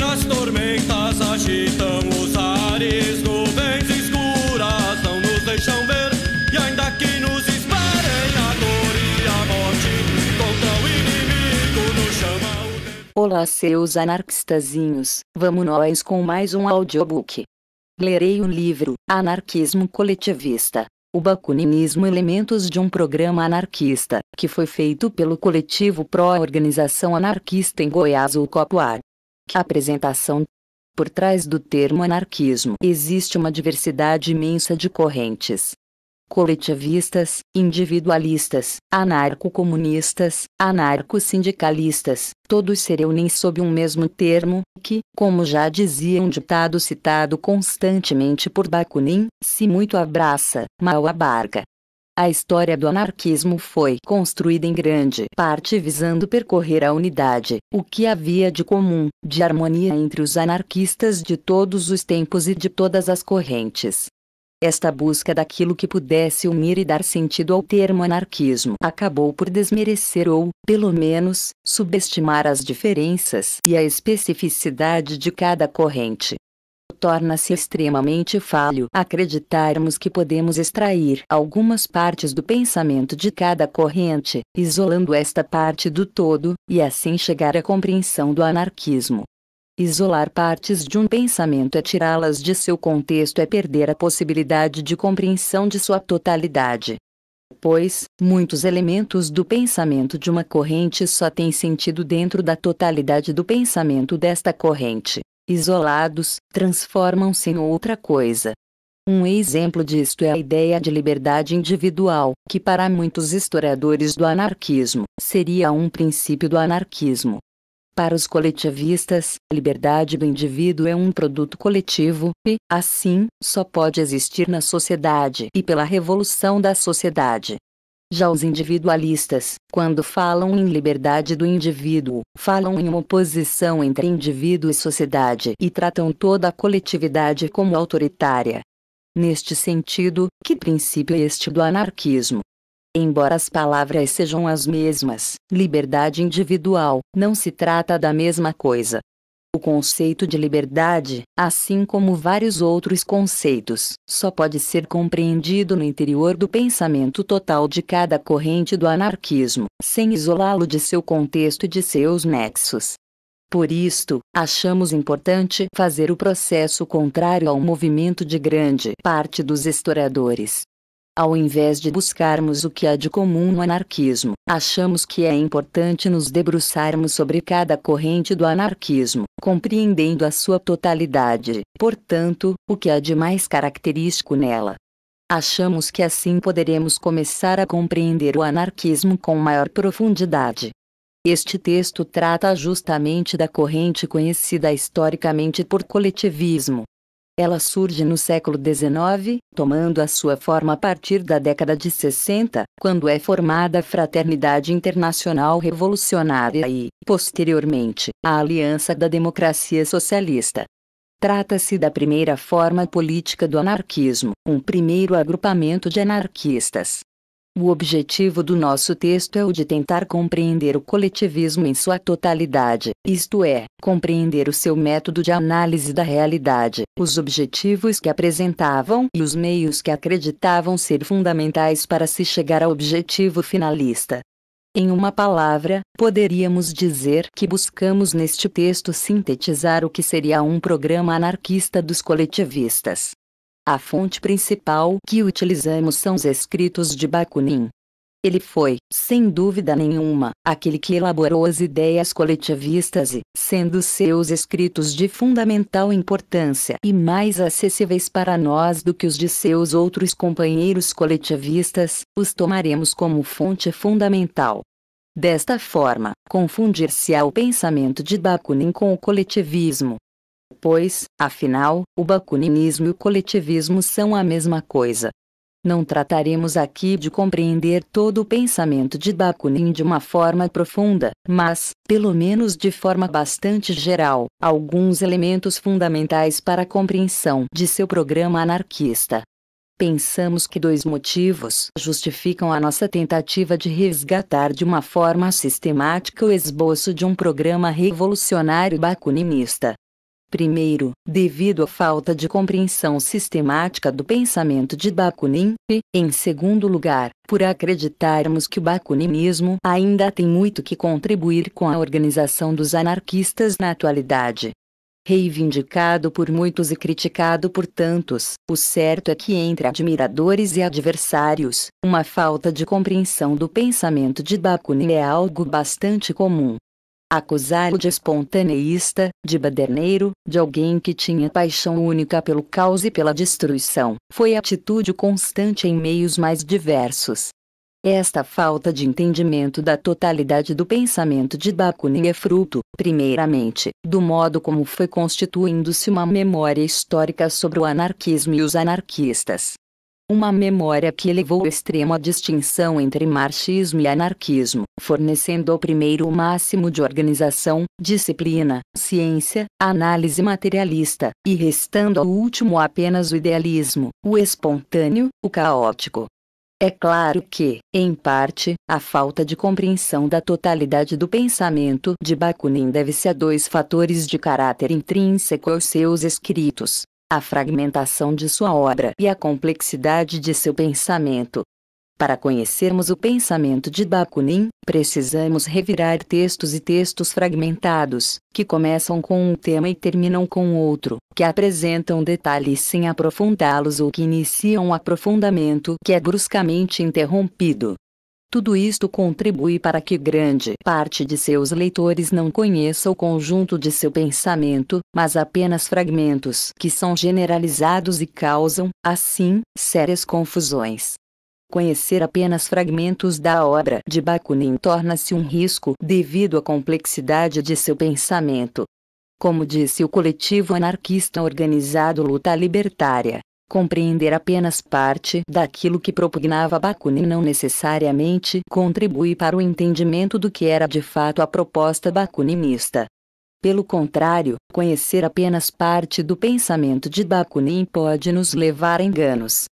negras tormentas agitam os ares, nuvens escuras não nos deixam ver, e ainda que nos esperem a dor e a morte, contra o inimigo nos chama o Olá, seus anarquistazinhos, vamos nós com mais um audiobook. Lerei o um livro Anarquismo Coletivista, o Bakuninismo Elementos de um Programa Anarquista, que foi feito pelo coletivo Pró-Organização Anarquista em Goiás ou Copoar apresentação. Por trás do termo anarquismo existe uma diversidade imensa de correntes. Coletivistas, individualistas, anarco-comunistas, anarco-sindicalistas, todos se reúnem sob um mesmo termo, que, como já dizia um ditado citado constantemente por Bakunin, se muito abraça, mal abarca. A história do anarquismo foi construída em grande parte visando percorrer a unidade, o que havia de comum, de harmonia entre os anarquistas de todos os tempos e de todas as correntes. Esta busca daquilo que pudesse unir e dar sentido ao termo anarquismo acabou por desmerecer ou, pelo menos, subestimar as diferenças e a especificidade de cada corrente torna-se extremamente falho acreditarmos que podemos extrair algumas partes do pensamento de cada corrente, isolando esta parte do todo, e assim chegar à compreensão do anarquismo. Isolar partes de um pensamento é tirá-las de seu contexto é perder a possibilidade de compreensão de sua totalidade. Pois, muitos elementos do pensamento de uma corrente só têm sentido dentro da totalidade do pensamento desta corrente isolados, transformam-se em outra coisa. Um exemplo disto é a ideia de liberdade individual, que para muitos historiadores do anarquismo seria um princípio do anarquismo. Para os coletivistas, a liberdade do indivíduo é um produto coletivo e, assim, só pode existir na sociedade e pela revolução da sociedade. Já os individualistas, quando falam em liberdade do indivíduo, falam em uma oposição entre indivíduo e sociedade e tratam toda a coletividade como autoritária. Neste sentido, que princípio é este do anarquismo? Embora as palavras sejam as mesmas, liberdade individual, não se trata da mesma coisa. O conceito de liberdade, assim como vários outros conceitos, só pode ser compreendido no interior do pensamento total de cada corrente do anarquismo, sem isolá-lo de seu contexto e de seus nexos. Por isto, achamos importante fazer o processo contrário ao movimento de grande parte dos historiadores, ao invés de buscarmos o que há de comum no anarquismo, achamos que é importante nos debruçarmos sobre cada corrente do anarquismo, compreendendo a sua totalidade, portanto, o que há de mais característico nela. Achamos que assim poderemos começar a compreender o anarquismo com maior profundidade. Este texto trata justamente da corrente conhecida historicamente por coletivismo, ela surge no século XIX, tomando a sua forma a partir da década de 60, quando é formada a Fraternidade Internacional Revolucionária e, posteriormente, a Aliança da Democracia Socialista. Trata-se da primeira forma política do anarquismo, um primeiro agrupamento de anarquistas, o objetivo do nosso texto é o de tentar compreender o coletivismo em sua totalidade, isto é, compreender o seu método de análise da realidade, os objetivos que apresentavam e os meios que acreditavam ser fundamentais para se chegar ao objetivo finalista. Em uma palavra, poderíamos dizer que buscamos neste texto sintetizar o que seria um programa anarquista dos coletivistas. A fonte principal que utilizamos são os escritos de Bakunin. Ele foi, sem dúvida nenhuma, aquele que elaborou as ideias coletivistas e, sendo seus escritos de fundamental importância e mais acessíveis para nós do que os de seus outros companheiros coletivistas, os tomaremos como fonte fundamental. Desta forma, confundir-se á o pensamento de Bakunin com o coletivismo, pois, afinal, o bakuninismo e o coletivismo são a mesma coisa. Não trataremos aqui de compreender todo o pensamento de Bakunin de uma forma profunda, mas, pelo menos de forma bastante geral, alguns elementos fundamentais para a compreensão de seu programa anarquista. Pensamos que dois motivos justificam a nossa tentativa de resgatar de uma forma sistemática o esboço de um programa revolucionário bakuninista. Primeiro, devido à falta de compreensão sistemática do pensamento de Bakunin, e, em segundo lugar, por acreditarmos que o bakuninismo ainda tem muito que contribuir com a organização dos anarquistas na atualidade. Reivindicado por muitos e criticado por tantos, o certo é que entre admiradores e adversários, uma falta de compreensão do pensamento de Bakunin é algo bastante comum acusar-o de espontaneísta, de baderneiro, de alguém que tinha paixão única pelo caos e pela destruição, foi atitude constante em meios mais diversos. Esta falta de entendimento da totalidade do pensamento de Bakunin é fruto, primeiramente, do modo como foi constituindo-se uma memória histórica sobre o anarquismo e os anarquistas, uma memória que elevou o extremo à distinção entre marxismo e anarquismo, fornecendo ao primeiro o máximo de organização, disciplina, ciência, análise materialista, e restando ao último apenas o idealismo, o espontâneo, o caótico. É claro que, em parte, a falta de compreensão da totalidade do pensamento de Bakunin deve-se a dois fatores de caráter intrínseco aos seus escritos, a fragmentação de sua obra e a complexidade de seu pensamento. Para conhecermos o pensamento de Bakunin, precisamos revirar textos e textos fragmentados, que começam com um tema e terminam com outro, que apresentam detalhes sem aprofundá-los ou que iniciam um aprofundamento que é bruscamente interrompido. Tudo isto contribui para que grande parte de seus leitores não conheça o conjunto de seu pensamento, mas apenas fragmentos que são generalizados e causam, assim, sérias confusões. Conhecer apenas fragmentos da obra de Bakunin torna-se um risco devido à complexidade de seu pensamento. Como disse o coletivo anarquista organizado Luta Libertária, Compreender apenas parte daquilo que propugnava Bakunin não necessariamente contribui para o entendimento do que era de fato a proposta bakuninista. Pelo contrário, conhecer apenas parte do pensamento de Bakunin pode nos levar a enganos.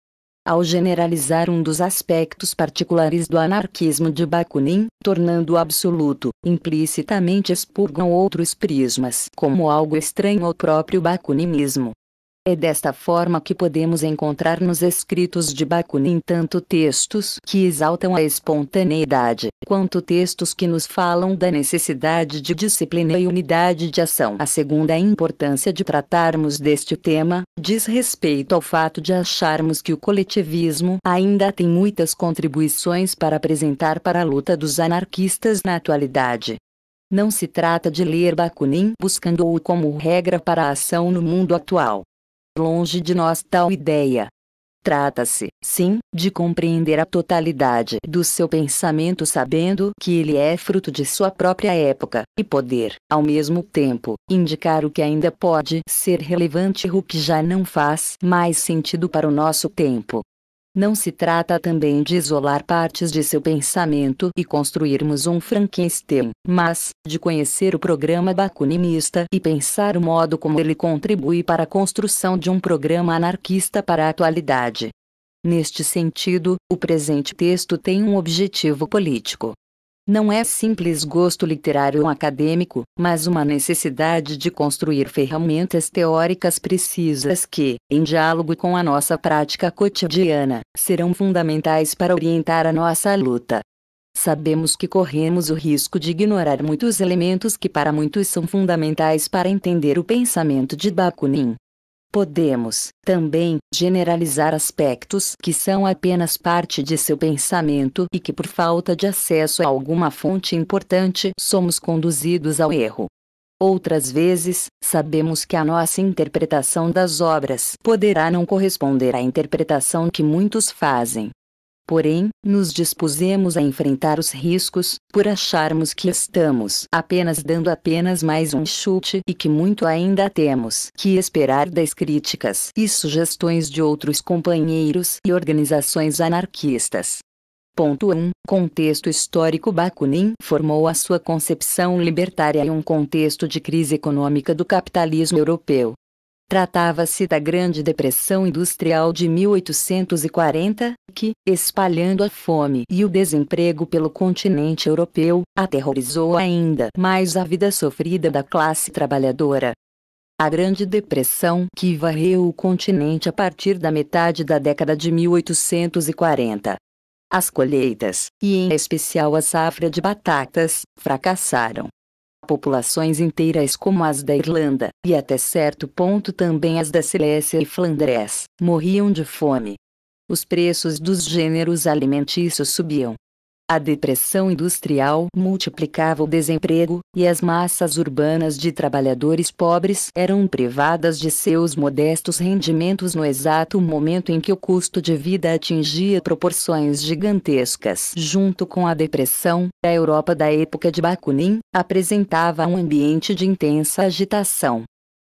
Ao generalizar um dos aspectos particulares do anarquismo de Bakunin, tornando-o absoluto, implicitamente expurgam outros prismas como algo estranho ao próprio bakuninismo. É desta forma que podemos encontrar nos escritos de Bakunin tanto textos que exaltam a espontaneidade, quanto textos que nos falam da necessidade de disciplina e unidade de ação. A segunda importância de tratarmos deste tema diz respeito ao fato de acharmos que o coletivismo ainda tem muitas contribuições para apresentar para a luta dos anarquistas na atualidade. Não se trata de ler Bakunin buscando-o como regra para a ação no mundo atual, longe de nós tal ideia. Trata-se, sim, de compreender a totalidade do seu pensamento sabendo que ele é fruto de sua própria época, e poder, ao mesmo tempo, indicar o que ainda pode ser relevante e o que já não faz mais sentido para o nosso tempo. Não se trata também de isolar partes de seu pensamento e construirmos um Frankenstein, mas de conhecer o programa bakuninista e pensar o modo como ele contribui para a construção de um programa anarquista para a atualidade. Neste sentido, o presente texto tem um objetivo político. Não é simples gosto literário ou acadêmico, mas uma necessidade de construir ferramentas teóricas precisas que, em diálogo com a nossa prática cotidiana, serão fundamentais para orientar a nossa luta. Sabemos que corremos o risco de ignorar muitos elementos que para muitos são fundamentais para entender o pensamento de Bakunin. Podemos, também, generalizar aspectos que são apenas parte de seu pensamento e que, por falta de acesso a alguma fonte importante, somos conduzidos ao erro. Outras vezes, sabemos que a nossa interpretação das obras poderá não corresponder à interpretação que muitos fazem, Porém, nos dispusemos a enfrentar os riscos, por acharmos que estamos apenas dando apenas mais um chute e que muito ainda temos que esperar das críticas e sugestões de outros companheiros e organizações anarquistas. Ponto 1. Contexto histórico Bakunin formou a sua concepção libertária em um contexto de crise econômica do capitalismo europeu, Tratava-se da Grande Depressão Industrial de 1840, que, espalhando a fome e o desemprego pelo continente europeu, aterrorizou ainda mais a vida sofrida da classe trabalhadora. A Grande Depressão que varreu o continente a partir da metade da década de 1840. As colheitas, e em especial a safra de batatas, fracassaram populações inteiras como as da Irlanda, e até certo ponto também as da Silésia e Flandres, morriam de fome. Os preços dos gêneros alimentícios subiam, a depressão industrial multiplicava o desemprego, e as massas urbanas de trabalhadores pobres eram privadas de seus modestos rendimentos no exato momento em que o custo de vida atingia proporções gigantescas. Junto com a depressão, a Europa da época de Bakunin apresentava um ambiente de intensa agitação.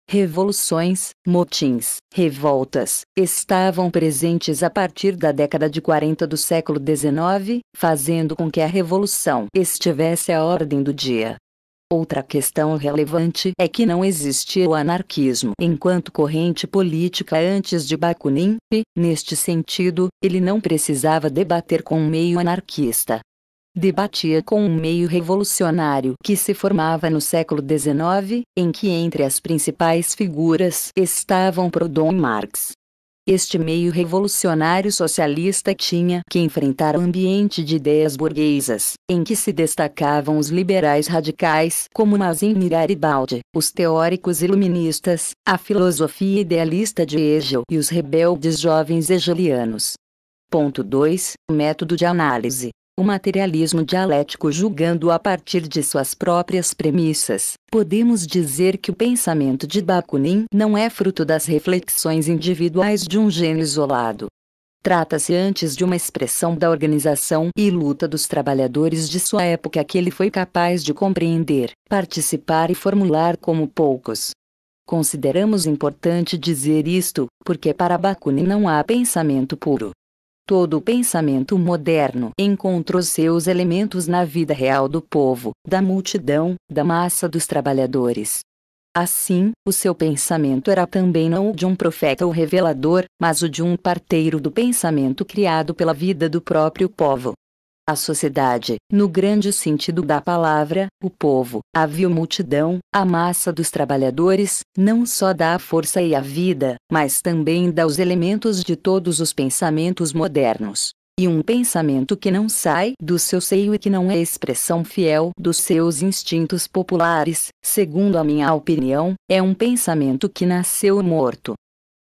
Revoluções, motins, revoltas, estavam presentes a partir da década de 40 do século XIX, fazendo com que a revolução estivesse à ordem do dia. Outra questão relevante é que não existia o anarquismo enquanto corrente política antes de Bakunin, e, neste sentido, ele não precisava debater com um meio anarquista, debatia com um meio revolucionário que se formava no século XIX, em que entre as principais figuras estavam Proudhon e Marx. Este meio revolucionário socialista tinha que enfrentar um ambiente de ideias burguesas, em que se destacavam os liberais radicais como Mazin Garibaldi, os teóricos iluministas, a filosofia idealista de Hegel e os rebeldes jovens hegelianos. Ponto 2 Método de análise o materialismo dialético julgando a partir de suas próprias premissas, podemos dizer que o pensamento de Bakunin não é fruto das reflexões individuais de um gênio isolado. Trata-se antes de uma expressão da organização e luta dos trabalhadores de sua época que ele foi capaz de compreender, participar e formular como poucos. Consideramos importante dizer isto, porque para Bakunin não há pensamento puro, Todo o pensamento moderno encontrou seus elementos na vida real do povo, da multidão, da massa dos trabalhadores. Assim, o seu pensamento era também não o de um profeta ou revelador, mas o de um parteiro do pensamento criado pela vida do próprio povo. A sociedade, no grande sentido da palavra, o povo, a vil multidão, a massa dos trabalhadores, não só dá a força e a vida, mas também dá os elementos de todos os pensamentos modernos. E um pensamento que não sai do seu seio e que não é expressão fiel dos seus instintos populares, segundo a minha opinião, é um pensamento que nasceu morto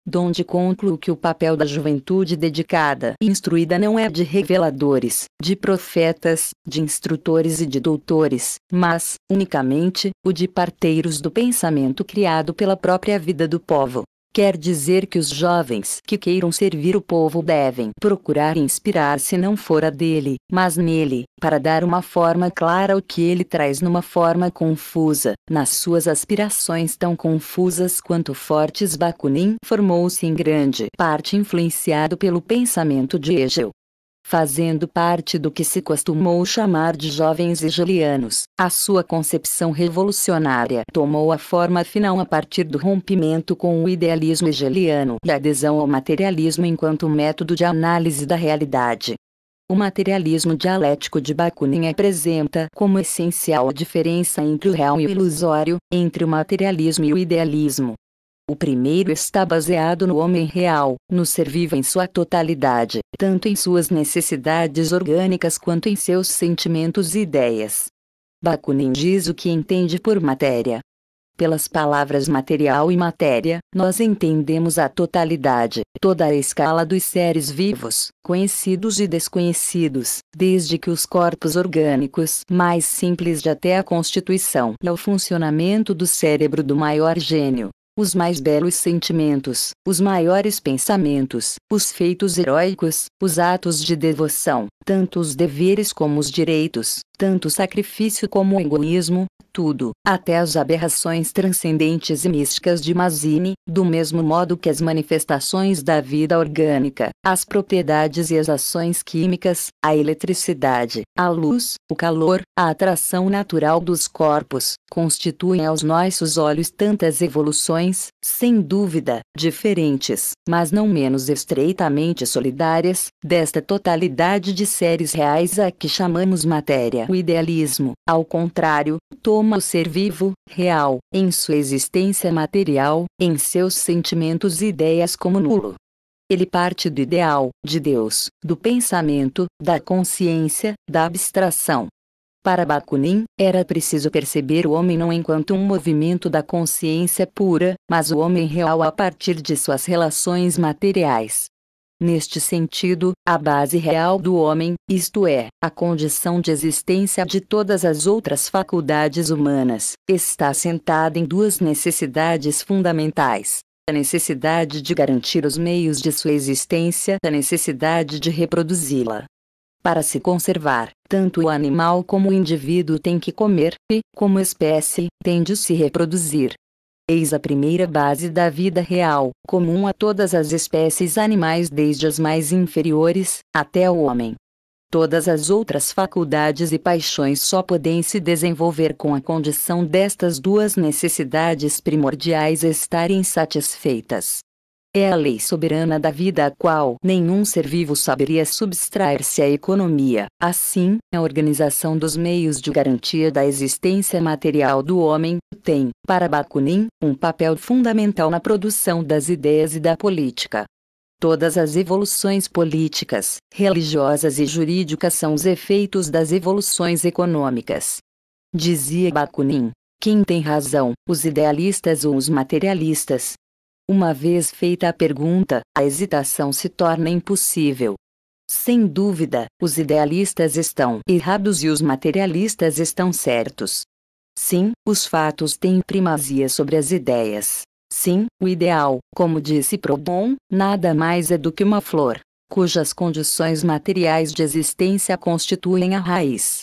donde concluo que o papel da juventude dedicada e instruída não é de reveladores, de profetas, de instrutores e de doutores, mas, unicamente, o de parteiros do pensamento criado pela própria vida do povo. Quer dizer que os jovens que queiram servir o povo devem procurar inspirar-se não fora dele, mas nele, para dar uma forma clara ao que ele traz numa forma confusa, nas suas aspirações tão confusas quanto fortes Bakunin formou-se em grande parte influenciado pelo pensamento de Hegel, fazendo parte do que se costumou chamar de jovens hegelianos. A sua concepção revolucionária tomou a forma final a partir do rompimento com o idealismo hegeliano e a adesão ao materialismo enquanto método de análise da realidade. O materialismo dialético de Bakunin apresenta é como essencial a diferença entre o real e o ilusório, entre o materialismo e o idealismo. O primeiro está baseado no homem real, no ser vivo em sua totalidade, tanto em suas necessidades orgânicas quanto em seus sentimentos e ideias. Bakunin diz o que entende por matéria. Pelas palavras material e matéria, nós entendemos a totalidade, toda a escala dos seres vivos, conhecidos e desconhecidos, desde que os corpos orgânicos mais simples até a constituição e ao funcionamento do cérebro do maior gênio, os mais belos sentimentos, os maiores pensamentos, os feitos heróicos, os atos de devoção, tanto os deveres como os direitos, tanto o sacrifício como o egoísmo, tudo, até as aberrações transcendentes e místicas de Mazini, do mesmo modo que as manifestações da vida orgânica, as propriedades e as ações químicas, a eletricidade, a luz, o calor, a atração natural dos corpos, constituem aos nossos olhos tantas evoluções relações, sem dúvida, diferentes, mas não menos estreitamente solidárias, desta totalidade de seres reais a que chamamos matéria. O idealismo, ao contrário, toma o ser vivo, real, em sua existência material, em seus sentimentos e ideias como nulo. Ele parte do ideal, de Deus, do pensamento, da consciência, da abstração, para Bakunin, era preciso perceber o homem não enquanto um movimento da consciência pura, mas o homem real a partir de suas relações materiais. Neste sentido, a base real do homem, isto é, a condição de existência de todas as outras faculdades humanas, está assentada em duas necessidades fundamentais: a necessidade de garantir os meios de sua existência, a necessidade de reproduzi-la. Para se conservar, tanto o animal como o indivíduo tem que comer, e, como espécie, tem de se reproduzir. Eis a primeira base da vida real, comum a todas as espécies animais, desde as mais inferiores até o homem. Todas as outras faculdades e paixões só podem se desenvolver com a condição destas duas necessidades primordiais estarem satisfeitas. É a lei soberana da vida a qual nenhum ser vivo saberia subtrair-se à economia. Assim, a organização dos meios de garantia da existência material do homem tem, para Bakunin, um papel fundamental na produção das ideias e da política. Todas as evoluções políticas, religiosas e jurídicas são os efeitos das evoluções econômicas. Dizia Bakunin: quem tem razão, os idealistas ou os materialistas? Uma vez feita a pergunta, a hesitação se torna impossível. Sem dúvida, os idealistas estão errados e os materialistas estão certos. Sim, os fatos têm primazia sobre as ideias. Sim, o ideal, como disse Proudhon, nada mais é do que uma flor, cujas condições materiais de existência constituem a raiz.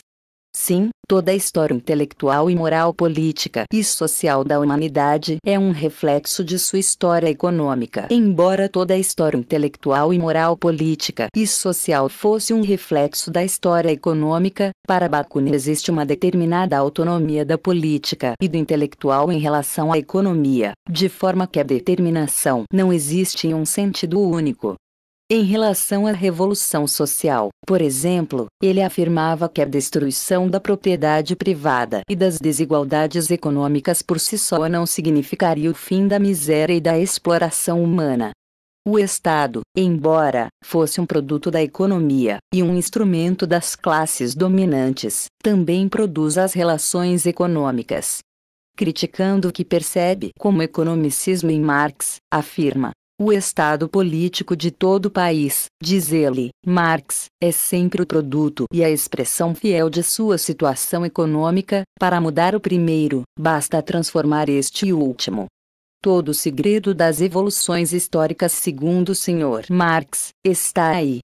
Sim, toda a história intelectual e moral política e social da humanidade é um reflexo de sua história econômica. Embora toda a história intelectual e moral política e social fosse um reflexo da história econômica, para Bakunin existe uma determinada autonomia da política e do intelectual em relação à economia, de forma que a determinação não existe em um sentido único, em relação à revolução social, por exemplo, ele afirmava que a destruição da propriedade privada e das desigualdades econômicas por si só não significaria o fim da miséria e da exploração humana. O Estado, embora fosse um produto da economia e um instrumento das classes dominantes, também produz as relações econômicas criticando o que percebe como economicismo em Marx, afirma: o estado político de todo o país, diz ele, Marx, é sempre o produto e a expressão fiel de sua situação econômica, para mudar o primeiro, basta transformar este último. Todo o segredo das evoluções históricas, segundo o Sr. Marx, está aí.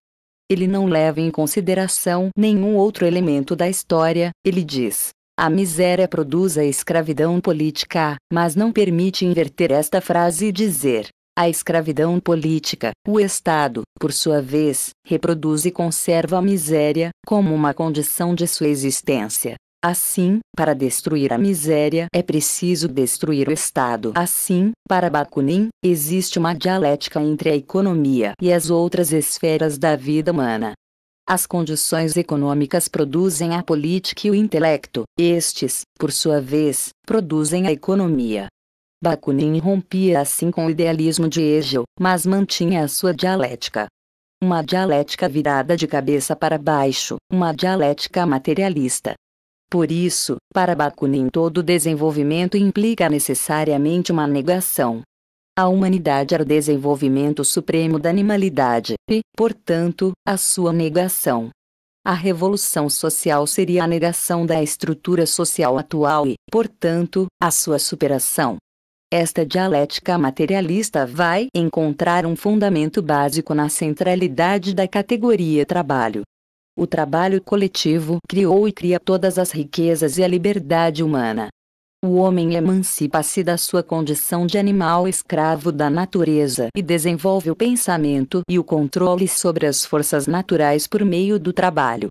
Ele não leva em consideração nenhum outro elemento da história, ele diz. A miséria produz a escravidão política, mas não permite inverter esta frase e dizer: a escravidão política, o Estado, por sua vez, reproduz e conserva a miséria, como uma condição de sua existência. Assim, para destruir a miséria é preciso destruir o Estado. Assim, para Bakunin, existe uma dialética entre a economia e as outras esferas da vida humana. As condições econômicas produzem a política e o intelecto, estes, por sua vez, produzem a economia. Bakunin rompia assim com o idealismo de Hegel, mas mantinha a sua dialética. Uma dialética virada de cabeça para baixo, uma dialética materialista. Por isso, para Bakunin todo desenvolvimento implica necessariamente uma negação. A humanidade era o desenvolvimento supremo da animalidade, e, portanto, a sua negação. A revolução social seria a negação da estrutura social atual e, portanto, a sua superação. Esta dialética materialista vai encontrar um fundamento básico na centralidade da categoria trabalho. O trabalho coletivo criou e cria todas as riquezas e a liberdade humana. O homem emancipa-se da sua condição de animal escravo da natureza e desenvolve o pensamento e o controle sobre as forças naturais por meio do trabalho.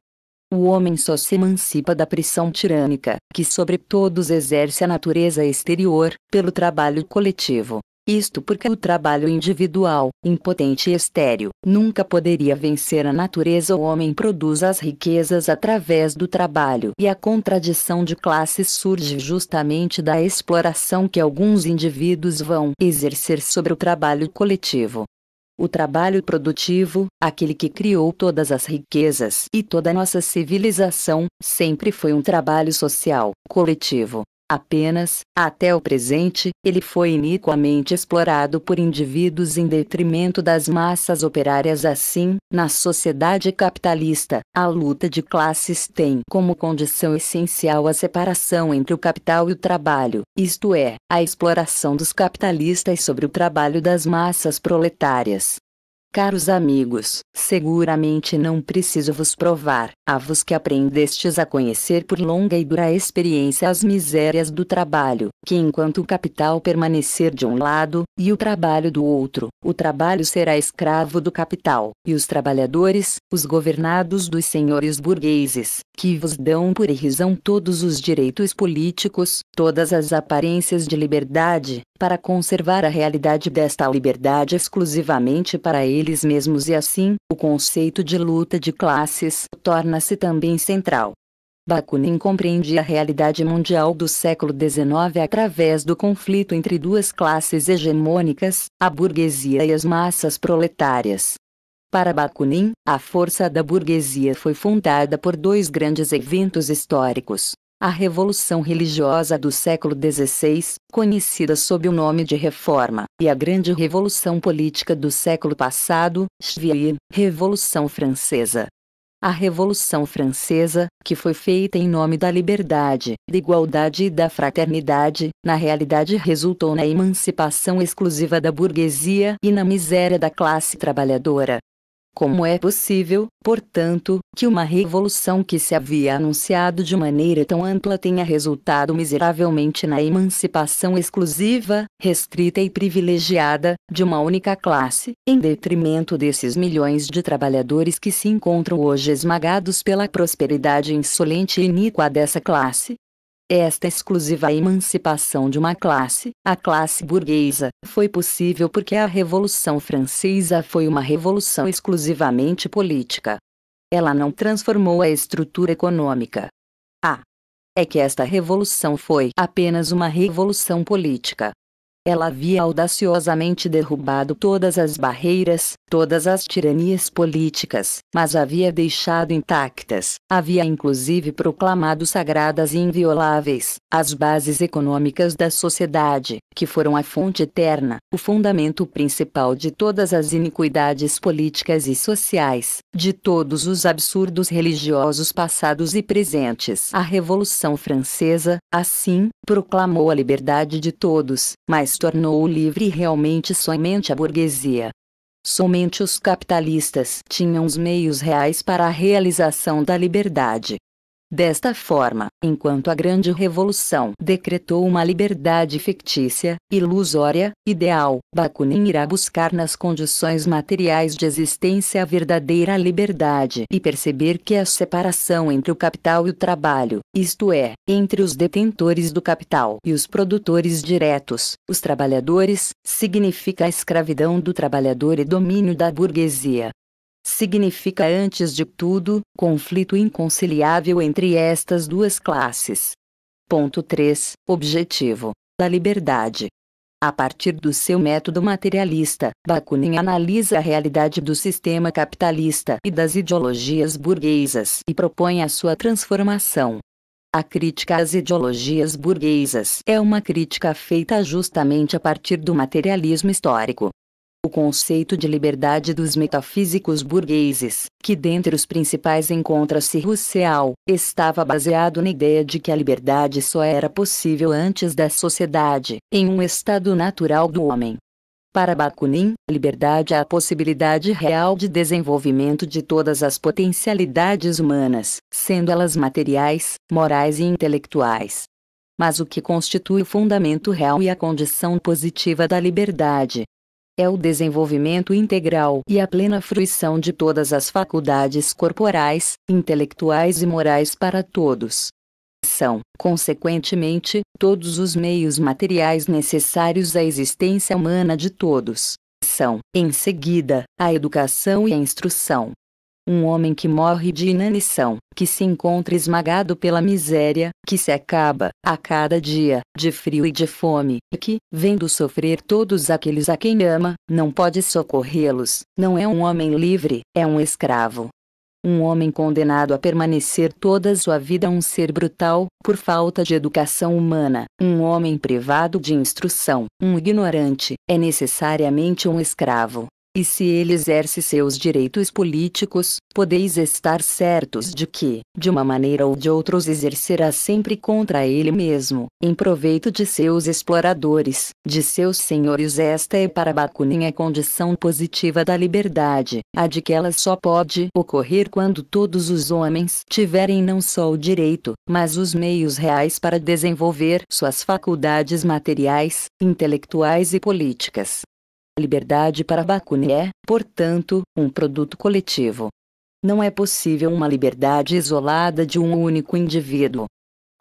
O homem só se emancipa da prisão tirânica, que sobre todos exerce a natureza exterior, pelo trabalho coletivo. Isto porque o trabalho individual, impotente e estéril, nunca poderia vencer a natureza. O homem produz as riquezas através do trabalho e a contradição de classes surge justamente da exploração que alguns indivíduos vão exercer sobre o trabalho coletivo. O trabalho produtivo, aquele que criou todas as riquezas e toda a nossa civilização, sempre foi um trabalho social, coletivo, Apenas, até o presente, ele foi iniquamente explorado por indivíduos em detrimento das massas operárias. Assim, na sociedade capitalista, a luta de classes tem como condição essencial a separação entre o capital e o trabalho, isto é, a exploração dos capitalistas sobre o trabalho das massas proletárias. Caros amigos, seguramente não preciso vos provar, a vos que aprendestes a conhecer por longa e dura experiência as misérias do trabalho, que enquanto o capital permanecer de um lado, e o trabalho do outro, o trabalho será escravo do capital, e os trabalhadores, os governados dos senhores burgueses, que vos dão por irrisão todos os direitos políticos, todas as aparências de liberdade, para conservar a realidade desta liberdade exclusivamente para eles eles mesmos e assim, o conceito de luta de classes torna-se também central. Bakunin compreende a realidade mundial do século XIX através do conflito entre duas classes hegemônicas, a burguesia e as massas proletárias. Para Bakunin, a força da burguesia foi fundada por dois grandes eventos históricos: a Revolução Religiosa do século XVI, conhecida sob o nome de Reforma, e a Grande Revolução Política do século passado, Cheville, Revolução Francesa. A Revolução Francesa, que foi feita em nome da liberdade, da igualdade e da fraternidade, na realidade resultou na emancipação exclusiva da burguesia e na miséria da classe trabalhadora. Como é possível, portanto, que uma revolução que se havia anunciado de maneira tão ampla tenha resultado miseravelmente na emancipação exclusiva, restrita e privilegiada, de uma única classe, em detrimento desses milhões de trabalhadores que se encontram hoje esmagados pela prosperidade insolente e iníqua dessa classe, esta exclusiva emancipação de uma classe, a classe burguesa, foi possível porque a Revolução Francesa foi uma revolução exclusivamente política. Ela não transformou a estrutura econômica. A. Ah, é que esta revolução foi apenas uma revolução política. Ela havia audaciosamente derrubado todas as barreiras, todas as tiranias políticas, mas havia deixado intactas, havia inclusive proclamado sagradas e invioláveis, as bases econômicas da sociedade, que foram a fonte eterna, o fundamento principal de todas as iniquidades políticas e sociais, de todos os absurdos religiosos passados e presentes. A Revolução Francesa, assim, proclamou a liberdade de todos, mas burguês tornou livre realmente somente a burguesia. Somente os capitalistas tinham os meios reais para a realização da liberdade. Desta forma, enquanto a Grande Revolução decretou uma liberdade fictícia, ilusória, ideal, Bakunin irá buscar nas condições materiais de existência a verdadeira liberdade e perceber que a separação entre o capital e o trabalho, isto é, entre os detentores do capital e os produtores diretos, os trabalhadores, significa a escravidão do trabalhador e domínio da burguesia significa antes de tudo, conflito inconciliável entre estas duas classes. Ponto 3. Objetivo da liberdade. A partir do seu método materialista, Bakunin analisa a realidade do sistema capitalista e das ideologias burguesas e propõe a sua transformação. A crítica às ideologias burguesas é uma crítica feita justamente a partir do materialismo histórico, o conceito de liberdade dos metafísicos burgueses, que dentre os principais encontra-se Rousseau, estava baseado na ideia de que a liberdade só era possível antes da sociedade, em um estado natural do homem. Para Bakunin, liberdade é a possibilidade real de desenvolvimento de todas as potencialidades humanas, sendo elas materiais, morais e intelectuais mas o que constitui o fundamento real e a condição positiva da liberdade é o desenvolvimento integral e a plena fruição de todas as faculdades corporais, intelectuais e morais para todos. São, consequentemente, todos os meios materiais necessários à existência humana de todos. São, em seguida, a educação e a instrução. Um homem que morre de inanição, que se encontra esmagado pela miséria, que se acaba, a cada dia, de frio e de fome, e que, vendo sofrer todos aqueles a quem ama, não pode socorrê-los, não é um homem livre, é um escravo. Um homem condenado a permanecer toda sua vida um ser brutal, por falta de educação humana, um homem privado de instrução, um ignorante, é necessariamente um escravo. E se ele exerce seus direitos políticos, podeis estar certos de que, de uma maneira ou de outra, os exercerá sempre contra ele mesmo, em proveito de seus exploradores, de seus senhores. Esta é para Bakunin a condição positiva da liberdade, a de que ela só pode ocorrer quando todos os homens tiverem não só o direito, mas os meios reais para desenvolver suas faculdades materiais, intelectuais e políticas. A liberdade para Bakunin é, portanto, um produto coletivo. Não é possível uma liberdade isolada de um único indivíduo.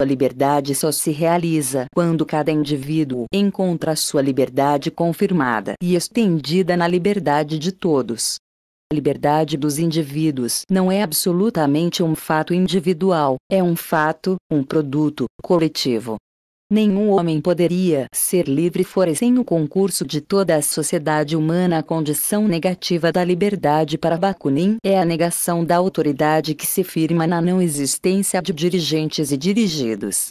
A liberdade só se realiza quando cada indivíduo encontra sua liberdade confirmada e estendida na liberdade de todos. A liberdade dos indivíduos não é absolutamente um fato individual, é um fato, um produto, coletivo. Nenhum homem poderia ser livre fora sem o concurso de toda a sociedade humana. A condição negativa da liberdade para Bakunin é a negação da autoridade que se firma na não existência de dirigentes e dirigidos.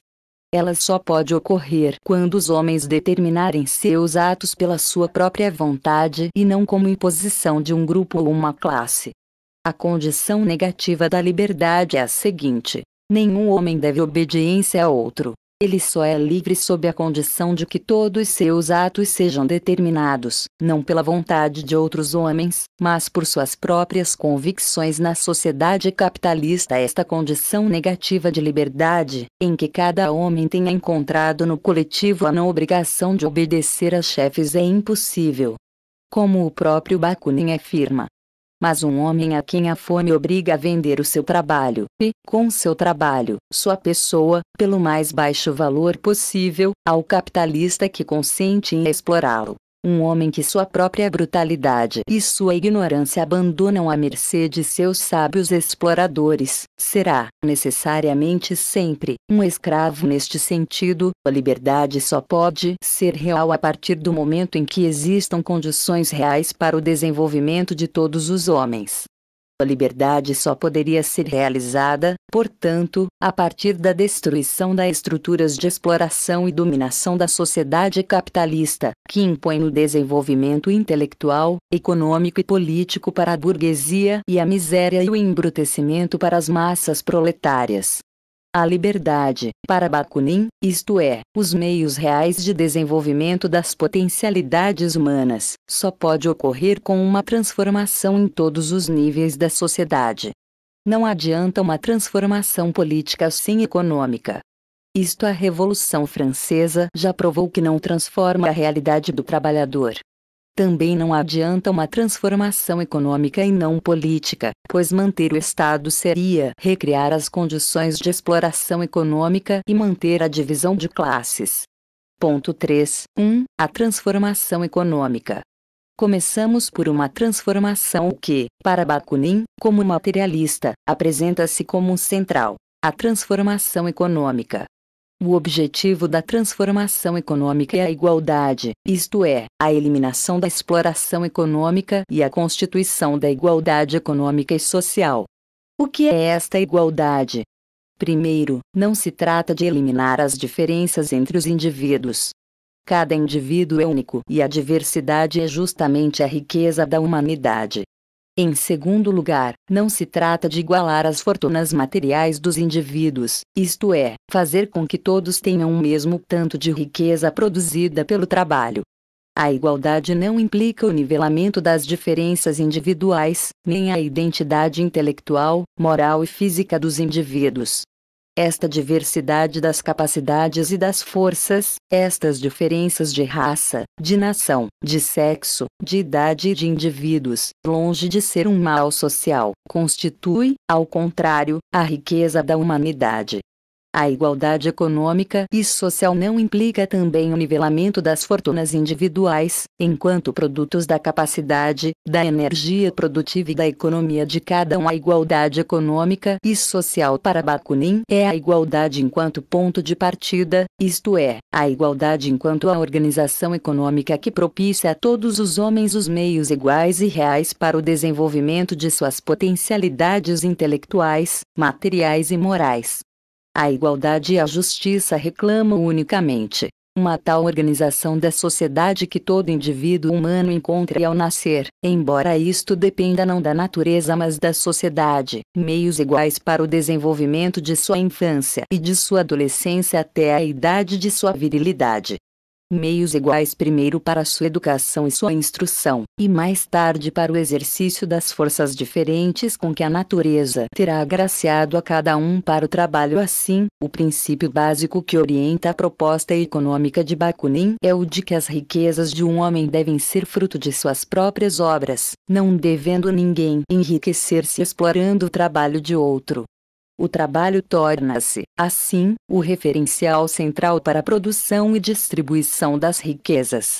Ela só pode ocorrer quando os homens determinarem seus atos pela sua própria vontade e não como imposição de um grupo ou uma classe. A condição negativa da liberdade é a seguinte: nenhum homem deve obediência a outro, ele só é livre sob a condição de que todos seus atos sejam determinados, não pela vontade de outros homens, mas por suas próprias convicções na sociedade capitalista. Esta condição negativa de liberdade, em que cada homem tenha encontrado no coletivo a não obrigação de obedecer a chefes, é impossível. Como o próprio Bakunin afirma, mas um homem a quem a fome obriga a vender o seu trabalho, e, com seu trabalho, sua pessoa, pelo mais baixo valor possível, ao capitalista que consente em explorá-lo. Um homem que sua própria brutalidade e sua ignorância abandonam à mercê de seus sábios exploradores, será, necessariamente sempre, um escravo neste sentido. A liberdade só pode ser real a partir do momento em que existam condições reais para o desenvolvimento de todos os homens. A liberdade só poderia ser realizada, portanto, a partir da destruição das estruturas de exploração e dominação da sociedade capitalista, que impõe o desenvolvimento intelectual, econômico e político para a burguesia e a miséria e o embrutecimento para as massas proletárias. A liberdade, para Bakunin, isto é, os meios reais de desenvolvimento das potencialidades humanas, só pode ocorrer com uma transformação em todos os níveis da sociedade. Não adianta uma transformação política sem econômica. Isto a Revolução Francesa já provou que não transforma a realidade do trabalhador. Também não adianta uma transformação econômica e não política, pois manter o Estado seria recriar as condições de exploração econômica e manter a divisão de classes. Ponto 3. 1. A transformação econômica. Começamos por uma transformação que, para Bakunin, como materialista, apresenta-se como central. A transformação econômica, o objetivo da transformação econômica é a igualdade, isto é, a eliminação da exploração econômica e a constituição da igualdade econômica e social. O que é esta igualdade? Primeiro, não se trata de eliminar as diferenças entre os indivíduos. Cada indivíduo é único e a diversidade é justamente a riqueza da humanidade. Em segundo lugar, não se trata de igualar as fortunas materiais dos indivíduos, isto é, fazer com que todos tenham o mesmo tanto de riqueza produzida pelo trabalho. A igualdade não implica o nivelamento das diferenças individuais, nem a identidade intelectual, moral e física dos indivíduos. Esta diversidade das capacidades e das forças, estas diferenças de raça, de nação, de sexo, de idade e de indivíduos, longe de ser um mal social, constitui, ao contrário, a riqueza da humanidade. A igualdade econômica e social não implica também o nivelamento das fortunas individuais, enquanto produtos da capacidade, da energia produtiva e da economia de cada um. A igualdade econômica e social para Bakunin é a igualdade enquanto ponto de partida, isto é, a igualdade enquanto a organização econômica que propicia a todos os homens os meios iguais e reais para o desenvolvimento de suas potencialidades intelectuais, materiais e morais. A igualdade e a justiça reclamam unicamente uma tal organização da sociedade que todo indivíduo humano encontre ao nascer, embora isto dependa não da natureza mas da sociedade, meios iguais para o desenvolvimento de sua infância e de sua adolescência até a idade de sua virilidade meios iguais primeiro para sua educação e sua instrução, e mais tarde para o exercício das forças diferentes com que a natureza terá agraciado a cada um para o trabalho. Assim, o princípio básico que orienta a proposta econômica de Bakunin é o de que as riquezas de um homem devem ser fruto de suas próprias obras, não devendo ninguém enriquecer-se explorando o trabalho de outro. O trabalho torna-se, assim, o referencial central para a produção e distribuição das riquezas.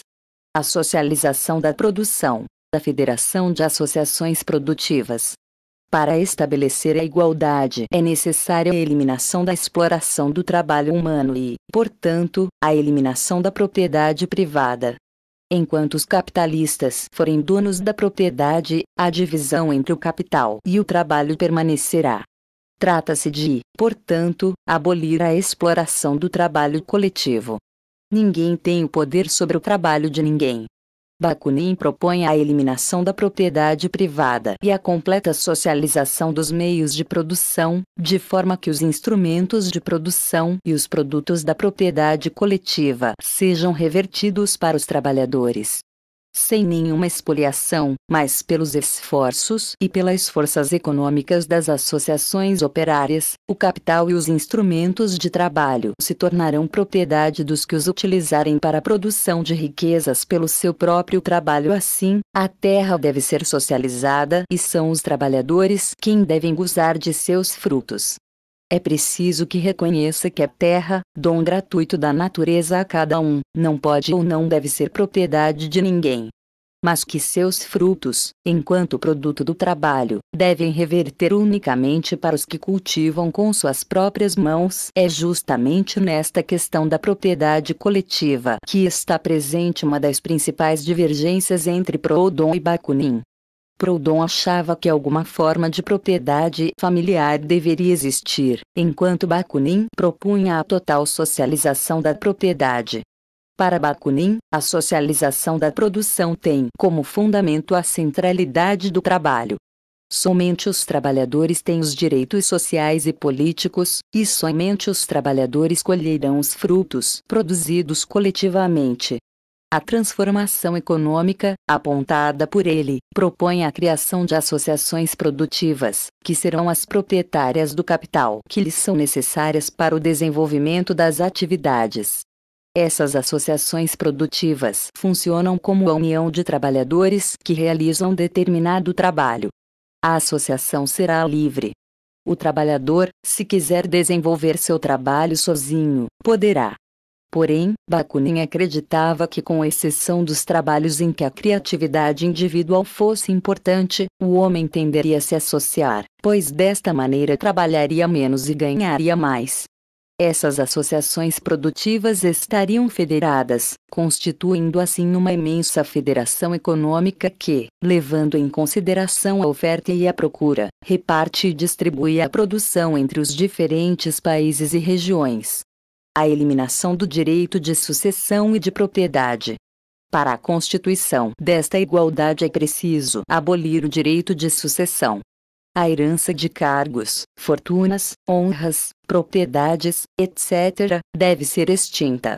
A socialização da produção, da Federação de Associações Produtivas. Para estabelecer a igualdade é necessária a eliminação da exploração do trabalho humano e, portanto, a eliminação da propriedade privada. Enquanto os capitalistas forem donos da propriedade, a divisão entre o capital e o trabalho permanecerá. Trata-se de, portanto, abolir a exploração do trabalho coletivo. Ninguém tem o poder sobre o trabalho de ninguém. Bakunin propõe a eliminação da propriedade privada e a completa socialização dos meios de produção, de forma que os instrumentos de produção e os produtos da propriedade coletiva sejam revertidos para os trabalhadores sem nenhuma espoliação, mas pelos esforços e pelas forças econômicas das associações operárias, o capital e os instrumentos de trabalho se tornarão propriedade dos que os utilizarem para a produção de riquezas pelo seu próprio trabalho. Assim, a terra deve ser socializada e são os trabalhadores quem devem gozar de seus frutos. É preciso que reconheça que a terra, dom gratuito da natureza a cada um, não pode ou não deve ser propriedade de ninguém. Mas que seus frutos, enquanto produto do trabalho, devem reverter unicamente para os que cultivam com suas próprias mãos. É justamente nesta questão da propriedade coletiva que está presente uma das principais divergências entre Proudhon e Bakunin. Proudhon achava que alguma forma de propriedade familiar deveria existir, enquanto Bakunin propunha a total socialização da propriedade. Para Bakunin, a socialização da produção tem como fundamento a centralidade do trabalho. Somente os trabalhadores têm os direitos sociais e políticos, e somente os trabalhadores colherão os frutos produzidos coletivamente. A transformação econômica, apontada por ele, propõe a criação de associações produtivas, que serão as proprietárias do capital que lhes são necessárias para o desenvolvimento das atividades. Essas associações produtivas funcionam como a união de trabalhadores que realizam determinado trabalho. A associação será livre. O trabalhador, se quiser desenvolver seu trabalho sozinho, poderá, Porém, Bakunin acreditava que com exceção dos trabalhos em que a criatividade individual fosse importante, o homem tenderia a se associar, pois desta maneira trabalharia menos e ganharia mais. Essas associações produtivas estariam federadas, constituindo assim uma imensa federação econômica que, levando em consideração a oferta e a procura, reparte e distribui a produção entre os diferentes países e regiões a eliminação do direito de sucessão e de propriedade. Para a constituição desta igualdade é preciso abolir o direito de sucessão. A herança de cargos, fortunas, honras, propriedades, etc., deve ser extinta.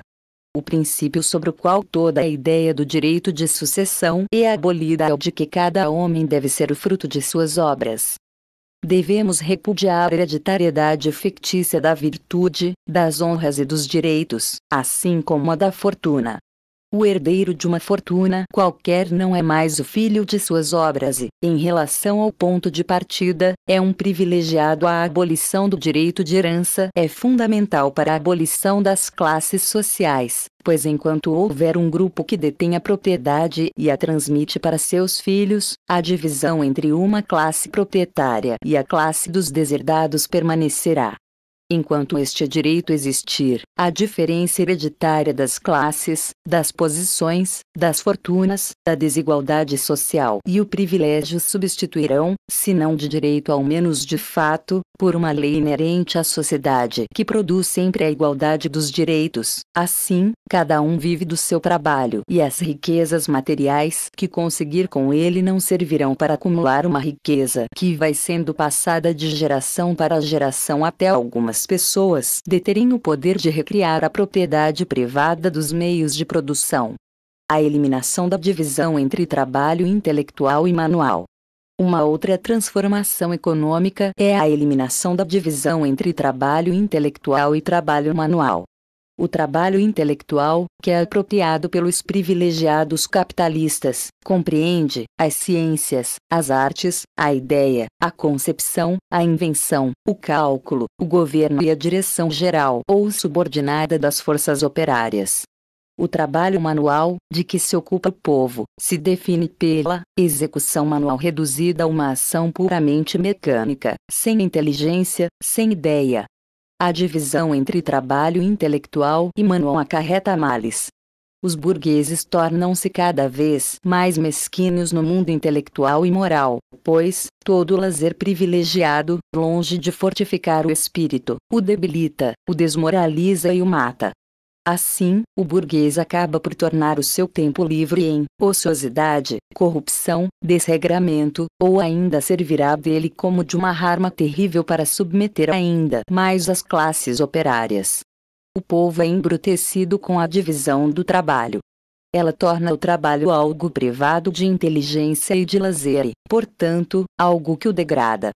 O princípio sobre o qual toda a ideia do direito de sucessão é abolida é o de que cada homem deve ser o fruto de suas obras, devemos repudiar a hereditariedade fictícia da virtude, das honras e dos direitos, assim como a da fortuna. O herdeiro de uma fortuna qualquer não é mais o filho de suas obras e, em relação ao ponto de partida, é um privilegiado. A abolição do direito de herança é fundamental para a abolição das classes sociais, pois enquanto houver um grupo que detém a propriedade e a transmite para seus filhos, a divisão entre uma classe proprietária e a classe dos deserdados permanecerá. Enquanto este é direito existir, a diferença hereditária das classes, das posições, das fortunas, da desigualdade social e o privilégio substituirão, se não de direito ao menos de fato, por uma lei inerente à sociedade que produz sempre a igualdade dos direitos. Assim, cada um vive do seu trabalho e as riquezas materiais que conseguir com ele não servirão para acumular uma riqueza que vai sendo passada de geração para geração até algumas as pessoas deterem o poder de recriar a propriedade privada dos meios de produção. A eliminação da divisão entre trabalho intelectual e manual. Uma outra transformação econômica é a eliminação da divisão entre trabalho intelectual e trabalho manual o trabalho intelectual, que é apropriado pelos privilegiados capitalistas, compreende as ciências, as artes, a ideia, a concepção, a invenção, o cálculo, o governo e a direção geral ou subordinada das forças operárias. O trabalho manual, de que se ocupa o povo, se define pela execução manual reduzida a uma ação puramente mecânica, sem inteligência, sem ideia, a divisão entre trabalho intelectual e manual acarreta males. Os burgueses tornam-se cada vez mais mesquinhos no mundo intelectual e moral, pois, todo lazer privilegiado, longe de fortificar o espírito, o debilita, o desmoraliza e o mata. Assim, o burguês acaba por tornar o seu tempo livre em ociosidade, corrupção, desregramento, ou ainda servirá dele como de uma arma terrível para submeter ainda mais as classes operárias. O povo é embrutecido com a divisão do trabalho. Ela torna o trabalho algo privado de inteligência e de lazer e, portanto, algo que o degrada.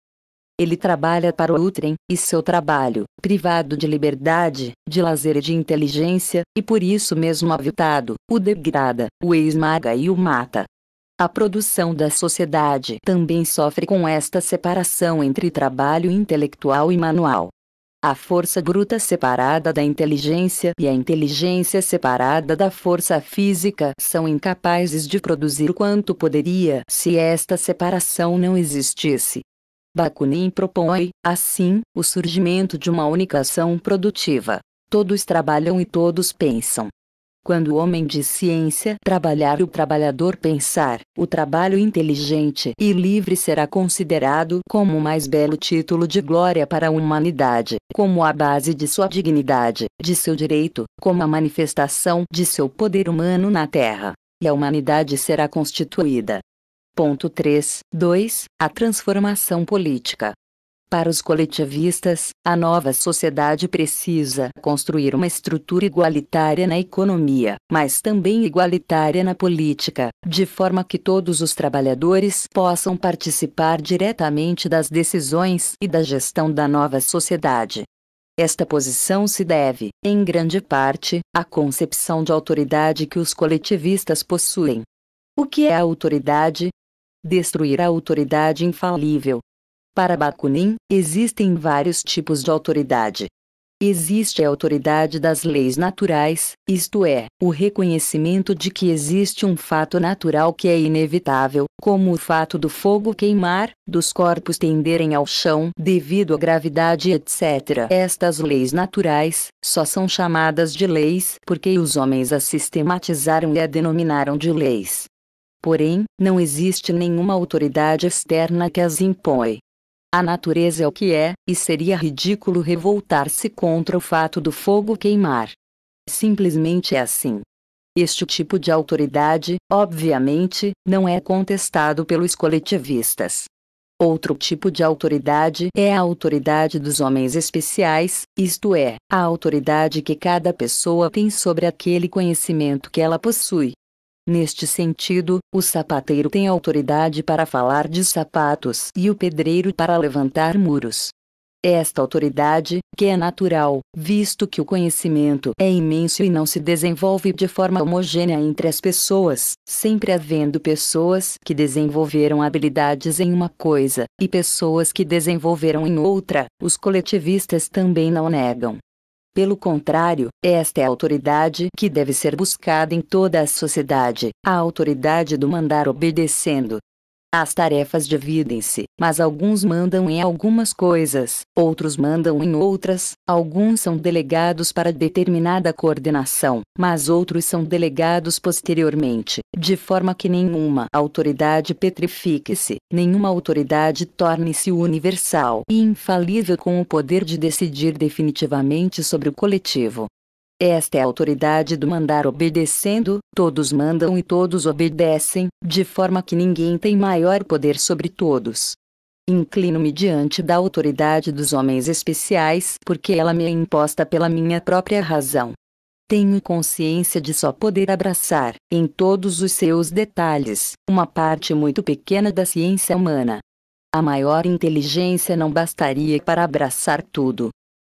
Ele trabalha para o Utrem, e seu trabalho, privado de liberdade, de lazer e de inteligência, e por isso mesmo avitado, o degrada, o esmaga e o mata. A produção da sociedade também sofre com esta separação entre trabalho intelectual e manual. A força bruta separada da inteligência e a inteligência separada da força física são incapazes de produzir o quanto poderia se esta separação não existisse. Bakunin propõe, assim, o surgimento de uma única ação produtiva. Todos trabalham e todos pensam. Quando o homem de ciência trabalhar e o trabalhador pensar, o trabalho inteligente e livre será considerado como o mais belo título de glória para a humanidade, como a base de sua dignidade, de seu direito, como a manifestação de seu poder humano na Terra. E a humanidade será constituída, Ponto 3. 2. A transformação política. Para os coletivistas, a nova sociedade precisa construir uma estrutura igualitária na economia, mas também igualitária na política, de forma que todos os trabalhadores possam participar diretamente das decisões e da gestão da nova sociedade. Esta posição se deve, em grande parte, à concepção de autoridade que os coletivistas possuem. O que é a autoridade? destruir a autoridade infalível. Para Bakunin, existem vários tipos de autoridade. Existe a autoridade das leis naturais, isto é, o reconhecimento de que existe um fato natural que é inevitável, como o fato do fogo queimar, dos corpos tenderem ao chão devido à gravidade, etc. Estas leis naturais só são chamadas de leis porque os homens as sistematizaram e a denominaram de leis porém, não existe nenhuma autoridade externa que as impõe. A natureza é o que é, e seria ridículo revoltar-se contra o fato do fogo queimar. Simplesmente é assim. Este tipo de autoridade, obviamente, não é contestado pelos coletivistas. Outro tipo de autoridade é a autoridade dos homens especiais, isto é, a autoridade que cada pessoa tem sobre aquele conhecimento que ela possui, Neste sentido, o sapateiro tem autoridade para falar de sapatos e o pedreiro para levantar muros. É esta autoridade, que é natural, visto que o conhecimento é imenso e não se desenvolve de forma homogênea entre as pessoas, sempre havendo pessoas que desenvolveram habilidades em uma coisa, e pessoas que desenvolveram em outra, os coletivistas também não negam pelo contrário, esta é a autoridade que deve ser buscada em toda a sociedade, a autoridade do mandar obedecendo, as tarefas dividem-se, mas alguns mandam em algumas coisas, outros mandam em outras, alguns são delegados para determinada coordenação, mas outros são delegados posteriormente, de forma que nenhuma autoridade petrifique-se, nenhuma autoridade torne-se universal e infalível com o poder de decidir definitivamente sobre o coletivo. Esta é a autoridade do mandar obedecendo, todos mandam e todos obedecem, de forma que ninguém tem maior poder sobre todos. Inclino-me diante da autoridade dos homens especiais porque ela me é imposta pela minha própria razão. Tenho consciência de só poder abraçar, em todos os seus detalhes, uma parte muito pequena da ciência humana. A maior inteligência não bastaria para abraçar tudo,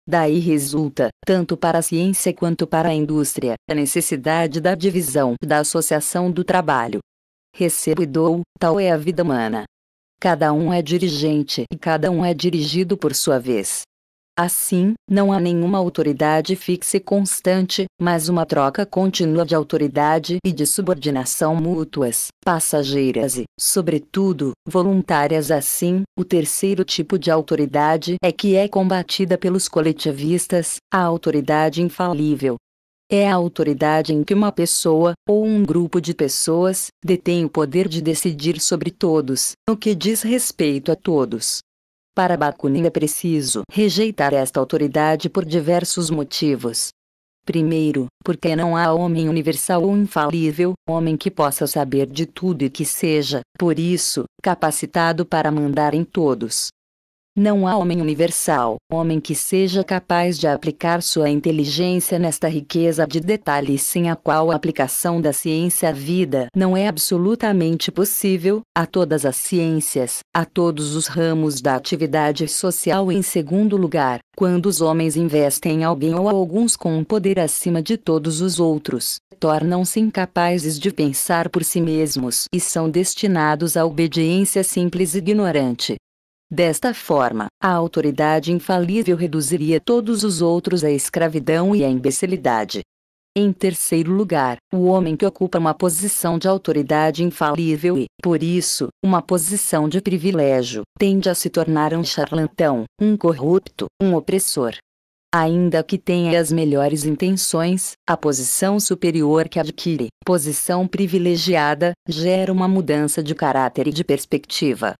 Daí resulta, tanto para a ciência quanto para a indústria, a necessidade da divisão da associação do trabalho. Recebo e dou, tal é a vida humana. Cada um é dirigente e cada um é dirigido por sua vez. Assim, não há nenhuma autoridade fixa e constante, mas uma troca contínua de autoridade e de subordinação mútuas, passageiras e, sobretudo, voluntárias. Assim, o terceiro tipo de autoridade é que é combatida pelos coletivistas, a autoridade infalível, é a autoridade em que uma pessoa, ou um grupo de pessoas, detém o poder de decidir sobre todos, no que diz respeito a todos. Para Bakunin é preciso rejeitar esta autoridade por diversos motivos. Primeiro, porque não há homem universal ou infalível, homem que possa saber de tudo e que seja, por isso, capacitado para mandar em todos. Não há homem universal, homem que seja capaz de aplicar sua inteligência nesta riqueza de detalhes sem a qual a aplicação da ciência à vida não é absolutamente possível, a todas as ciências, a todos os ramos da atividade social em segundo lugar, quando os homens investem alguém ou alguns com um poder acima de todos os outros, tornam-se incapazes de pensar por si mesmos e são destinados à obediência simples e ignorante, Desta forma, a autoridade infalível reduziria todos os outros à escravidão e à imbecilidade. Em terceiro lugar, o homem que ocupa uma posição de autoridade infalível e, por isso, uma posição de privilégio, tende a se tornar um charlatão, um corrupto, um opressor. Ainda que tenha as melhores intenções, a posição superior que adquire, posição privilegiada, gera uma mudança de caráter e de perspectiva,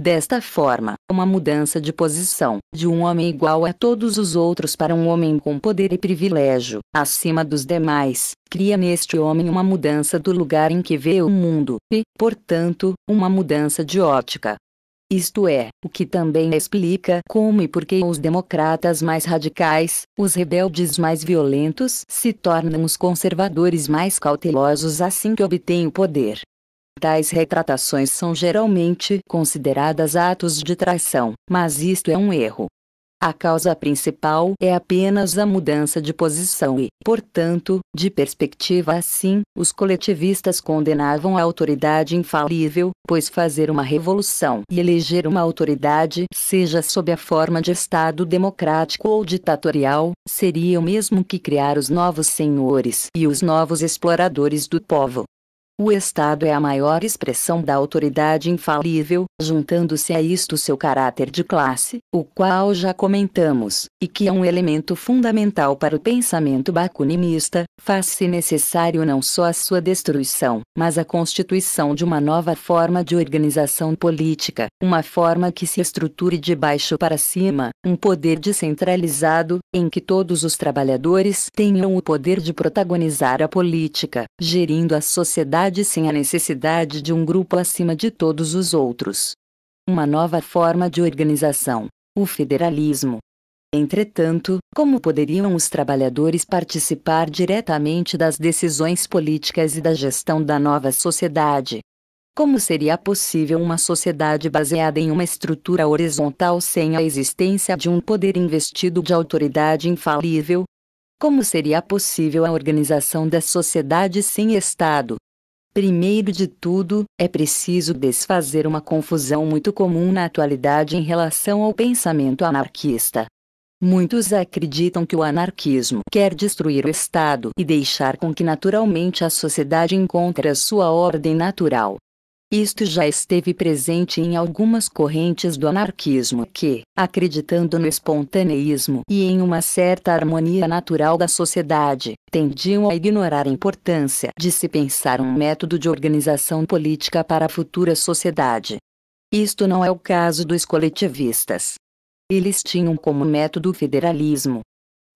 Desta forma, uma mudança de posição de um homem igual a todos os outros para um homem com poder e privilégio, acima dos demais, cria neste homem uma mudança do lugar em que vê o mundo, e, portanto, uma mudança de ótica. Isto é, o que também explica como e por que os democratas mais radicais, os rebeldes mais violentos, se tornam os conservadores mais cautelosos assim que obtêm o poder, Tais retratações são geralmente consideradas atos de traição, mas isto é um erro. A causa principal é apenas a mudança de posição e, portanto, de perspectiva. Assim, os coletivistas condenavam a autoridade infalível, pois fazer uma revolução e eleger uma autoridade, seja sob a forma de Estado democrático ou ditatorial, seria o mesmo que criar os novos senhores e os novos exploradores do povo. O Estado é a maior expressão da autoridade infalível, juntando-se a isto seu caráter de classe, o qual já comentamos, e que é um elemento fundamental para o pensamento bakuninista, faz-se necessário não só a sua destruição, mas a constituição de uma nova forma de organização política, uma forma que se estruture de baixo para cima, um poder descentralizado, em que todos os trabalhadores tenham o poder de protagonizar a política, gerindo a sociedade liberdade sem a necessidade de um grupo acima de todos os outros. Uma nova forma de organização, o federalismo. Entretanto, como poderiam os trabalhadores participar diretamente das decisões políticas e da gestão da nova sociedade? Como seria possível uma sociedade baseada em uma estrutura horizontal sem a existência de um poder investido de autoridade infalível? Como seria possível a organização da sociedade sem Estado, Primeiro de tudo, é preciso desfazer uma confusão muito comum na atualidade em relação ao pensamento anarquista. Muitos acreditam que o anarquismo quer destruir o Estado e deixar com que naturalmente a sociedade encontre a sua ordem natural. Isto já esteve presente em algumas correntes do anarquismo que, acreditando no espontaneísmo e em uma certa harmonia natural da sociedade, tendiam a ignorar a importância de se pensar um método de organização política para a futura sociedade. Isto não é o caso dos coletivistas. Eles tinham como método o federalismo,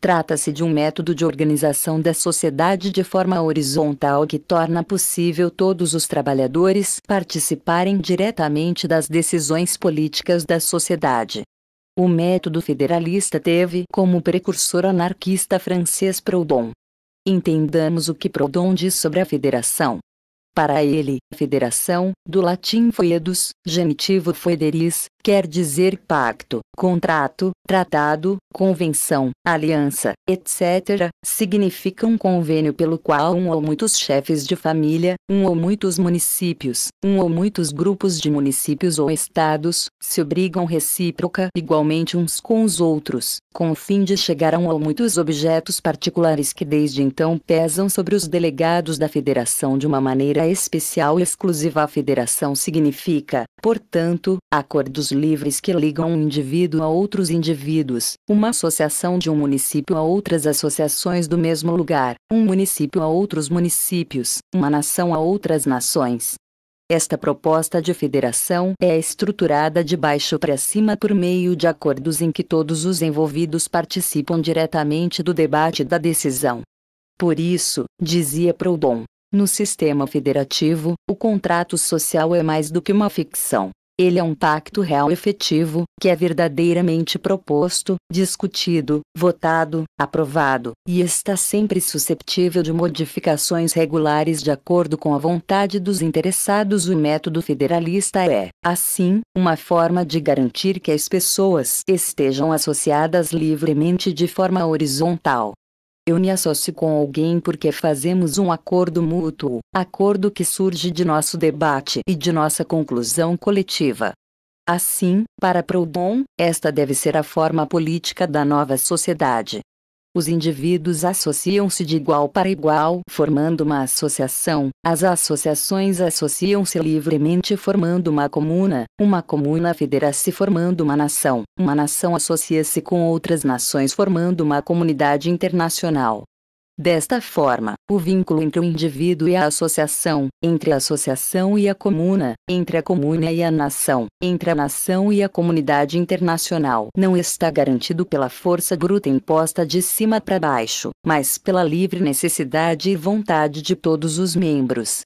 Trata-se de um método de organização da sociedade de forma horizontal que torna possível todos os trabalhadores participarem diretamente das decisões políticas da sociedade. O método federalista teve como precursor anarquista francês Proudhon. Entendamos o que Proudhon diz sobre a federação. Para ele, federação, do latim foedus, genitivo foederis, quer dizer pacto, contrato, tratado, convenção, aliança, etc., significa um convênio pelo qual um ou muitos chefes de família, um ou muitos municípios, um ou muitos grupos de municípios ou estados, se obrigam recíproca igualmente uns com os outros, com o fim de chegar a um ou muitos objetos particulares que desde então pesam sobre os delegados da federação de uma maneira especial e exclusiva. A federação significa, portanto, acordos livres que ligam um indivíduo a outros indivíduos, uma associação de um município a outras associações do mesmo lugar, um município a outros municípios, uma nação a outras nações. Esta proposta de federação é estruturada de baixo para cima por meio de acordos em que todos os envolvidos participam diretamente do debate e da decisão. Por isso, dizia Proudhon, no sistema federativo, o contrato social é mais do que uma ficção. Ele é um pacto real efetivo, que é verdadeiramente proposto, discutido, votado, aprovado, e está sempre susceptível de modificações regulares de acordo com a vontade dos interessados. O método federalista é, assim, uma forma de garantir que as pessoas estejam associadas livremente de forma horizontal, eu me associo com alguém porque fazemos um acordo mútuo, acordo que surge de nosso debate e de nossa conclusão coletiva. Assim, para Proudhon, esta deve ser a forma política da nova sociedade. Os indivíduos associam-se de igual para igual, formando uma associação. As associações associam-se livremente, formando uma comuna. Uma comuna federa-se, formando uma nação. Uma nação associa-se com outras nações, formando uma comunidade internacional. Desta forma, o vínculo entre o indivíduo e a associação, entre a associação e a comuna, entre a comuna e a nação, entre a nação e a comunidade internacional, não está garantido pela força bruta imposta de cima para baixo, mas pela livre necessidade e vontade de todos os membros.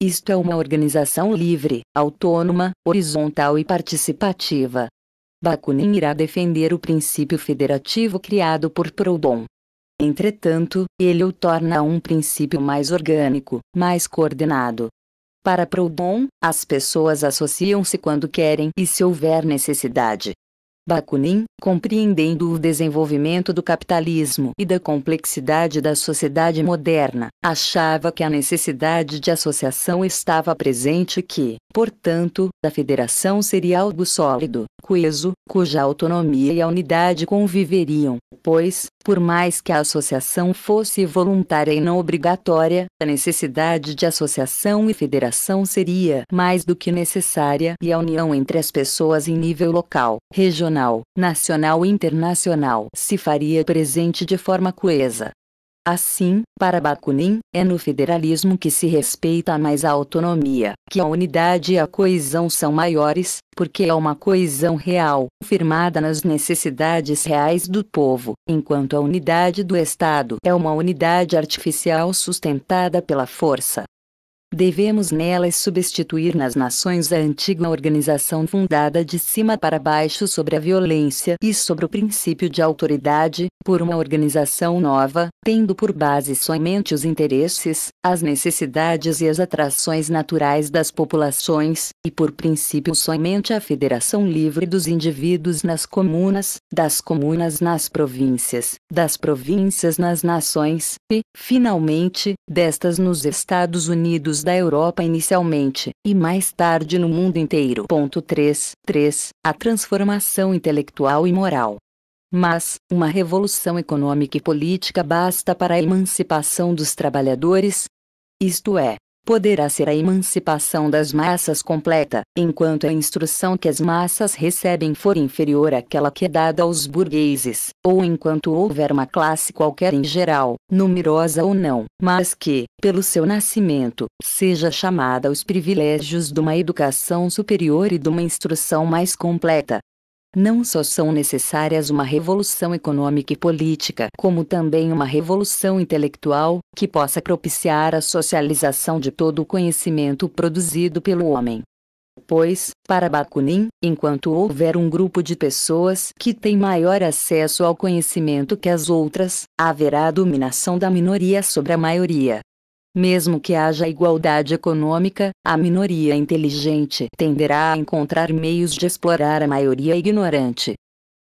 Isto é uma organização livre, autônoma, horizontal e participativa. Bakunin irá defender o princípio federativo criado por Proudhon, Entretanto, ele o torna um princípio mais orgânico, mais coordenado. Para Proudhon, as pessoas associam-se quando querem e se houver necessidade. Bakunin, compreendendo o desenvolvimento do capitalismo e da complexidade da sociedade moderna, achava que a necessidade de associação estava presente e que, portanto, a federação seria algo sólido, coeso, cuja autonomia e a unidade conviveriam, pois, por mais que a associação fosse voluntária e não obrigatória, a necessidade de associação e federação seria mais do que necessária e a união entre as pessoas em nível local, regional regional, nacional e internacional se faria presente de forma coesa. Assim, para Bakunin, é no federalismo que se respeita mais a autonomia, que a unidade e a coesão são maiores, porque é uma coesão real, firmada nas necessidades reais do povo, enquanto a unidade do Estado é uma unidade artificial sustentada pela força devemos nelas substituir nas nações a antiga organização fundada de cima para baixo sobre a violência e sobre o princípio de autoridade, por uma organização nova, tendo por base somente os interesses, as necessidades e as atrações naturais das populações, e por princípio somente a federação livre dos indivíduos nas comunas, das comunas nas províncias, das províncias nas nações, e, finalmente, destas nos Estados Unidos da Europa inicialmente, e mais tarde no mundo inteiro. Ponto 3. 3. A transformação intelectual e moral. Mas, uma revolução econômica e política basta para a emancipação dos trabalhadores? Isto é, poderá ser a emancipação das massas completa, enquanto a instrução que as massas recebem for inferior àquela que é dada aos burgueses, ou enquanto houver uma classe qualquer em geral, numerosa ou não, mas que, pelo seu nascimento, seja chamada aos privilégios de uma educação superior e de uma instrução mais completa, não só são necessárias uma revolução econômica e política, como também uma revolução intelectual, que possa propiciar a socialização de todo o conhecimento produzido pelo homem. Pois, para Bakunin, enquanto houver um grupo de pessoas que tem maior acesso ao conhecimento que as outras, haverá dominação da minoria sobre a maioria. Mesmo que haja igualdade econômica, a minoria inteligente tenderá a encontrar meios de explorar a maioria ignorante.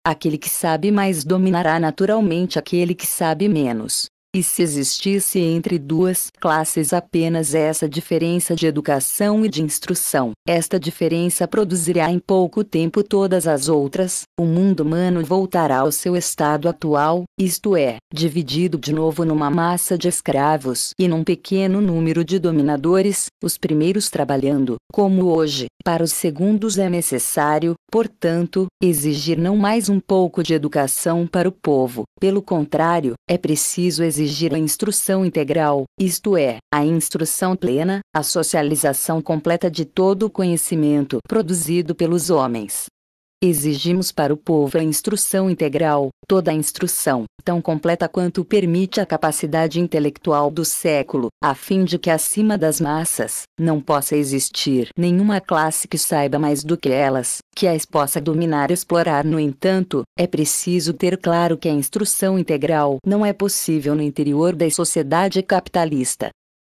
Aquele que sabe mais dominará naturalmente aquele que sabe menos. E se existisse entre duas classes apenas essa diferença de educação e de instrução, esta diferença produzirá em pouco tempo todas as outras. O mundo humano voltará ao seu estado atual, isto é, dividido de novo numa massa de escravos e num pequeno número de dominadores, os primeiros trabalhando, como hoje, para os segundos é necessário, portanto, exigir não mais um pouco de educação para o povo, pelo contrário, é preciso exigir exigir a instrução integral, isto é, a instrução plena, a socialização completa de todo o conhecimento produzido pelos homens. Exigimos para o povo a instrução integral, toda a instrução, tão completa quanto permite a capacidade intelectual do século, a fim de que acima das massas, não possa existir nenhuma classe que saiba mais do que elas, que as possa dominar e explorar. No entanto, é preciso ter claro que a instrução integral não é possível no interior da sociedade capitalista,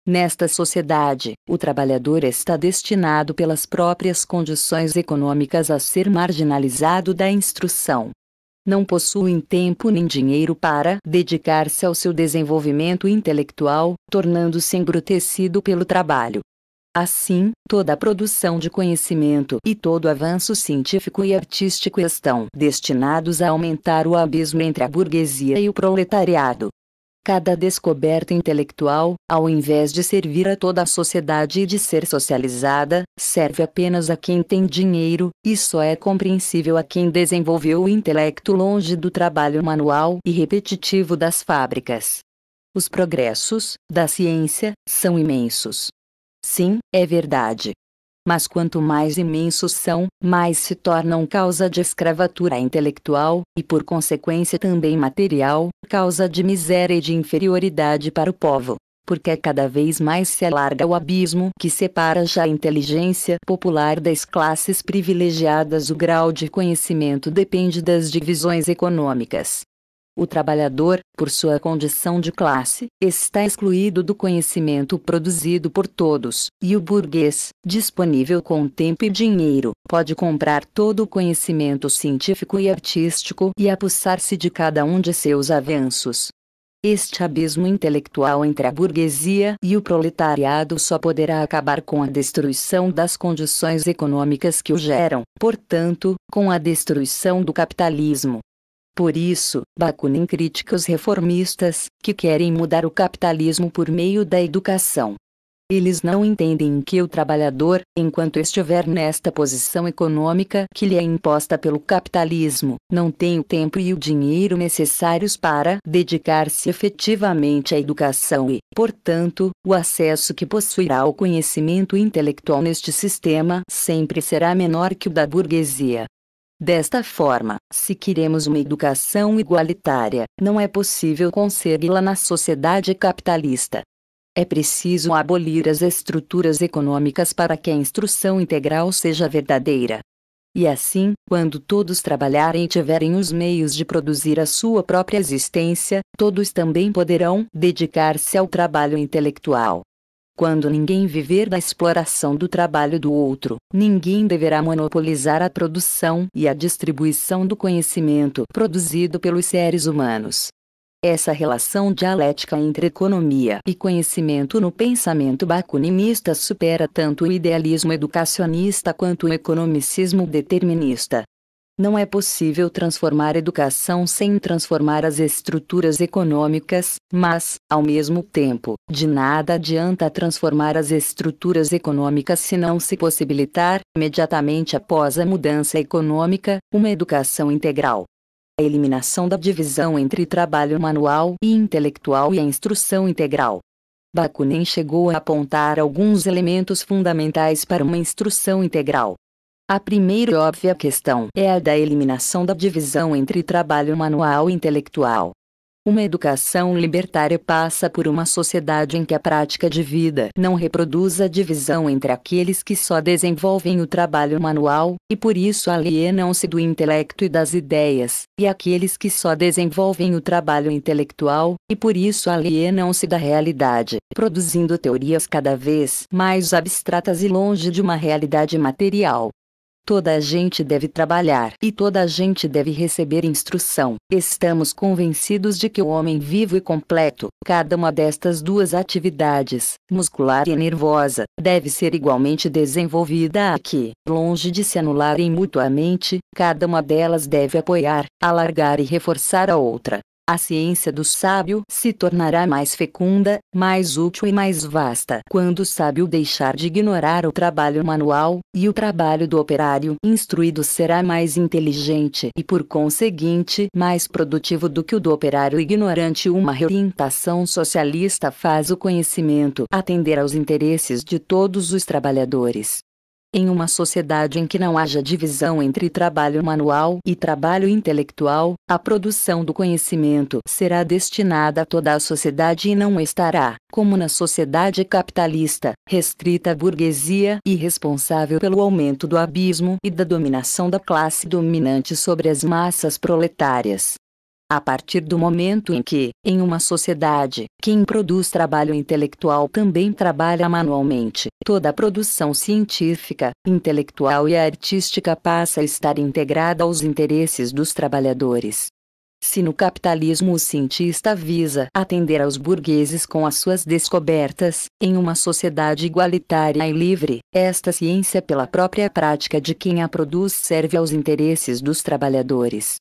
Nesta sociedade, o trabalhador está destinado pelas próprias condições econômicas a ser marginalizado da instrução. Não possuem tempo nem dinheiro para dedicar-se ao seu desenvolvimento intelectual, tornando-se embrutecido pelo trabalho. Assim, toda a produção de conhecimento e todo avanço científico e artístico estão destinados a aumentar o abismo entre a burguesia e o proletariado. Cada descoberta intelectual, ao invés de servir a toda a sociedade e de ser socializada, serve apenas a quem tem dinheiro, e só é compreensível a quem desenvolveu o intelecto longe do trabalho manual e repetitivo das fábricas. Os progressos da ciência são imensos. Sim, é verdade mas quanto mais imensos são, mais se tornam causa de escravatura intelectual, e por consequência também material, causa de miséria e de inferioridade para o povo. Porque cada vez mais se alarga o abismo que separa já a inteligência popular das classes privilegiadas. O grau de conhecimento depende das divisões econômicas o trabalhador, por sua condição de classe, está excluído do conhecimento produzido por todos, e o burguês, disponível com tempo e dinheiro, pode comprar todo o conhecimento científico e artístico e apossar-se de cada um de seus avanços. Este abismo intelectual entre a burguesia e o proletariado só poderá acabar com a destruição das condições econômicas que o geram, portanto, com a destruição do capitalismo. Por isso, Bakunin critica os reformistas, que querem mudar o capitalismo por meio da educação. Eles não entendem que o trabalhador, enquanto estiver nesta posição econômica que lhe é imposta pelo capitalismo, não tem o tempo e o dinheiro necessários para dedicar-se efetivamente à educação e, portanto, o acesso que possuirá ao conhecimento intelectual neste sistema sempre será menor que o da burguesia. Desta forma, se queremos uma educação igualitária, não é possível consegui-la na sociedade capitalista. É preciso abolir as estruturas econômicas para que a instrução integral seja verdadeira. E assim, quando todos trabalharem e tiverem os meios de produzir a sua própria existência, todos também poderão dedicar-se ao trabalho intelectual. Quando ninguém viver da exploração do trabalho do outro, ninguém deverá monopolizar a produção e a distribuição do conhecimento produzido pelos seres humanos. Essa relação dialética entre economia e conhecimento no pensamento bakuninista supera tanto o idealismo educacionista quanto o economicismo determinista. Não é possível transformar a educação sem transformar as estruturas econômicas, mas, ao mesmo tempo, de nada adianta transformar as estruturas econômicas se não se possibilitar, imediatamente após a mudança econômica, uma educação integral. A eliminação da divisão entre trabalho manual e intelectual e a instrução integral. Bakunin chegou a apontar alguns elementos fundamentais para uma instrução integral. A primeira e óbvia questão é a da eliminação da divisão entre trabalho manual e intelectual. Uma educação libertária passa por uma sociedade em que a prática de vida não reproduz a divisão entre aqueles que só desenvolvem o trabalho manual, e por isso alienam-se do intelecto e das ideias, e aqueles que só desenvolvem o trabalho intelectual, e por isso alienam-se da realidade, produzindo teorias cada vez mais abstratas e longe de uma realidade material. Toda a gente deve trabalhar e toda a gente deve receber instrução. Estamos convencidos de que o homem vivo e completo, cada uma destas duas atividades, muscular e nervosa, deve ser igualmente desenvolvida aqui. Longe de se anularem mutuamente, cada uma delas deve apoiar, alargar e reforçar a outra. A ciência do sábio se tornará mais fecunda, mais útil e mais vasta quando o sábio deixar de ignorar o trabalho manual, e o trabalho do operário instruído será mais inteligente e, por conseguinte, mais produtivo do que o do operário ignorante. Uma reorientação socialista faz o conhecimento atender aos interesses de todos os trabalhadores. Em uma sociedade em que não haja divisão entre trabalho manual e trabalho intelectual, a produção do conhecimento será destinada a toda a sociedade e não estará, como na sociedade capitalista, restrita à burguesia e responsável pelo aumento do abismo e da dominação da classe dominante sobre as massas proletárias. A partir do momento em que, em uma sociedade, quem produz trabalho intelectual também trabalha manualmente, toda a produção científica, intelectual e artística passa a estar integrada aos interesses dos trabalhadores. Se no capitalismo o cientista visa atender aos burgueses com as suas descobertas, em uma sociedade igualitária e livre, esta ciência, pela própria prática de quem a produz, serve aos interesses dos trabalhadores.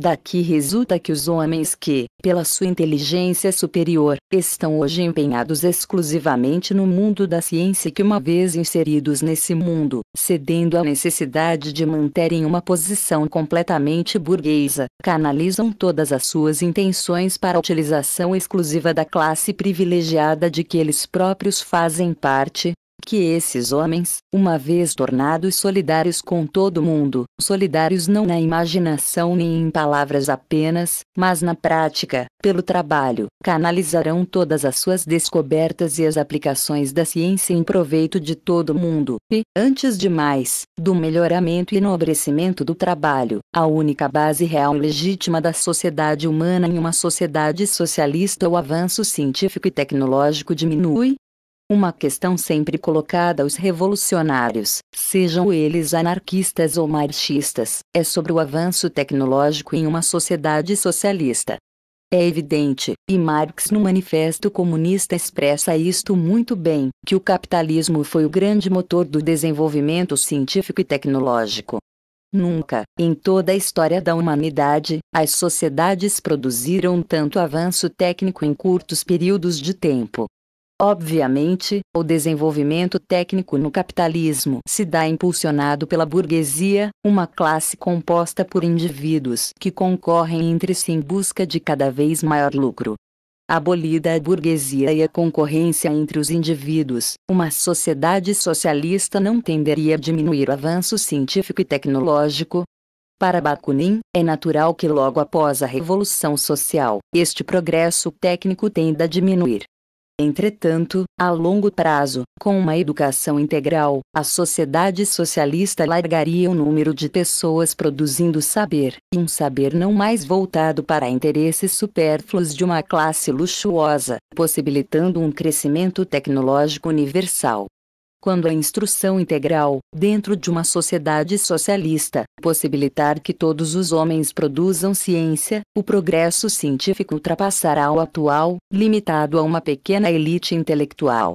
Daqui resulta que os homens que, pela sua inteligência superior, estão hoje empenhados exclusivamente no mundo da ciência que uma vez inseridos nesse mundo, cedendo à necessidade de manterem uma posição completamente burguesa, canalizam todas as suas intenções para a utilização exclusiva da classe privilegiada de que eles próprios fazem parte, que esses homens, uma vez tornados solidários com todo mundo, solidários não na imaginação nem em palavras apenas, mas na prática, pelo trabalho, canalizarão todas as suas descobertas e as aplicações da ciência em proveito de todo mundo, e, antes de mais, do melhoramento e enobrecimento do trabalho, a única base real e legítima da sociedade humana em uma sociedade socialista o avanço científico e tecnológico diminui, uma questão sempre colocada aos revolucionários, sejam eles anarquistas ou marxistas, é sobre o avanço tecnológico em uma sociedade socialista. É evidente, e Marx no Manifesto Comunista expressa isto muito bem, que o capitalismo foi o grande motor do desenvolvimento científico e tecnológico. Nunca, em toda a história da humanidade, as sociedades produziram tanto avanço técnico em curtos períodos de tempo, Obviamente, o desenvolvimento técnico no capitalismo se dá impulsionado pela burguesia, uma classe composta por indivíduos que concorrem entre si em busca de cada vez maior lucro. Abolida a burguesia e a concorrência entre os indivíduos, uma sociedade socialista não tenderia a diminuir o avanço científico e tecnológico, para Bakunin, é natural que logo após a Revolução Social, este progresso técnico tenda a diminuir. Entretanto, a longo prazo, com uma educação integral, a sociedade socialista largaria o número de pessoas produzindo saber, e um saber não mais voltado para interesses supérfluos de uma classe luxuosa, possibilitando um crescimento tecnológico universal quando a instrução integral, dentro de uma sociedade socialista, possibilitar que todos os homens produzam ciência, o progresso científico ultrapassará o atual, limitado a uma pequena elite intelectual.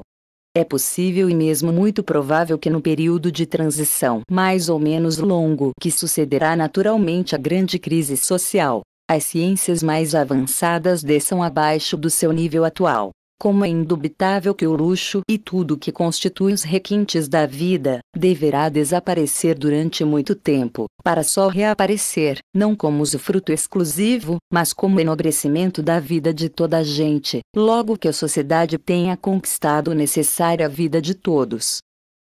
É possível e mesmo muito provável que no período de transição mais ou menos longo que sucederá naturalmente a grande crise social, as ciências mais avançadas desçam abaixo do seu nível atual como é indubitável que o luxo e tudo que constitui os requintes da vida deverá desaparecer durante muito tempo, para só reaparecer, não como usufruto exclusivo, mas como enobrecimento da vida de toda a gente, logo que a sociedade tenha conquistado o necessário à vida de todos.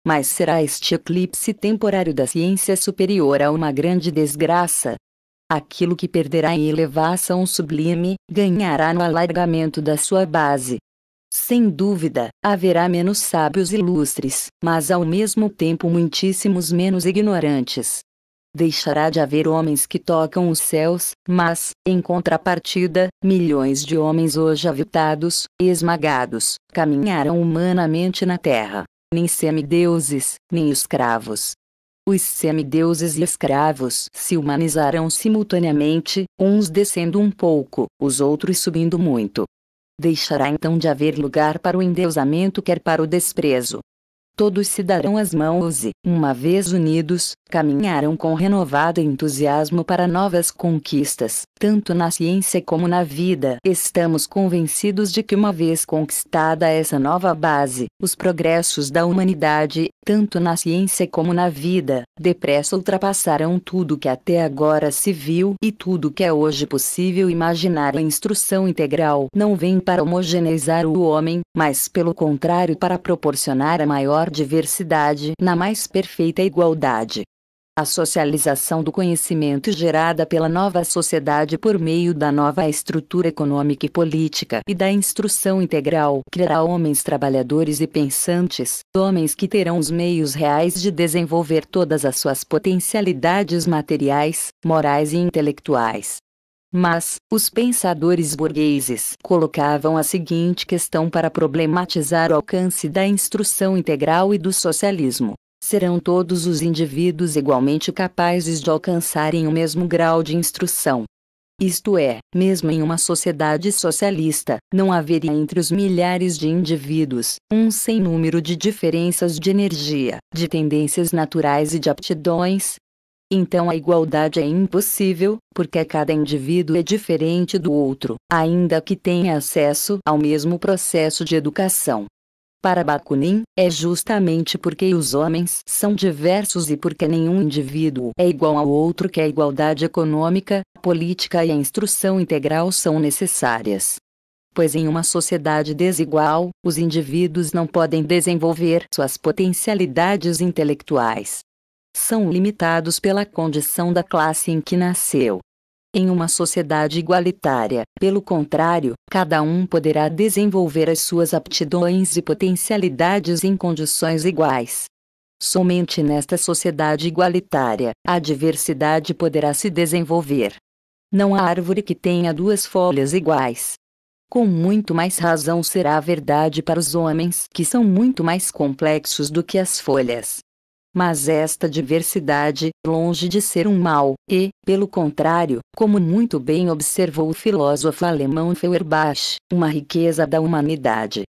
Mas será este eclipse temporário da ciência superior a uma grande desgraça, Aquilo que perderá em elevação sublime, ganhará no alargamento da sua base, sem dúvida, haverá menos sábios ilustres, mas ao mesmo tempo muitíssimos menos ignorantes. Deixará de haver homens que tocam os céus, mas, em contrapartida, milhões de homens hoje avitados, esmagados, caminharão humanamente na terra. Nem semideuses, nem escravos, os semideuses e escravos se humanizarão simultaneamente, uns descendo um pouco, os outros subindo muito, deixará então de haver lugar para o endeusamento quer para o desprezo todos se darão as mãos e, uma vez unidos, caminharão com renovado entusiasmo para novas conquistas, tanto na ciência como na vida. Estamos convencidos de que, uma vez conquistada essa nova base, os progressos da humanidade, tanto na ciência como na vida, depressa ultrapassarão tudo que até agora se viu e tudo que é hoje possível imaginar. A instrução integral não vem para homogeneizar o homem, mas pelo contrário para proporcionar a maior diversidade na mais perfeita igualdade. A socialização do conhecimento gerada pela nova sociedade por meio da nova estrutura econômica e política e da instrução integral criará homens trabalhadores e pensantes, homens que terão os meios reais de desenvolver todas as suas potencialidades materiais, morais e intelectuais. Mas, os pensadores burgueses colocavam a seguinte questão para problematizar o alcance da instrução integral e do socialismo. Serão todos os indivíduos igualmente capazes de alcançarem o mesmo grau de instrução? Isto é, mesmo em uma sociedade socialista, não haveria entre os milhares de indivíduos um sem número de diferenças de energia, de tendências naturais e de aptidões, então a igualdade é impossível, porque cada indivíduo é diferente do outro, ainda que tenha acesso ao mesmo processo de educação. Para Bakunin, é justamente porque os homens são diversos e porque nenhum indivíduo é igual ao outro que a igualdade econômica, política e a instrução integral são necessárias. Pois em uma sociedade desigual, os indivíduos não podem desenvolver suas potencialidades intelectuais, são limitados pela condição da classe em que nasceu. Em uma sociedade igualitária, pelo contrário, cada um poderá desenvolver as suas aptidões e potencialidades em condições iguais. Somente nesta sociedade igualitária, a diversidade poderá se desenvolver. Não há árvore que tenha duas folhas iguais. Com muito mais razão será a verdade para os homens, que são muito mais complexos do que as folhas. Mas esta diversidade, é longe de ser um mal, e, pelo contrário, como muito bem observou o filósofo alemão Feuerbach, uma riqueza da humanidade.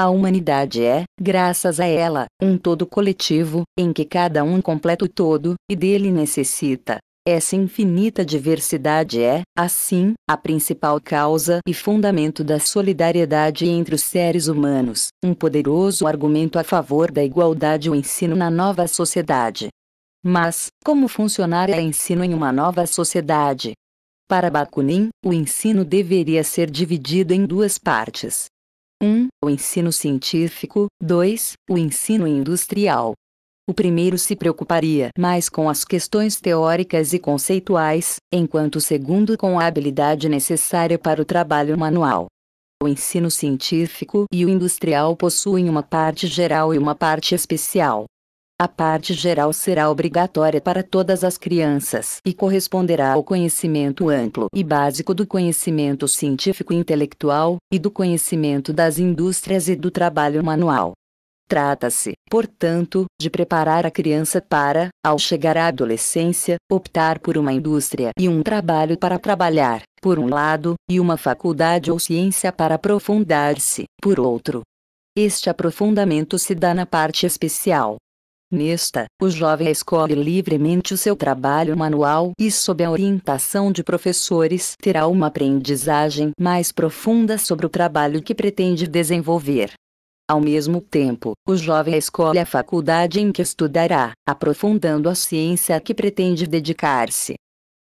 A humanidade é, graças a ela, um todo coletivo, em que cada um completa o todo, e dele necessita, essa infinita diversidade é, assim, a principal causa e fundamento da solidariedade entre os seres humanos, um poderoso argumento a favor da igualdade o ensino na nova sociedade. Mas, como funcionar o é ensino em uma nova sociedade? Para Bakunin, o ensino deveria ser dividido em duas partes. 1. Um, o ensino científico. 2. O ensino industrial. O primeiro se preocuparia mais com as questões teóricas e conceituais, enquanto o segundo com a habilidade necessária para o trabalho manual. O ensino científico e o industrial possuem uma parte geral e uma parte especial. A parte geral será obrigatória para todas as crianças e corresponderá ao conhecimento amplo e básico do conhecimento científico e intelectual, e do conhecimento das indústrias e do trabalho manual. Trata-se, portanto, de preparar a criança para, ao chegar à adolescência, optar por uma indústria e um trabalho para trabalhar, por um lado, e uma faculdade ou ciência para aprofundar-se, por outro. Este aprofundamento se dá na parte especial. Nesta, o jovem escolhe livremente o seu trabalho manual e, sob a orientação de professores, terá uma aprendizagem mais profunda sobre o trabalho que pretende desenvolver. Ao mesmo tempo, o jovem escolhe a faculdade em que estudará, aprofundando a ciência a que pretende dedicar-se.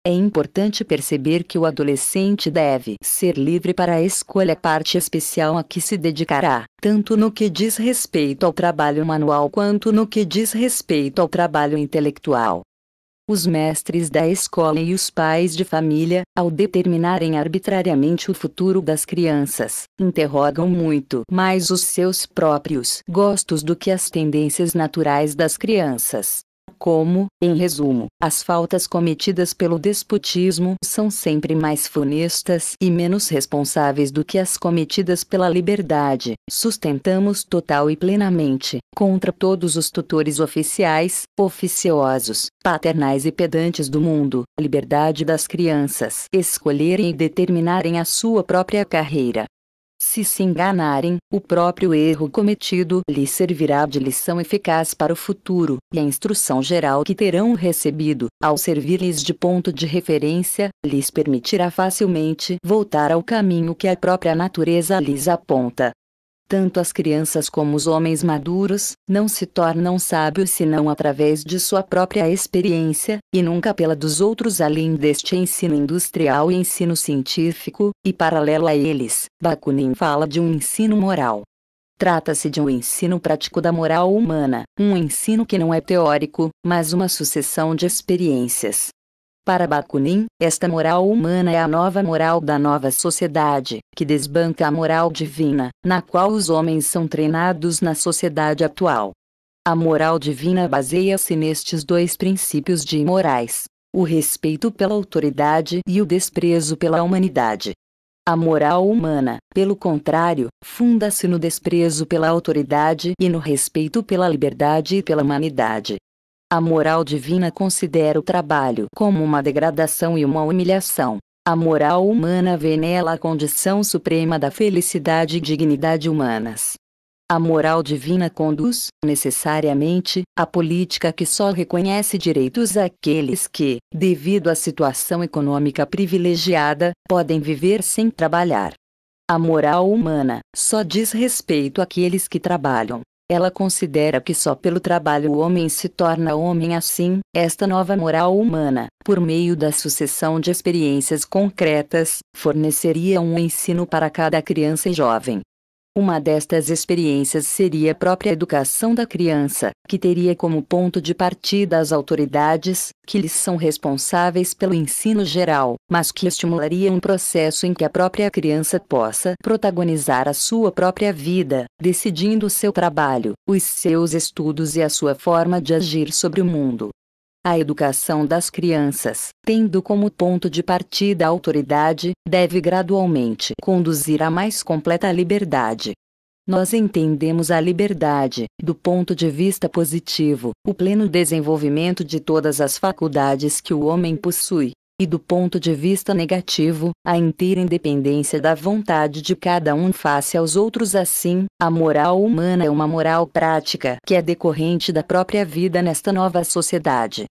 É importante perceber que o adolescente deve ser livre para a escolha parte especial a que se dedicará, tanto no que diz respeito ao trabalho manual quanto no que diz respeito ao trabalho intelectual os mestres da escola e os pais de família, ao determinarem arbitrariamente o futuro das crianças, interrogam muito mais os seus próprios gostos do que as tendências naturais das crianças como, em resumo, as faltas cometidas pelo despotismo são sempre mais funestas e menos responsáveis do que as cometidas pela liberdade. Sustentamos total e plenamente, contra todos os tutores oficiais, oficiosos, paternais e pedantes do mundo, a liberdade das crianças escolherem e determinarem a sua própria carreira, se se enganarem, o próprio erro cometido lhes servirá de lição eficaz para o futuro, e a instrução geral que terão recebido, ao servir-lhes de ponto de referência, lhes permitirá facilmente voltar ao caminho que a própria natureza lhes aponta. Tanto as crianças como os homens maduros não se tornam sábios senão através de sua própria experiência, e nunca pela dos outros além deste ensino industrial e ensino científico, e paralelo a eles, Bakunin fala de um ensino moral. Trata-se de um ensino prático da moral humana, um ensino que não é teórico, mas uma sucessão de experiências, para Bakunin, esta moral humana é a nova moral da nova sociedade, que desbanca a moral divina, na qual os homens são treinados na sociedade atual. A moral divina baseia-se nestes dois princípios de morais: o respeito pela autoridade e o desprezo pela humanidade. A moral humana, pelo contrário, funda-se no desprezo pela autoridade e no respeito pela liberdade e pela humanidade. A moral divina considera o trabalho como uma degradação e uma humilhação. A moral humana vê nela a condição suprema da felicidade e dignidade humanas. A moral divina conduz, necessariamente, a política que só reconhece direitos àqueles que, devido à situação econômica privilegiada, podem viver sem trabalhar. A moral humana só diz respeito àqueles que trabalham, ela considera que só pelo trabalho o homem se torna homem assim, esta nova moral humana, por meio da sucessão de experiências concretas, forneceria um ensino para cada criança e jovem, uma destas experiências seria a própria educação da criança, que teria como ponto de partida as autoridades, que lhes são responsáveis pelo ensino geral, mas que estimularia um processo em que a própria criança possa protagonizar a sua própria vida, decidindo o seu trabalho, os seus estudos e a sua forma de agir sobre o mundo. A educação das crianças, tendo como ponto de partida a autoridade, deve gradualmente conduzir à mais completa liberdade. Nós entendemos a liberdade, do ponto de vista positivo, o pleno desenvolvimento de todas as faculdades que o homem possui, e do ponto de vista negativo, a inteira independência da vontade de cada um face aos outros. Assim, a moral humana é uma moral prática que é decorrente da própria vida nesta nova sociedade.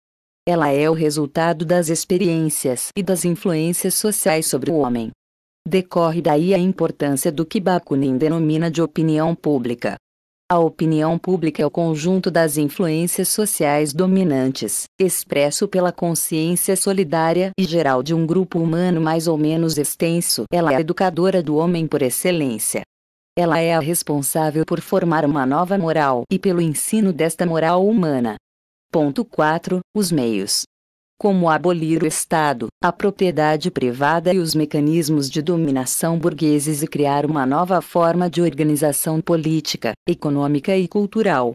Ela é o resultado das experiências e das influências sociais sobre o homem. Decorre daí a importância do que Bakunin denomina de opinião pública. A opinião pública é o conjunto das influências sociais dominantes, expresso pela consciência solidária e geral de um grupo humano mais ou menos extenso. Ela é a educadora do homem por excelência. Ela é a responsável por formar uma nova moral e pelo ensino desta moral humana. Ponto 4. Os meios. Como abolir o Estado, a propriedade privada e os mecanismos de dominação burgueses e criar uma nova forma de organização política, econômica e cultural.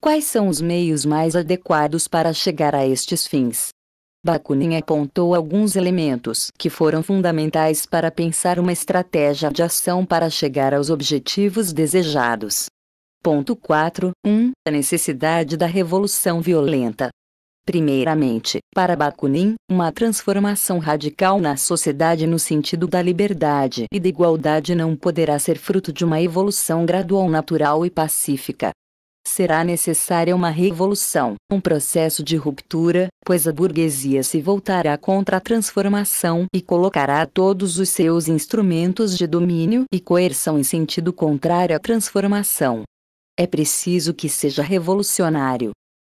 Quais são os meios mais adequados para chegar a estes fins? Bakunin apontou alguns elementos que foram fundamentais para pensar uma estratégia de ação para chegar aos objetivos desejados. Ponto 4. 1. A necessidade da revolução violenta. Primeiramente, para Bakunin, uma transformação radical na sociedade no sentido da liberdade e da igualdade não poderá ser fruto de uma evolução gradual natural e pacífica. Será necessária uma revolução, um processo de ruptura, pois a burguesia se voltará contra a transformação e colocará todos os seus instrumentos de domínio e coerção em sentido contrário à transformação. É preciso que seja revolucionário.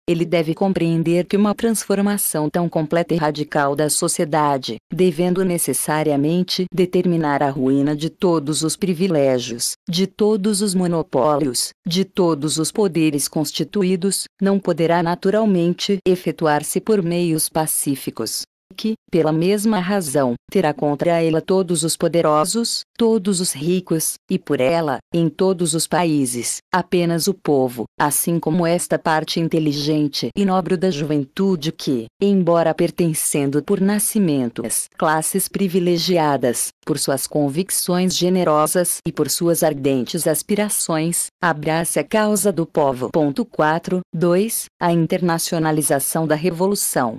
Ele deve compreender que uma transformação tão completa e radical da sociedade, devendo necessariamente determinar a ruína de todos os privilégios, de todos os monopólios, de todos os poderes constituídos, não poderá naturalmente efetuar-se por meios pacíficos que, pela mesma razão, terá contra ela todos os poderosos, todos os ricos, e por ela, em todos os países, apenas o povo, assim como esta parte inteligente e nobre da juventude que, embora pertencendo por nascimento às classes privilegiadas, por suas convicções generosas e por suas ardentes aspirações, abraça a causa do povo. 4, 2, a internacionalização da revolução.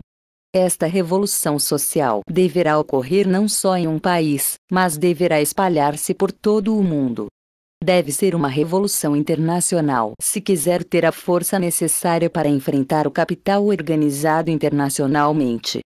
Esta revolução social deverá ocorrer não só em um país, mas deverá espalhar-se por todo o mundo. Deve ser uma revolução internacional se quiser ter a força necessária para enfrentar o capital organizado internacionalmente.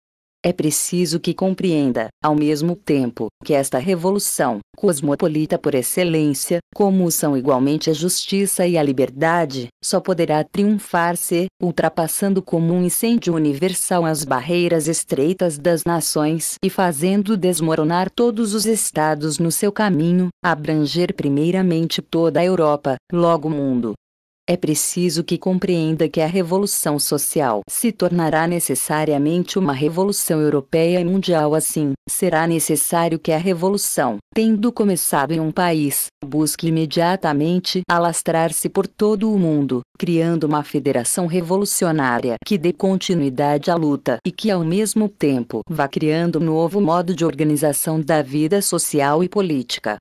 É preciso que compreenda, ao mesmo tempo, que esta revolução, cosmopolita por excelência, como são igualmente a justiça e a liberdade, só poderá triunfar se, ultrapassando como um incêndio universal as barreiras estreitas das nações e fazendo desmoronar todos os estados no seu caminho, abranger primeiramente toda a Europa, logo o mundo, é preciso que compreenda que a revolução social se tornará necessariamente uma revolução europeia e mundial assim, será necessário que a revolução, tendo começado em um país, busque imediatamente alastrar-se por todo o mundo, criando uma federação revolucionária que dê continuidade à luta e que ao mesmo tempo vá criando um novo modo de organização da vida social e política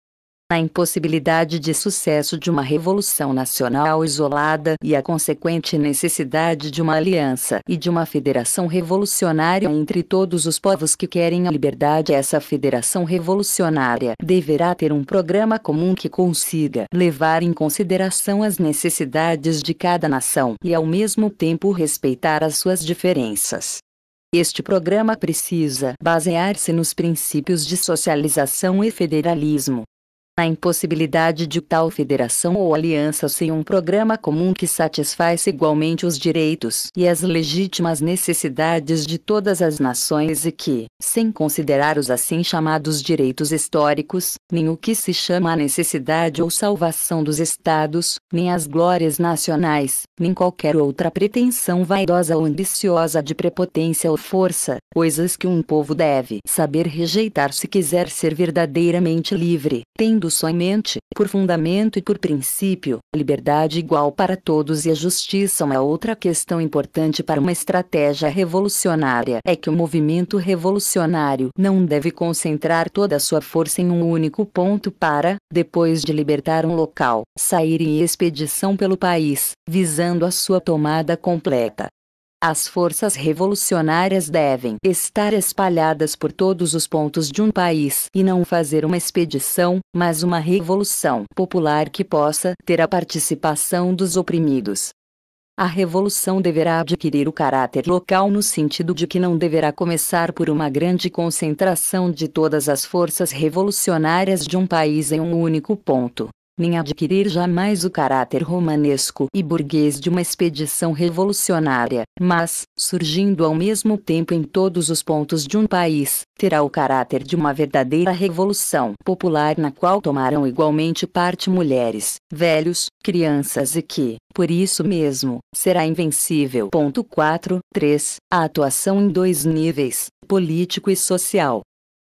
a impossibilidade de sucesso de uma revolução nacional isolada e a consequente necessidade de uma aliança e de uma federação revolucionária entre todos os povos que querem a liberdade. Essa federação revolucionária deverá ter um programa comum que consiga levar em consideração as necessidades de cada nação e ao mesmo tempo respeitar as suas diferenças. Este programa precisa basear-se nos princípios de socialização e federalismo, a impossibilidade de tal federação ou aliança sem um programa comum que satisfaça igualmente os direitos e as legítimas necessidades de todas as nações e que, sem considerar os assim chamados direitos históricos, nem o que se chama a necessidade ou salvação dos estados, nem as glórias nacionais, nem qualquer outra pretensão vaidosa ou ambiciosa de prepotência ou força, coisas que um povo deve saber rejeitar se quiser ser verdadeiramente livre, tendo tendo somente, por fundamento e por princípio, liberdade igual para todos e a justiça. Uma é outra questão importante para uma estratégia revolucionária é que o movimento revolucionário não deve concentrar toda a sua força em um único ponto para, depois de libertar um local, sair em expedição pelo país, visando a sua tomada completa. As forças revolucionárias devem estar espalhadas por todos os pontos de um país e não fazer uma expedição, mas uma revolução popular que possa ter a participação dos oprimidos. A revolução deverá adquirir o caráter local no sentido de que não deverá começar por uma grande concentração de todas as forças revolucionárias de um país em um único ponto nem adquirir jamais o caráter romanesco e burguês de uma expedição revolucionária, mas, surgindo ao mesmo tempo em todos os pontos de um país, terá o caráter de uma verdadeira revolução popular na qual tomarão igualmente parte mulheres, velhos, crianças e que, por isso mesmo, será invencível. 4, 3. A atuação em dois níveis, político e social.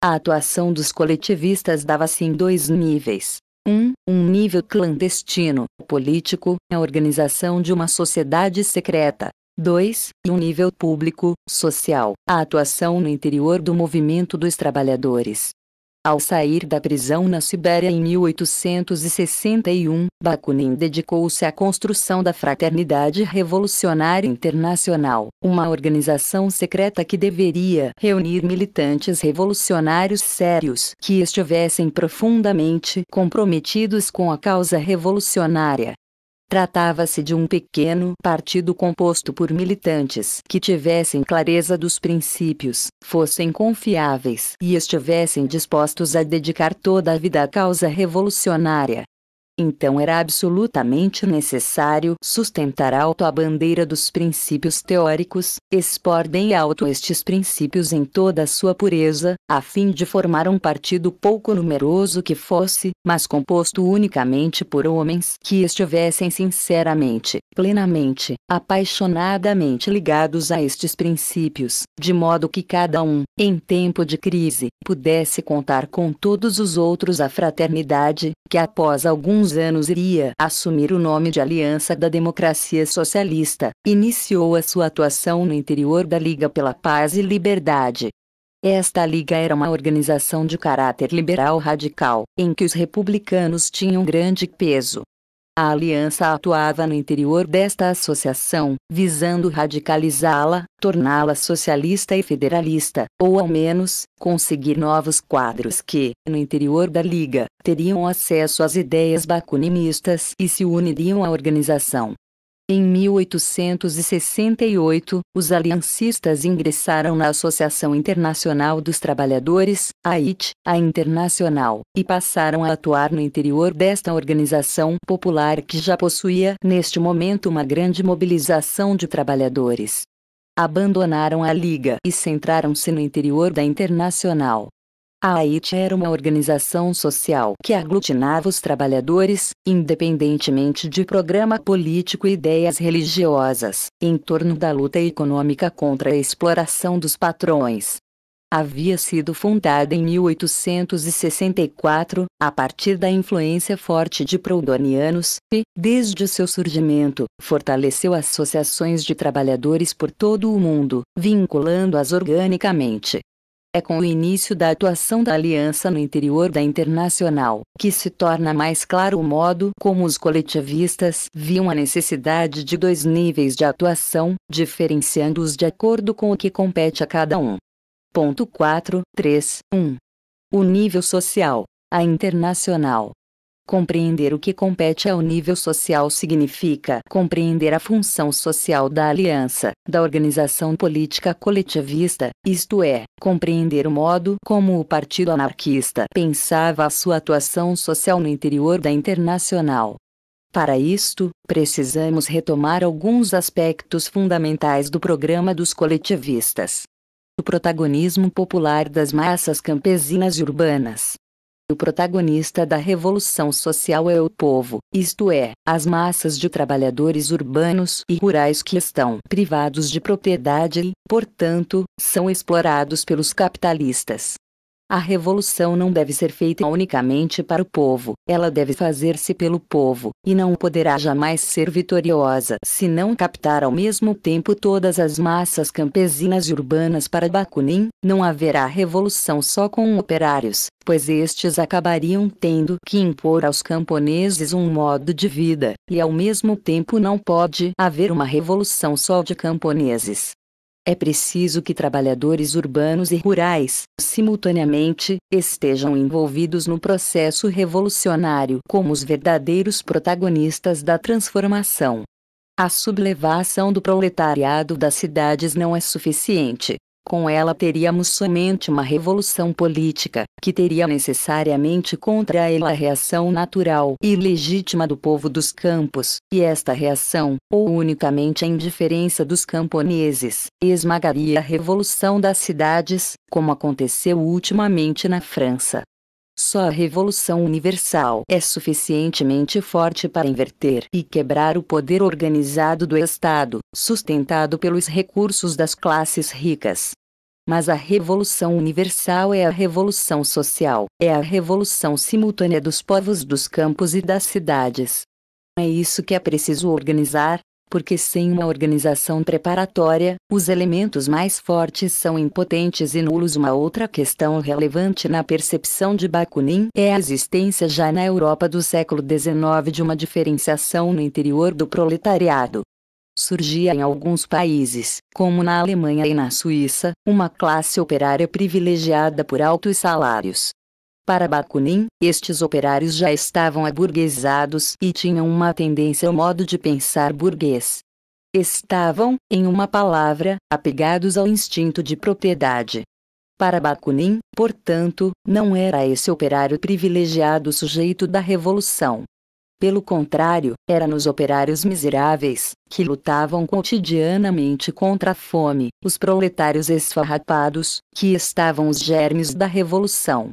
A atuação dos coletivistas dava-se em dois níveis, 1. Um nível clandestino, político, a organização de uma sociedade secreta. 2. um nível público, social, a atuação no interior do movimento dos trabalhadores. Ao sair da prisão na Sibéria em 1861, Bakunin dedicou-se à construção da Fraternidade Revolucionária Internacional, uma organização secreta que deveria reunir militantes revolucionários sérios que estivessem profundamente comprometidos com a causa revolucionária. Tratava-se de um pequeno partido composto por militantes que tivessem clareza dos princípios, fossem confiáveis e estivessem dispostos a dedicar toda a vida à causa revolucionária. Então era absolutamente necessário sustentar alto a bandeira dos princípios teóricos, expor bem alto estes princípios em toda a sua pureza, a fim de formar um partido pouco numeroso que fosse, mas composto unicamente por homens que estivessem sinceramente, plenamente, apaixonadamente ligados a estes princípios, de modo que cada um, em tempo de crise, pudesse contar com todos os outros a fraternidade, que após alguns alguns anos iria assumir o nome de Aliança da Democracia Socialista, iniciou a sua atuação no interior da Liga pela Paz e Liberdade. Esta liga era uma organização de caráter liberal radical, em que os republicanos tinham grande peso, a aliança atuava no interior desta associação, visando radicalizá-la, torná-la socialista e federalista, ou ao menos, conseguir novos quadros que, no interior da Liga, teriam acesso às ideias bakuninistas e se uniriam à organização. Em 1868, os aliancistas ingressaram na Associação Internacional dos Trabalhadores, AIT, a Internacional, e passaram a atuar no interior desta organização popular que já possuía neste momento uma grande mobilização de trabalhadores. Abandonaram a Liga e centraram-se no interior da Internacional. A AIT era uma organização social que aglutinava os trabalhadores, independentemente de programa político e ideias religiosas, em torno da luta econômica contra a exploração dos patrões. Havia sido fundada em 1864, a partir da influência forte de proudhonianos, e, desde seu surgimento, fortaleceu associações de trabalhadores por todo o mundo, vinculando-as organicamente é com o início da atuação da aliança no interior da Internacional que se torna mais claro o modo como os coletivistas viam a necessidade de dois níveis de atuação, diferenciando-os de acordo com o que compete a cada um. Ponto O nível social, a internacional, Compreender o que compete ao nível social significa compreender a função social da aliança, da organização política coletivista, isto é, compreender o modo como o Partido Anarquista pensava a sua atuação social no interior da internacional. Para isto, precisamos retomar alguns aspectos fundamentais do programa dos coletivistas. O protagonismo popular das massas campesinas e urbanas, o protagonista da revolução social é o povo, isto é, as massas de trabalhadores urbanos e rurais que estão privados de propriedade e, portanto, são explorados pelos capitalistas. A revolução não deve ser feita unicamente para o povo, ela deve fazer-se pelo povo, e não poderá jamais ser vitoriosa se não captar ao mesmo tempo todas as massas campesinas e urbanas para Bakunin. Não haverá revolução só com operários, pois estes acabariam tendo que impor aos camponeses um modo de vida, e ao mesmo tempo não pode haver uma revolução só de camponeses, é preciso que trabalhadores urbanos e rurais, simultaneamente, estejam envolvidos no processo revolucionário como os verdadeiros protagonistas da transformação. A sublevação do proletariado das cidades não é suficiente. Com ela teríamos somente uma revolução política, que teria necessariamente contra ela a reação natural e legítima do povo dos campos, e esta reação, ou unicamente a indiferença dos camponeses, esmagaria a revolução das cidades, como aconteceu ultimamente na França. Só a revolução universal é suficientemente forte para inverter e quebrar o poder organizado do Estado, sustentado pelos recursos das classes ricas. Mas a revolução universal é a revolução social, é a revolução simultânea dos povos dos campos e das cidades. É isso que é preciso organizar, porque sem uma organização preparatória, os elementos mais fortes são impotentes e nulos. Uma outra questão relevante na percepção de Bakunin é a existência já na Europa do século XIX de uma diferenciação no interior do proletariado surgia em alguns países, como na Alemanha e na Suíça, uma classe operária privilegiada por altos salários, para Bakunin, estes operários já estavam aburguesados e tinham uma tendência ao modo de pensar burguês. Estavam, em uma palavra, apegados ao instinto de propriedade. Para Bakunin, portanto, não era esse operário privilegiado sujeito da revolução. Pelo contrário, era nos operários miseráveis, que lutavam cotidianamente contra a fome, os proletários esfarrapados, que estavam os germes da revolução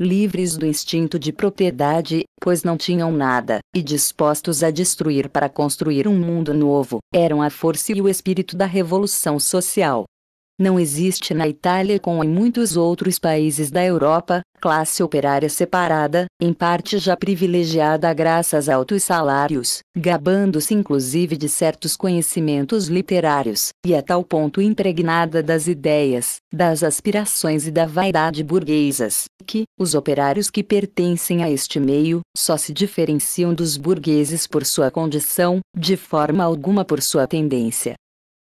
livres do instinto de propriedade, pois não tinham nada, e dispostos a destruir para construir um mundo novo, eram a força e o espírito da revolução social. Não existe na Itália, como em muitos outros países da Europa, classe operária separada, em parte já privilegiada graças a altos salários, gabando-se inclusive de certos conhecimentos literários, e a tal ponto impregnada das ideias, das aspirações e da vaidade burguesas, que, os operários que pertencem a este meio, só se diferenciam dos burgueses por sua condição, de forma alguma por sua tendência,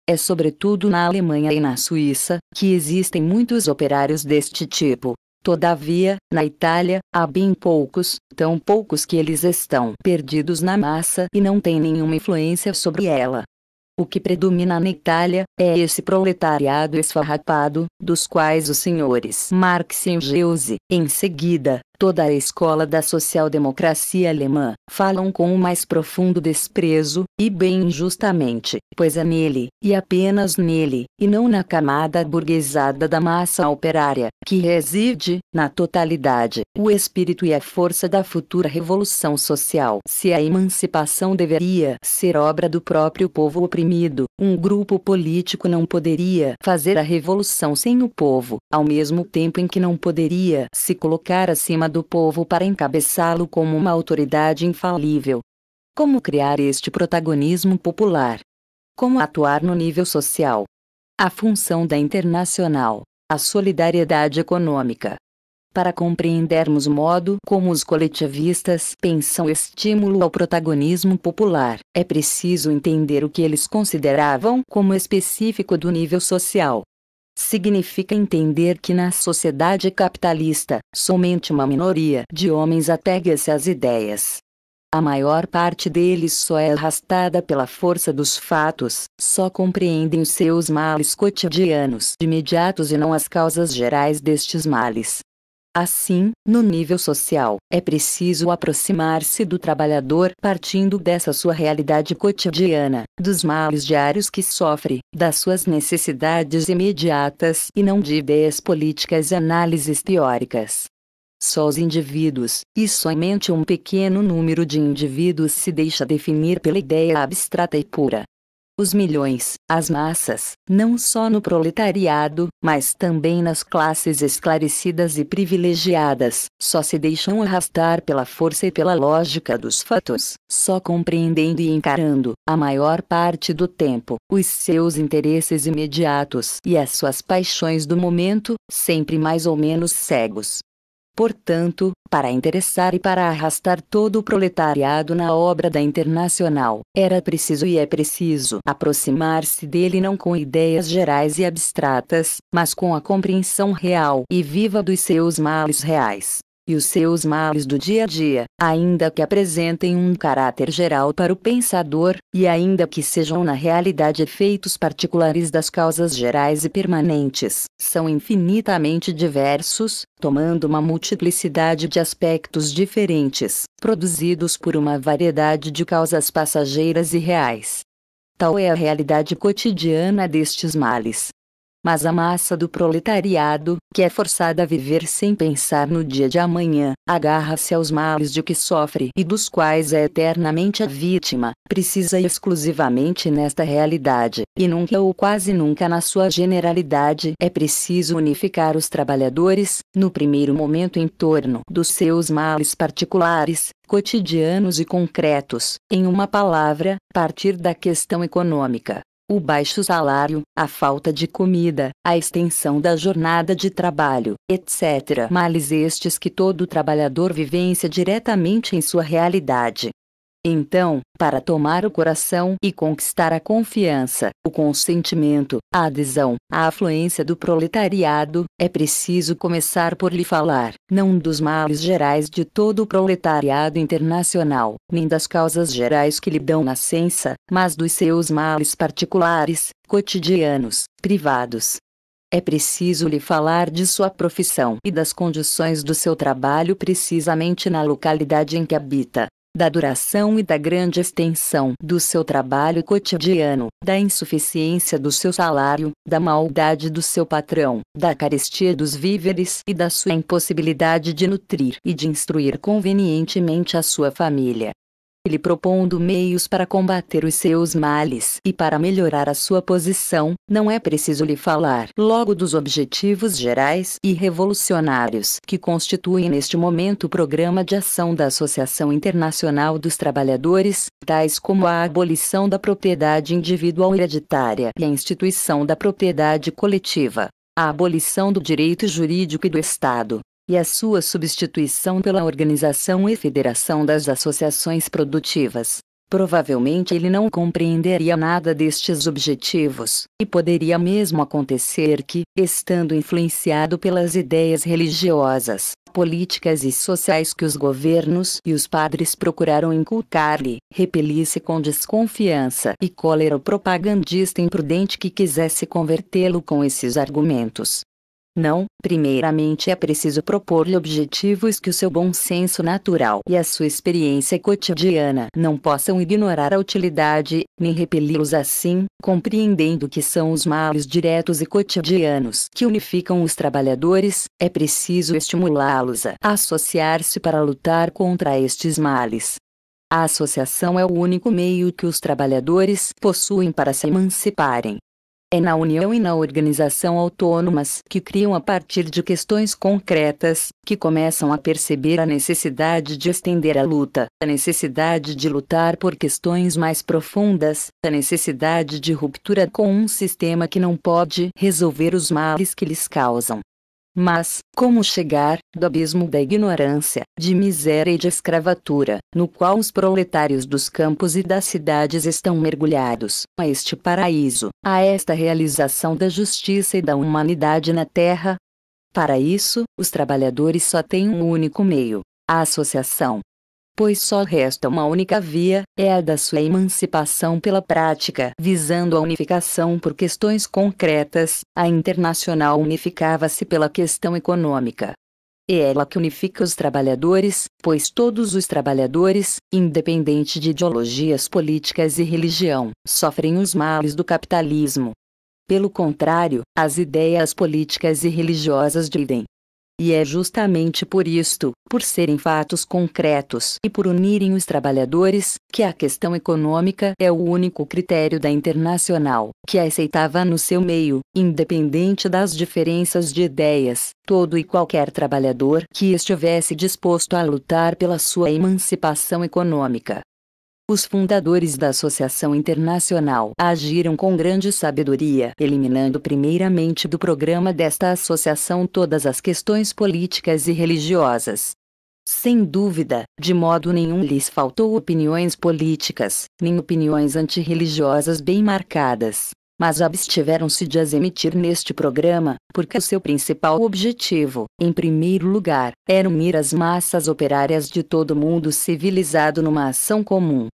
é sobretudo na Alemanha e na Suíça que existem muitos operários deste tipo. Todavia, na Itália, há bem poucos, tão poucos que eles estão perdidos na massa e não têm nenhuma influência sobre ela. O que predomina na Itália é esse proletariado esfarrapado, dos quais os senhores Marx e Engels, em seguida, toda a escola da social-democracia alemã, falam com o mais profundo desprezo, e bem injustamente, pois é nele, e apenas nele, e não na camada burguesada da massa operária, que reside, na totalidade, o espírito e a força da futura revolução social. Se a emancipação deveria ser obra do próprio povo oprimido, um grupo político não poderia fazer a revolução sem o povo, ao mesmo tempo em que não poderia se colocar acima do povo para encabeçá-lo como uma autoridade infalível. Como criar este protagonismo popular? Como atuar no nível social? A função da internacional, a solidariedade econômica. Para compreendermos o modo como os coletivistas pensam estímulo ao protagonismo popular, é preciso entender o que eles consideravam como específico do nível social significa entender que na sociedade capitalista, somente uma minoria de homens apega-se às ideias. A maior parte deles só é arrastada pela força dos fatos, só compreendem seus males cotidianos imediatos e não as causas gerais destes males. Assim, no nível social, é preciso aproximar-se do trabalhador partindo dessa sua realidade cotidiana, dos males diários que sofre, das suas necessidades imediatas e não de ideias políticas e análises teóricas. Só os indivíduos, e somente um pequeno número de indivíduos se deixa definir pela ideia abstrata e pura, os milhões, as massas, não só no proletariado, mas também nas classes esclarecidas e privilegiadas, só se deixam arrastar pela força e pela lógica dos fatos, só compreendendo e encarando, a maior parte do tempo, os seus interesses imediatos e as suas paixões do momento, sempre mais ou menos cegos, portanto, para interessar e para arrastar todo o proletariado na obra da Internacional, era preciso e é preciso aproximar-se dele não com ideias gerais e abstratas, mas com a compreensão real e viva dos seus males reais e os seus males do dia a dia, ainda que apresentem um caráter geral para o pensador, e ainda que sejam na realidade efeitos particulares das causas gerais e permanentes, são infinitamente diversos, tomando uma multiplicidade de aspectos diferentes, produzidos por uma variedade de causas passageiras e reais. Tal é a realidade cotidiana destes males, mas a massa do proletariado, que é forçada a viver sem pensar no dia de amanhã, agarra-se aos males de que sofre e dos quais é eternamente a vítima, precisa exclusivamente nesta realidade, e nunca ou quase nunca na sua generalidade é preciso unificar os trabalhadores, no primeiro momento em torno dos seus males particulares, cotidianos e concretos, em uma palavra, partir da questão econômica, o baixo salário, a falta de comida, a extensão da jornada de trabalho, etc. Males estes que todo trabalhador vivencia diretamente em sua realidade, então, para tomar o coração e conquistar a confiança, o consentimento, a adesão, a afluência do proletariado, é preciso começar por lhe falar, não dos males gerais de todo o proletariado internacional, nem das causas gerais que lhe dão nascença, mas dos seus males particulares, cotidianos, privados, é preciso lhe falar de sua profissão e das condições do seu trabalho precisamente na localidade em que habita, da duração e da grande extensão do seu trabalho cotidiano, da insuficiência do seu salário, da maldade do seu patrão, da carestia dos víveres e da sua impossibilidade de nutrir e de instruir convenientemente a sua família lhe propondo meios para combater os seus males e para melhorar a sua posição, não é preciso lhe falar logo dos objetivos gerais e revolucionários que constituem neste momento o programa de ação da Associação Internacional dos Trabalhadores, tais como a abolição da propriedade individual hereditária e a instituição da propriedade coletiva a abolição do direito jurídico e do Estado, e a sua substituição pela Organização e Federação das Associações Produtivas. Provavelmente ele não compreenderia nada destes objetivos, e poderia mesmo acontecer que, estando influenciado pelas ideias religiosas, políticas e sociais que os governos e os padres procuraram inculcar-lhe, repelisse com desconfiança e cólera o propagandista imprudente que quisesse convertê-lo com esses argumentos. Não, primeiramente é preciso propor-lhe objetivos que o seu bom senso natural e a sua experiência cotidiana não possam ignorar a utilidade, nem repeli-los assim, compreendendo que são os males diretos e cotidianos que unificam os trabalhadores, é preciso estimulá-los a associar-se para lutar contra estes males. A associação é o único meio que os trabalhadores possuem para se emanciparem. É na união e na organização autônomas que criam a partir de questões concretas, que começam a perceber a necessidade de estender a luta, a necessidade de lutar por questões mais profundas, a necessidade de ruptura com um sistema que não pode resolver os males que lhes causam. Mas, como chegar, do abismo da ignorância, de miséria e de escravatura, no qual os proletários dos campos e das cidades estão mergulhados, a este paraíso, a esta realização da justiça e da humanidade na terra? Para isso, os trabalhadores só têm um único meio: a associação pois só resta uma única via, é a da sua emancipação pela prática, visando a unificação por questões concretas, a internacional unificava-se pela questão econômica. É ela que unifica os trabalhadores, pois todos os trabalhadores, independente de ideologias políticas e religião, sofrem os males do capitalismo. Pelo contrário, as ideias políticas e religiosas dividem, e é justamente por isto, por serem fatos concretos e por unirem os trabalhadores, que a questão econômica é o único critério da internacional, que é aceitava no seu meio, independente das diferenças de ideias, todo e qualquer trabalhador que estivesse disposto a lutar pela sua emancipação econômica. Os fundadores da Associação Internacional agiram com grande sabedoria, eliminando primeiramente do programa desta associação todas as questões políticas e religiosas. Sem dúvida, de modo nenhum lhes faltou opiniões políticas, nem opiniões antirreligiosas bem marcadas. Mas abstiveram-se de as emitir neste programa, porque o seu principal objetivo, em primeiro lugar, era unir as massas operárias de todo o mundo civilizado numa ação comum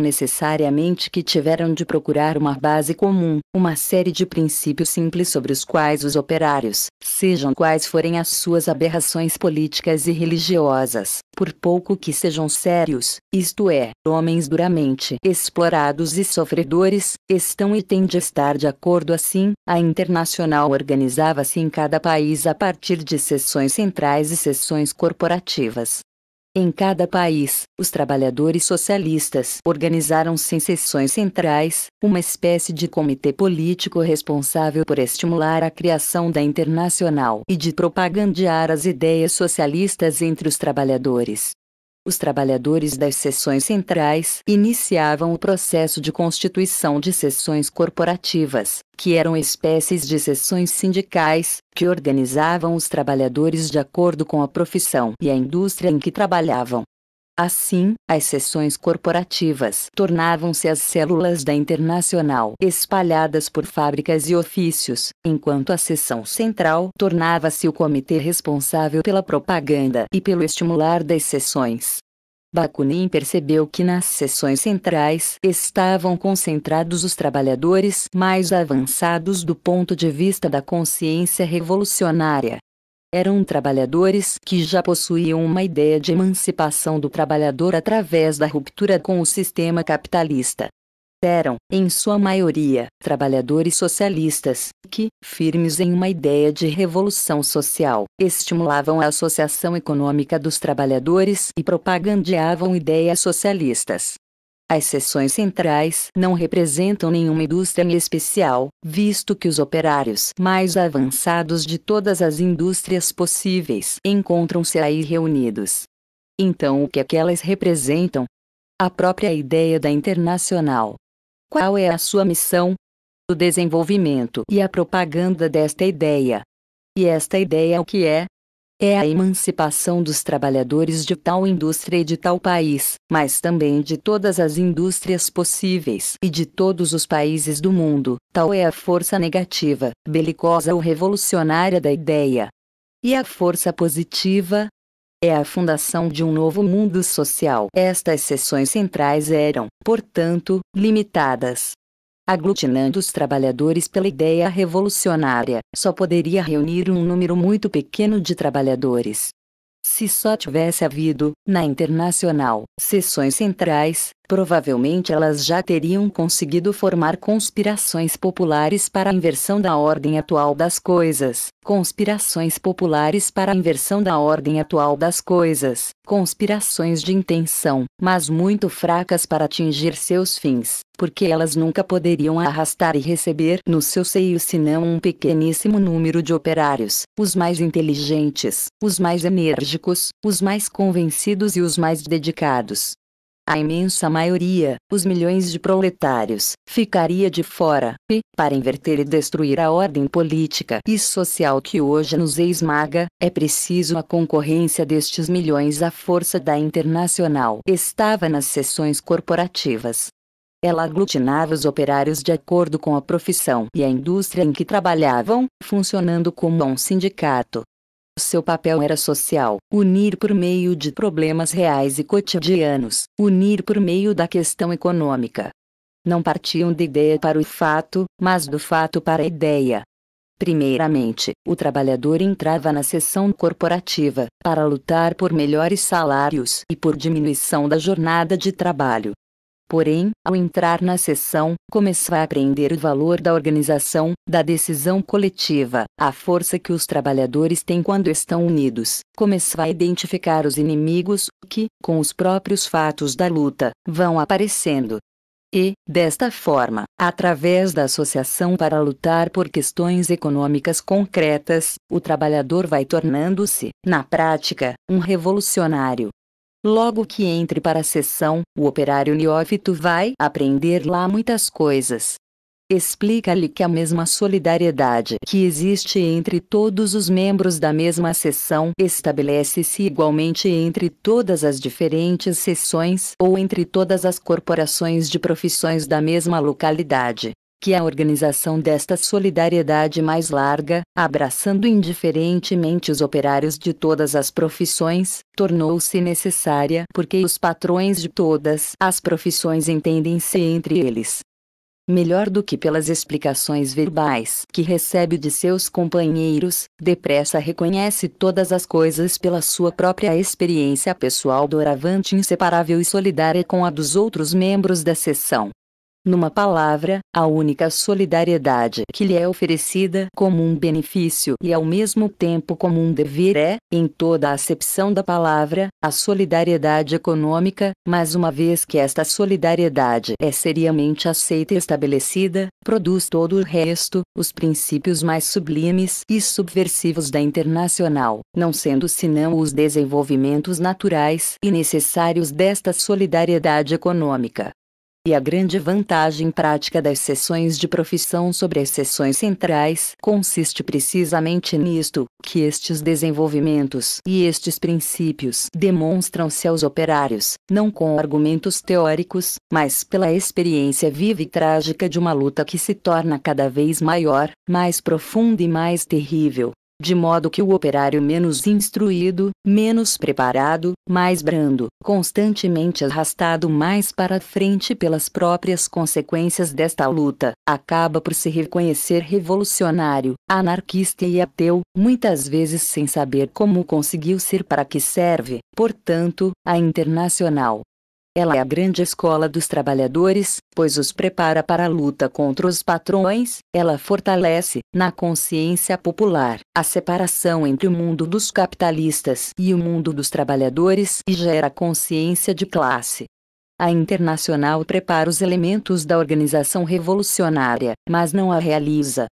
necessariamente que tiveram de procurar uma base comum, uma série de princípios simples sobre os quais os operários, sejam quais forem as suas aberrações políticas e religiosas, por pouco que sejam sérios, isto é, homens duramente explorados e sofredores, estão e têm de estar de acordo assim. A Internacional organizava-se em cada país a partir de sessões centrais e sessões corporativas, em cada país, os trabalhadores socialistas organizaram-se em centrais, uma espécie de comitê político responsável por estimular a criação da Internacional e de propagandear as ideias socialistas entre os trabalhadores os trabalhadores das seções centrais iniciavam o processo de constituição de seções corporativas, que eram espécies de seções sindicais, que organizavam os trabalhadores de acordo com a profissão e a indústria em que trabalhavam. Assim, as sessões corporativas tornavam-se as células da internacional espalhadas por fábricas e ofícios, enquanto a sessão central tornava-se o comitê responsável pela propaganda e pelo estimular das sessões. Bakunin percebeu que nas sessões centrais estavam concentrados os trabalhadores mais avançados do ponto de vista da consciência revolucionária, eram trabalhadores que já possuíam uma ideia de emancipação do trabalhador através da ruptura com o sistema capitalista. Eram, em sua maioria, trabalhadores socialistas, que, firmes em uma ideia de revolução social, estimulavam a associação econômica dos trabalhadores e propagandeavam ideias socialistas. As seções centrais não representam nenhuma indústria em especial, visto que os operários mais avançados de todas as indústrias possíveis encontram-se aí reunidos. Então, o que aquelas representam? A própria ideia da internacional. Qual é a sua missão? O desenvolvimento e a propaganda desta ideia. E esta ideia o que é? é a emancipação dos trabalhadores de tal indústria e de tal país, mas também de todas as indústrias possíveis e de todos os países do mundo. Tal é a força negativa, belicosa ou revolucionária da ideia. E a força positiva, é a fundação de um novo mundo social. Estas sessões centrais eram, portanto, limitadas, aglutinando os trabalhadores pela ideia revolucionária, só poderia reunir um número muito pequeno de trabalhadores. Se só tivesse havido, na internacional, sessões centrais, Provavelmente elas já teriam conseguido formar conspirações populares para a inversão da ordem atual das coisas, conspirações populares para a inversão da ordem atual das coisas, conspirações de intenção, mas muito fracas para atingir seus fins, porque elas nunca poderiam arrastar e receber no seu seio senão um pequeníssimo número de operários, os mais inteligentes, os mais enérgicos, os mais convencidos e os mais dedicados, a imensa maioria, os milhões de proletários, ficaria de fora, e, para inverter e destruir a ordem política e social que hoje nos esmaga, é preciso a concorrência destes milhões à força da internacional. Estava nas sessões corporativas. Ela aglutinava os operários de acordo com a profissão e a indústria em que trabalhavam, funcionando como um sindicato, seu papel era social, unir por meio de problemas reais e cotidianos, unir por meio da questão econômica. Não partiam de ideia para o fato, mas do fato para a ideia. Primeiramente, o trabalhador entrava na seção corporativa para lutar por melhores salários e por diminuição da jornada de trabalho. Porém, ao entrar na sessão, começou a aprender o valor da organização, da decisão coletiva, a força que os trabalhadores têm quando estão unidos. Começou a identificar os inimigos, que, com os próprios fatos da luta, vão aparecendo. E, desta forma, através da associação para lutar por questões econômicas concretas, o trabalhador vai tornando-se, na prática, um revolucionário, Logo que entre para a sessão, o operário neófito vai aprender lá muitas coisas. Explica-lhe que a mesma solidariedade que existe entre todos os membros da mesma sessão estabelece-se igualmente entre todas as diferentes sessões ou entre todas as corporações de profissões da mesma localidade que a organização desta solidariedade mais larga, abraçando indiferentemente os operários de todas as profissões, tornou-se necessária porque os patrões de todas as profissões entendem-se entre eles. Melhor do que pelas explicações verbais que recebe de seus companheiros, depressa reconhece todas as coisas pela sua própria experiência pessoal doravante inseparável e solidária com a dos outros membros da seção. Numa palavra, a única solidariedade que lhe é oferecida como um benefício e ao mesmo tempo como um dever é, em toda a acepção da palavra, a solidariedade econômica, mas uma vez que esta solidariedade é seriamente aceita e estabelecida, produz todo o resto, os princípios mais sublimes e subversivos da internacional, não sendo senão os desenvolvimentos naturais e necessários desta solidariedade econômica e a grande vantagem prática das sessões de profissão sobre as sessões centrais consiste precisamente nisto, que estes desenvolvimentos e estes princípios demonstram-se aos operários, não com argumentos teóricos, mas pela experiência viva e trágica de uma luta que se torna cada vez maior, mais profunda e mais terrível, de modo que o operário menos instruído, menos preparado, mais brando, constantemente arrastado mais para frente pelas próprias consequências desta luta, acaba por se reconhecer revolucionário, anarquista e ateu, muitas vezes sem saber como conseguiu ser para que serve, portanto, a Internacional, ela é a grande escola dos trabalhadores, pois os prepara para a luta contra os patrões, ela fortalece, na consciência popular, a separação entre o mundo dos capitalistas e o mundo dos trabalhadores e gera consciência de classe. A Internacional prepara os elementos da organização revolucionária, mas não a realiza,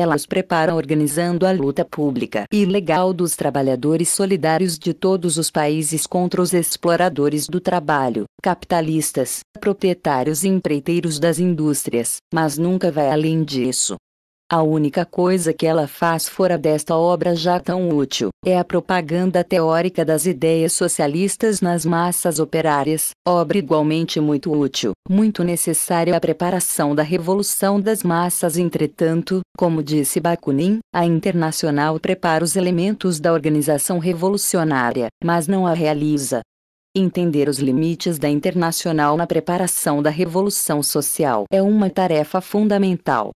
elas preparam organizando a luta pública e legal dos trabalhadores solidários de todos os países contra os exploradores do trabalho, capitalistas, proprietários e empreiteiros das indústrias, mas nunca vai além disso. A única coisa que ela faz fora desta obra já tão útil é a propaganda teórica das ideias socialistas nas massas operárias, obra igualmente muito útil, muito necessária à preparação da revolução das massas. Entretanto, como disse Bakunin, a Internacional prepara os elementos da organização revolucionária, mas não a realiza. Entender os limites da internacional na preparação da revolução social é uma tarefa fundamental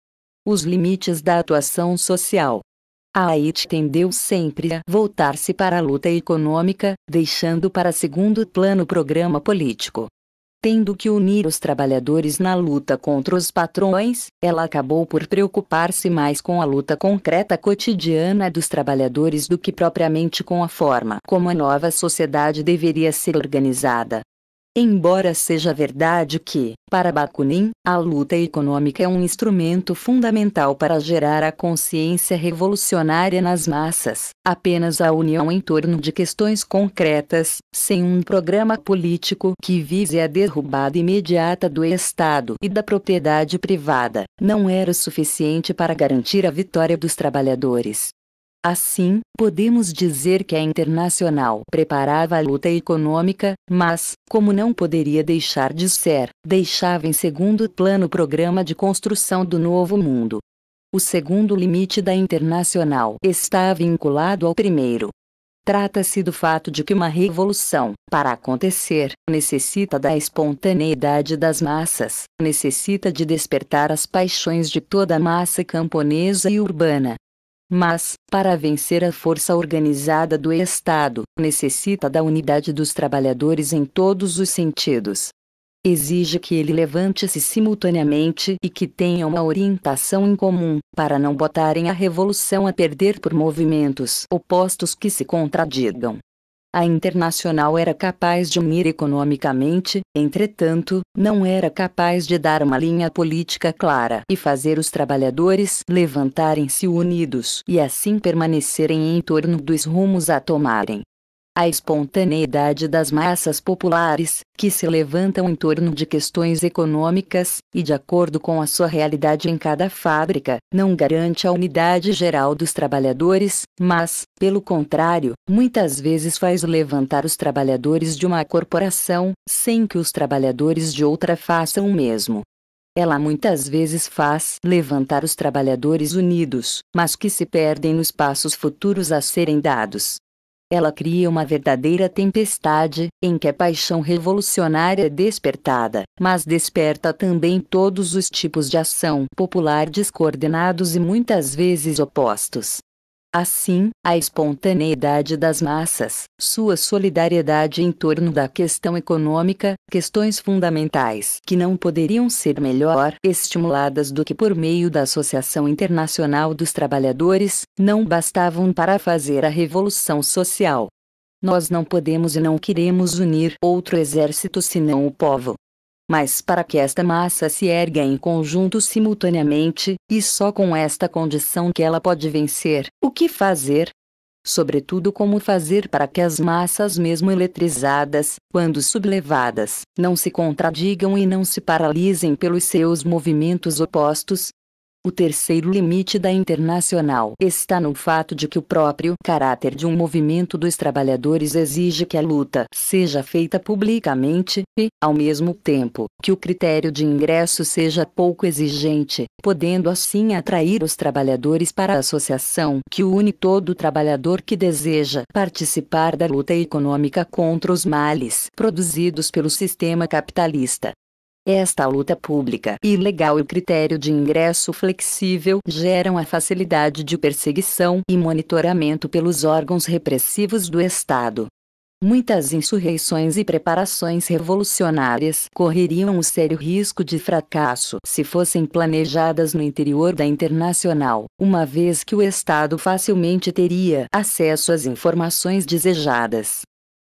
os limites da atuação social. A AIT tendeu sempre a voltar-se para a luta econômica, deixando para segundo plano o programa político. Tendo que unir os trabalhadores na luta contra os patrões, ela acabou por preocupar-se mais com a luta concreta cotidiana dos trabalhadores do que propriamente com a forma como a nova sociedade deveria ser organizada. Embora seja verdade que, para Bakunin, a luta econômica é um instrumento fundamental para gerar a consciência revolucionária nas massas, apenas a união em torno de questões concretas, sem um programa político que vise a derrubada imediata do Estado e da propriedade privada, não era o suficiente para garantir a vitória dos trabalhadores. Assim, podemos dizer que a Internacional preparava a luta econômica, mas, como não poderia deixar de ser, deixava em segundo plano o programa de construção do novo mundo. O segundo limite da Internacional está vinculado ao primeiro. Trata-se do fato de que uma revolução, para acontecer, necessita da espontaneidade das massas, necessita de despertar as paixões de toda a massa camponesa e urbana, mas, para vencer a força organizada do Estado, necessita da unidade dos trabalhadores em todos os sentidos. Exige que ele levante-se simultaneamente e que tenha uma orientação em comum, para não botarem a revolução a perder por movimentos opostos que se contradigam. A Internacional era capaz de unir economicamente, entretanto, não era capaz de dar uma linha política clara e fazer os trabalhadores levantarem-se unidos e assim permanecerem em torno dos rumos a tomarem a espontaneidade das massas populares, que se levantam em torno de questões econômicas, e de acordo com a sua realidade em cada fábrica, não garante a unidade geral dos trabalhadores, mas, pelo contrário, muitas vezes faz levantar os trabalhadores de uma corporação, sem que os trabalhadores de outra façam o mesmo. Ela muitas vezes faz levantar os trabalhadores unidos, mas que se perdem nos passos futuros a serem dados ela cria uma verdadeira tempestade, em que a paixão revolucionária é despertada, mas desperta também todos os tipos de ação popular descoordenados e muitas vezes opostos. Assim, a espontaneidade das massas, sua solidariedade em torno da questão econômica, questões fundamentais que não poderiam ser melhor estimuladas do que por meio da Associação Internacional dos Trabalhadores, não bastavam para fazer a revolução social. Nós não podemos e não queremos unir outro exército senão o povo. Mas para que esta massa se erga em conjunto simultaneamente, e só com esta condição que ela pode vencer, o que fazer? Sobretudo, como fazer para que as massas, mesmo eletrizadas, quando sublevadas, não se contradigam e não se paralisem pelos seus movimentos opostos, o terceiro limite da internacional está no fato de que o próprio caráter de um movimento dos trabalhadores exige que a luta seja feita publicamente, e, ao mesmo tempo, que o critério de ingresso seja pouco exigente, podendo assim atrair os trabalhadores para a associação que une todo trabalhador que deseja participar da luta econômica contra os males produzidos pelo sistema capitalista. Esta luta pública e legal e o critério de ingresso flexível geram a facilidade de perseguição e monitoramento pelos órgãos repressivos do Estado. Muitas insurreições e preparações revolucionárias correriam um sério risco de fracasso se fossem planejadas no interior da internacional, uma vez que o Estado facilmente teria acesso às informações desejadas.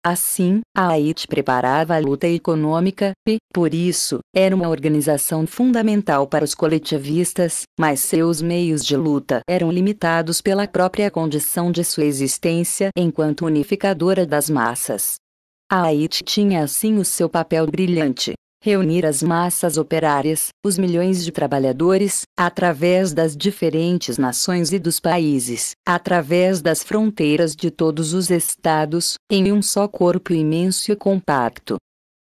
Assim, a AIT preparava a luta econômica e, por isso, era uma organização fundamental para os coletivistas, mas seus meios de luta eram limitados pela própria condição de sua existência enquanto unificadora das massas. A AIT tinha assim o seu papel brilhante, reunir as massas operárias, os milhões de trabalhadores, através das diferentes nações e dos países, através das fronteiras de todos os estados, em um só corpo imenso e compacto.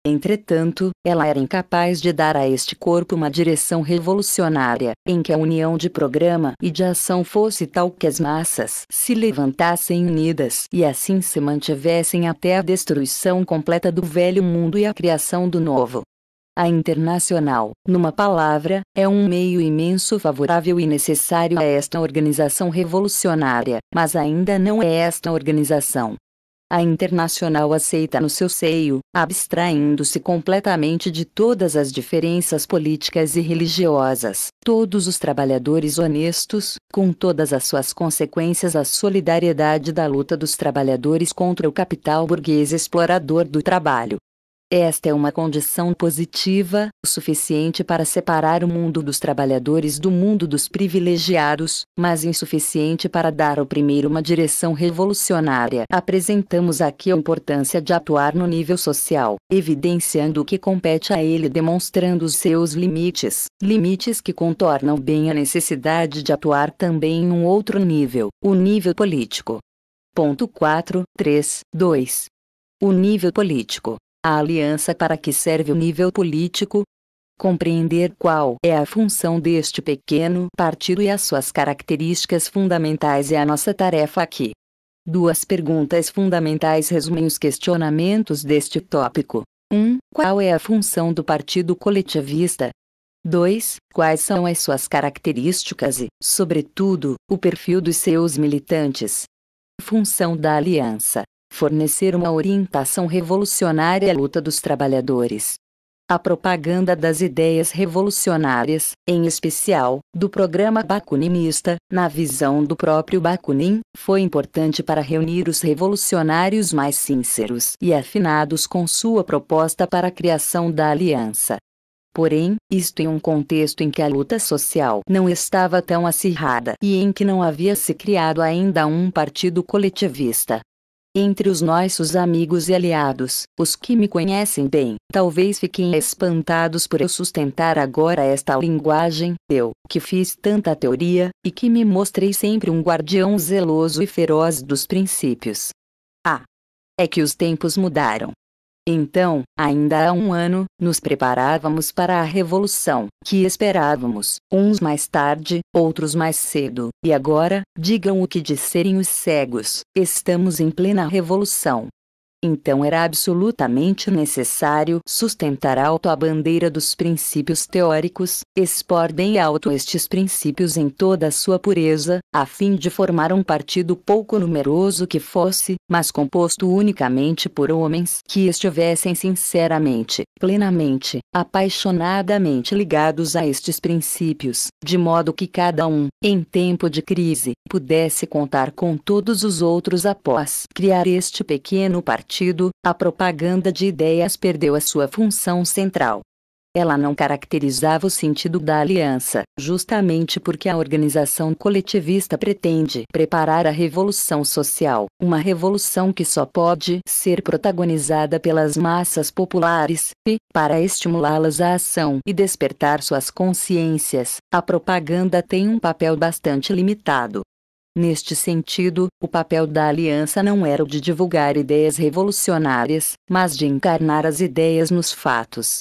Entretanto, ela era incapaz de dar a este corpo uma direção revolucionária, em que a união de programa e de ação fosse tal que as massas se levantassem unidas e assim se mantivessem até a destruição completa do velho mundo e a criação do novo. A internacional, numa palavra, é um meio imenso favorável e necessário a esta organização revolucionária, mas ainda não é esta organização. A internacional aceita no seu seio, abstraindo-se completamente de todas as diferenças políticas e religiosas, todos os trabalhadores honestos, com todas as suas consequências, a solidariedade da luta dos trabalhadores contra o capital burguês explorador do trabalho esta é uma condição positiva, suficiente para separar o mundo dos trabalhadores do mundo dos privilegiados, mas insuficiente para dar ao primeiro uma direção revolucionária. Apresentamos aqui a importância de atuar no nível social, evidenciando o que compete a ele, demonstrando os seus limites, limites que contornam bem a necessidade de atuar também em um outro nível, o nível político. Ponto 4, 3, 2. O nível político a aliança para que serve o nível político? Compreender qual é a função deste pequeno partido e as suas características fundamentais é a nossa tarefa aqui. Duas perguntas fundamentais resumem os questionamentos deste tópico. 1. Um, qual é a função do Partido Coletivista? 2. Quais são as suas características e, sobretudo, o perfil dos seus militantes? Função da aliança fornecer uma orientação revolucionária à luta dos trabalhadores. A propaganda das ideias revolucionárias, em especial, do programa bakuninista, na visão do próprio Bakunin, foi importante para reunir os revolucionários mais sinceros e afinados com sua proposta para a criação da aliança. Porém, isto em um contexto em que a luta social não estava tão acirrada e em que não havia se criado ainda um partido coletivista, entre os nossos amigos e aliados, os que me conhecem bem, talvez fiquem espantados por eu sustentar agora esta linguagem, eu, que fiz tanta teoria, e que me mostrei sempre um guardião zeloso e feroz dos princípios. Ah! É que os tempos mudaram. Então, ainda há um ano, nos preparávamos para a revolução, que esperávamos, uns mais tarde, outros mais cedo, e agora, digam o que disserem os cegos, estamos em plena revolução, então era absolutamente necessário sustentar alto a bandeira dos princípios teóricos, expor bem alto estes princípios em toda a sua pureza, a fim de formar um partido pouco numeroso que fosse, mas composto unicamente por homens que estivessem sinceramente, plenamente, apaixonadamente ligados a estes princípios, de modo que cada um, em tempo de crise, pudesse contar com todos os outros após criar este pequeno partido partido, a propaganda de ideias perdeu a sua função central. Ela não caracterizava o sentido da aliança, justamente porque a organização coletivista pretende preparar a revolução social, uma revolução que só pode ser protagonizada pelas massas populares, e, para estimulá-las à ação e despertar suas consciências, a propaganda tem um papel bastante limitado. Neste sentido, o papel da aliança não era o de divulgar ideias revolucionárias, mas de encarnar as ideias nos fatos.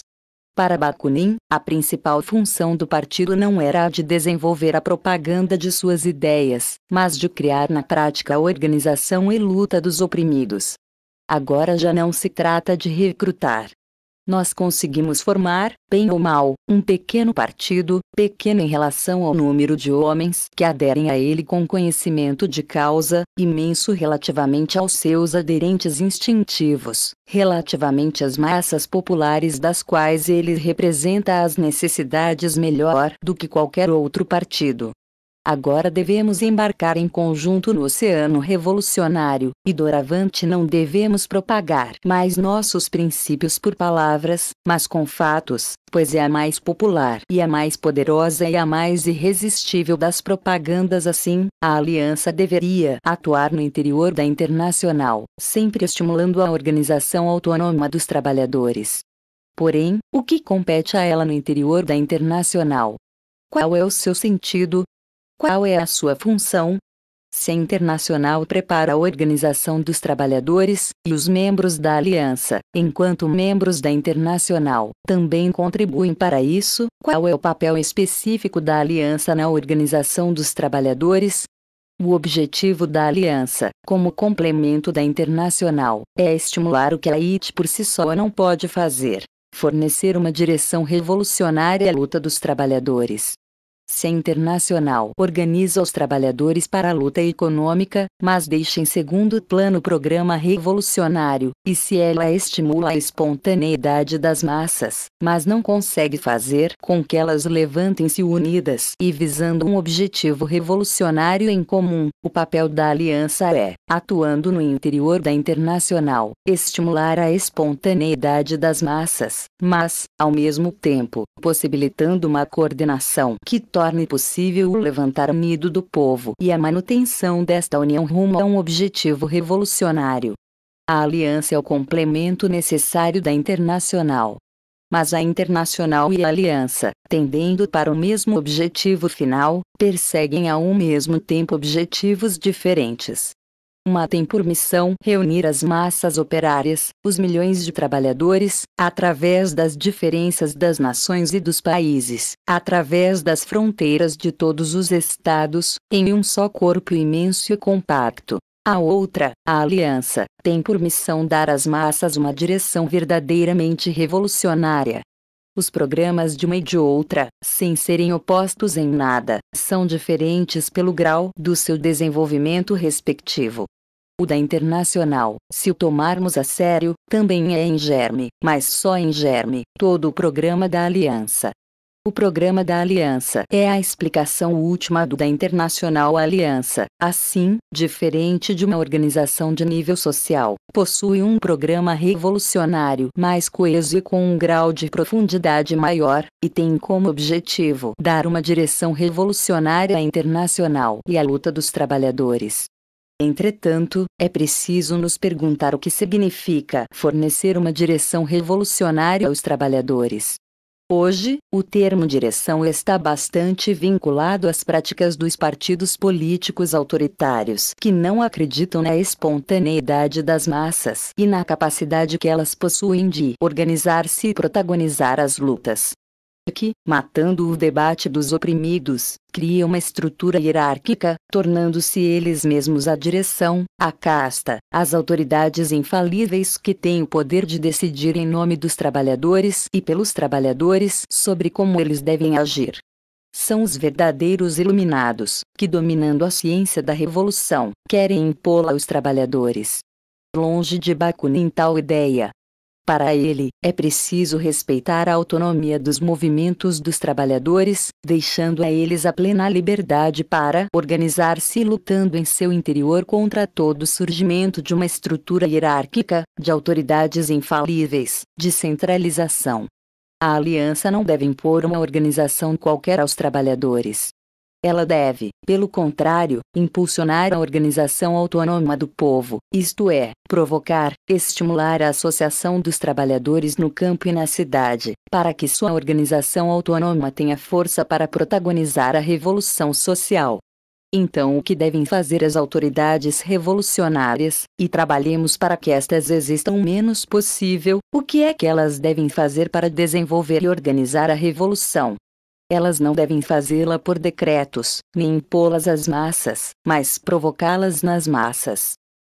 Para Bakunin, a principal função do partido não era a de desenvolver a propaganda de suas ideias, mas de criar na prática a organização e luta dos oprimidos. Agora já não se trata de recrutar, nós conseguimos formar, bem ou mal, um pequeno partido, pequeno em relação ao número de homens que aderem a ele com conhecimento de causa, imenso relativamente aos seus aderentes instintivos, relativamente às massas populares das quais ele representa as necessidades melhor do que qualquer outro partido. Agora devemos embarcar em conjunto no oceano revolucionário, e doravante não devemos propagar mais nossos princípios por palavras, mas com fatos, pois é a mais popular e a mais poderosa e a mais irresistível das propagandas. Assim, a aliança deveria atuar no interior da internacional, sempre estimulando a organização autônoma dos trabalhadores. Porém, o que compete a ela no interior da internacional? Qual é o seu sentido, qual é a sua função? Se a Internacional prepara a organização dos trabalhadores e os membros da aliança, enquanto membros da Internacional também contribuem para isso, qual é o papel específico da aliança na organização dos trabalhadores? O objetivo da aliança, como complemento da Internacional, é estimular o que a IT por si só não pode fazer fornecer uma direção revolucionária à luta dos trabalhadores se Internacional organiza os trabalhadores para a luta econômica, mas deixa em segundo plano o programa revolucionário, e se ela estimula a espontaneidade das massas, mas não consegue fazer com que elas levantem-se unidas e visando um objetivo revolucionário em comum, o papel da aliança é, atuando no interior da Internacional, estimular a espontaneidade das massas, mas, ao mesmo tempo, possibilitando uma coordenação que torne torne possível o levantar unido do povo e a manutenção desta união rumo a um objetivo revolucionário. A aliança é o complemento necessário da internacional. Mas a internacional e a aliança, tendendo para o mesmo objetivo final, perseguem a um mesmo tempo objetivos diferentes. Uma tem por missão reunir as massas operárias, os milhões de trabalhadores, através das diferenças das nações e dos países, através das fronteiras de todos os estados, em um só corpo imenso e compacto. A outra, a Aliança, tem por missão dar às massas uma direção verdadeiramente revolucionária, os programas de uma e de outra, sem serem opostos em nada, são diferentes pelo grau do seu desenvolvimento respectivo. O da internacional, se o tomarmos a sério, também é em germe, mas só em germe, todo o programa da aliança. O programa da Aliança é a explicação última do da Internacional Aliança. Assim, diferente de uma organização de nível social, possui um programa revolucionário mais coeso e com um grau de profundidade maior, e tem como objetivo dar uma direção revolucionária internacional e à luta dos trabalhadores. Entretanto, é preciso nos perguntar o que significa fornecer uma direção revolucionária aos trabalhadores. Hoje, o termo direção está bastante vinculado às práticas dos partidos políticos autoritários que não acreditam na espontaneidade das massas e na capacidade que elas possuem de organizar-se e protagonizar as lutas que, matando o debate dos oprimidos, cria uma estrutura hierárquica, tornando-se eles mesmos a direção, a casta, as autoridades infalíveis que têm o poder de decidir em nome dos trabalhadores e pelos trabalhadores sobre como eles devem agir. São os verdadeiros iluminados, que dominando a ciência da revolução, querem impô-la aos trabalhadores. Longe de Bakunin tal ideia, para ele, é preciso respeitar a autonomia dos movimentos dos trabalhadores, deixando a eles a plena liberdade para organizar-se lutando em seu interior contra todo surgimento de uma estrutura hierárquica, de autoridades infalíveis, de centralização. A aliança não deve impor uma organização qualquer aos trabalhadores, ela deve, pelo contrário, impulsionar a organização autônoma do povo, isto é, provocar, estimular a associação dos trabalhadores no campo e na cidade, para que sua organização autônoma tenha força para protagonizar a revolução social. Então, o que devem fazer as autoridades revolucionárias, e trabalhemos para que estas existam o menos possível, o que é que elas devem fazer para desenvolver e organizar a revolução? Elas não devem fazê-la por decretos, nem impô-las às massas, mas provocá-las nas massas.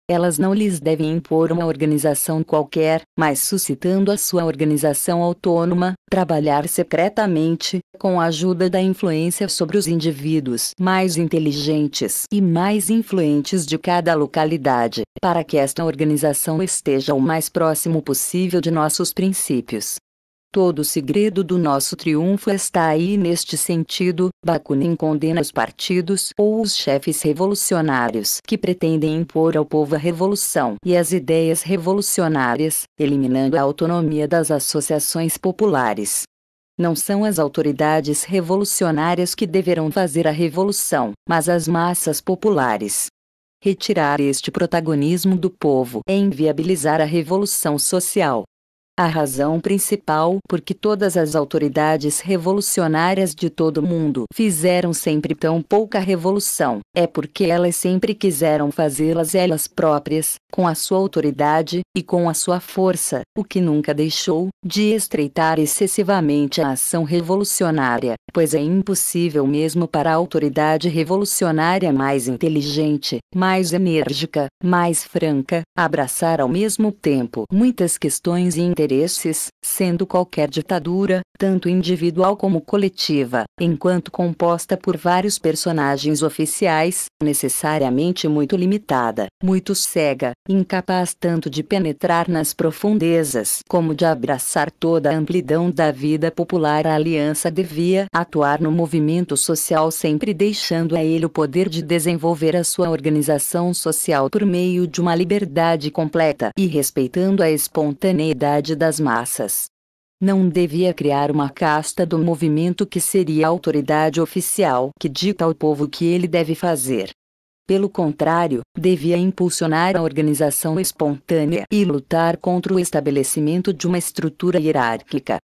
Elas não lhes devem impor uma organização qualquer, mas suscitando a sua organização autônoma, trabalhar secretamente, com a ajuda da influência sobre os indivíduos mais inteligentes e mais influentes de cada localidade, para que esta organização esteja o mais próximo possível de nossos princípios. Todo o segredo do nosso triunfo está aí neste sentido. Bakunin condena os partidos ou os chefes revolucionários que pretendem impor ao povo a revolução e as ideias revolucionárias, eliminando a autonomia das associações populares. Não são as autoridades revolucionárias que deverão fazer a revolução, mas as massas populares. Retirar este protagonismo do povo é inviabilizar a revolução social. A razão principal por que todas as autoridades revolucionárias de todo o mundo fizeram sempre tão pouca revolução é porque elas sempre quiseram fazê-las elas próprias, com a sua autoridade e com a sua força, o que nunca deixou de estreitar excessivamente a ação revolucionária, pois é impossível mesmo para a autoridade revolucionária mais inteligente, mais enérgica, mais franca, abraçar ao mesmo tempo muitas questões e interesses, sendo qualquer ditadura, tanto individual como coletiva, enquanto composta por vários personagens oficiais, necessariamente muito limitada, muito cega, incapaz tanto de penetrar nas profundezas como de abraçar toda a amplidão da vida popular, a aliança devia atuar no movimento social sempre deixando a ele o poder de desenvolver a sua organização social por meio de uma liberdade completa e respeitando a espontaneidade das massas não devia criar uma casta do movimento que seria a autoridade oficial que dita ao povo o que ele deve fazer, pelo contrário, devia impulsionar a organização espontânea e lutar contra o estabelecimento de uma estrutura hierárquica.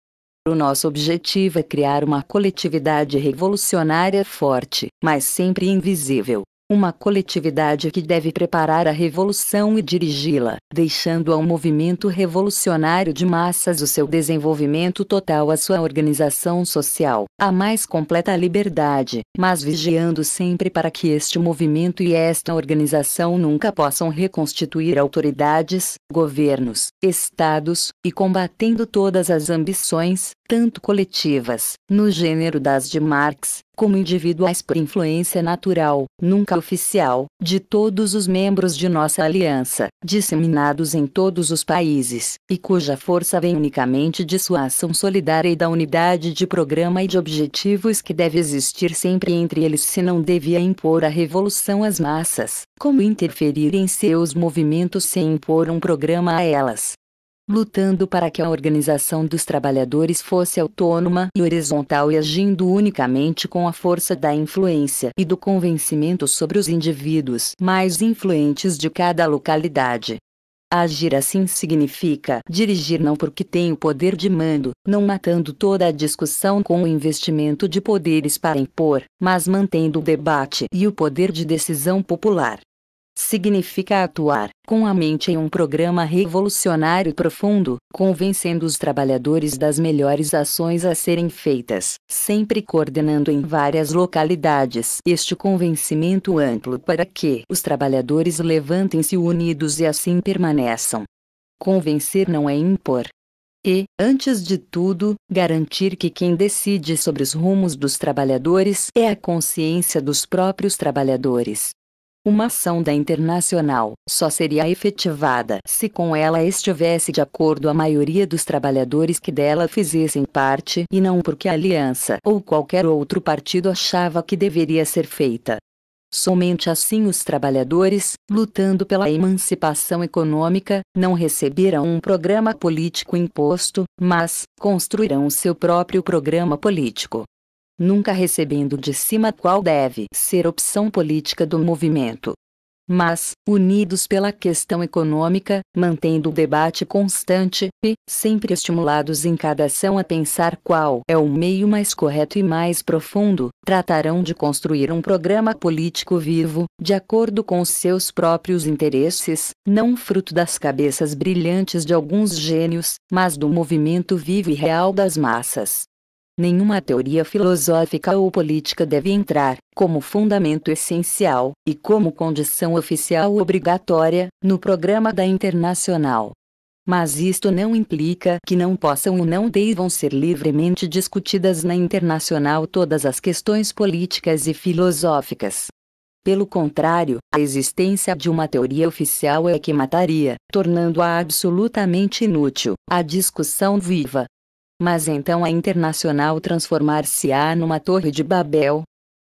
O nosso objetivo é criar uma coletividade revolucionária forte, mas sempre invisível, uma coletividade que deve preparar a revolução e dirigi-la, deixando ao movimento revolucionário de massas o seu desenvolvimento total, a sua organização social, a mais completa liberdade, mas vigiando sempre para que este movimento e esta organização nunca possam reconstituir autoridades, governos, estados, e combatendo todas as ambições, tanto coletivas, no gênero das de Marx, como individuais por influência natural, nunca oficial, de todos os membros de nossa aliança, disseminados em todos os países, e cuja força vem unicamente de sua ação solidária e da unidade de programa e de objetivos que deve existir sempre entre eles se não devia impor a revolução às massas, como interferir em seus movimentos sem impor um programa a elas, lutando para que a organização dos trabalhadores fosse autônoma e horizontal e agindo unicamente com a força da influência e do convencimento sobre os indivíduos mais influentes de cada localidade. Agir assim significa dirigir não porque tem o poder de mando, não matando toda a discussão com o investimento de poderes para impor, mas mantendo o debate e o poder de decisão popular significa atuar com a mente em um programa revolucionário profundo, convencendo os trabalhadores das melhores ações a serem feitas, sempre coordenando em várias localidades este convencimento amplo para que os trabalhadores levantem-se unidos e assim permaneçam. Convencer não é impor, e, antes de tudo, garantir que quem decide sobre os rumos dos trabalhadores é a consciência dos próprios trabalhadores, uma ação da Internacional só seria efetivada se com ela estivesse de acordo a maioria dos trabalhadores que dela fizessem parte e não porque a Aliança ou qualquer outro partido achava que deveria ser feita. Somente assim os trabalhadores, lutando pela emancipação econômica, não receberão um programa político imposto, mas construirão seu próprio programa político nunca recebendo de cima qual deve ser opção política do movimento. Mas, unidos pela questão econômica, mantendo o debate constante, e, sempre estimulados em cada ação a pensar qual é o meio mais correto e mais profundo, tratarão de construir um programa político vivo, de acordo com os seus próprios interesses, não fruto das cabeças brilhantes de alguns gênios, mas do movimento vivo e real das massas nenhuma teoria filosófica ou política deve entrar, como fundamento essencial, e como condição oficial obrigatória, no programa da Internacional. Mas isto não implica que não possam ou não devam ser livremente discutidas na internacional todas as questões políticas e filosóficas. Pelo contrário, a existência de uma teoria oficial é que mataria, tornando-a absolutamente inútil, a discussão viva, mas então a Internacional transformar-se-á numa Torre de Babel.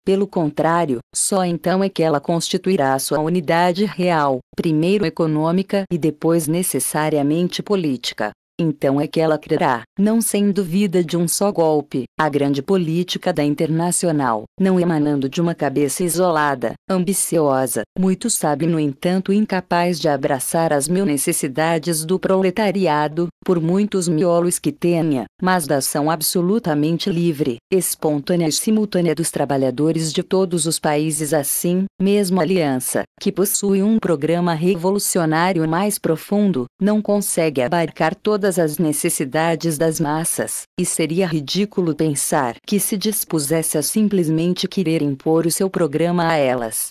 Pelo contrário, só então é que ela constituirá sua unidade real, primeiro econômica e depois necessariamente política então é que ela crerá, não sem dúvida de um só golpe, a grande política da internacional, não emanando de uma cabeça isolada, ambiciosa, muito sábio no entanto incapaz de abraçar as mil necessidades do proletariado, por muitos miolos que tenha, mas da ação absolutamente livre, espontânea e simultânea dos trabalhadores de todos os países assim, mesmo a aliança, que possui um programa revolucionário mais profundo, não consegue abarcar todas todas as necessidades das massas, e seria ridículo pensar que se dispusesse a simplesmente querer impor o seu programa a elas.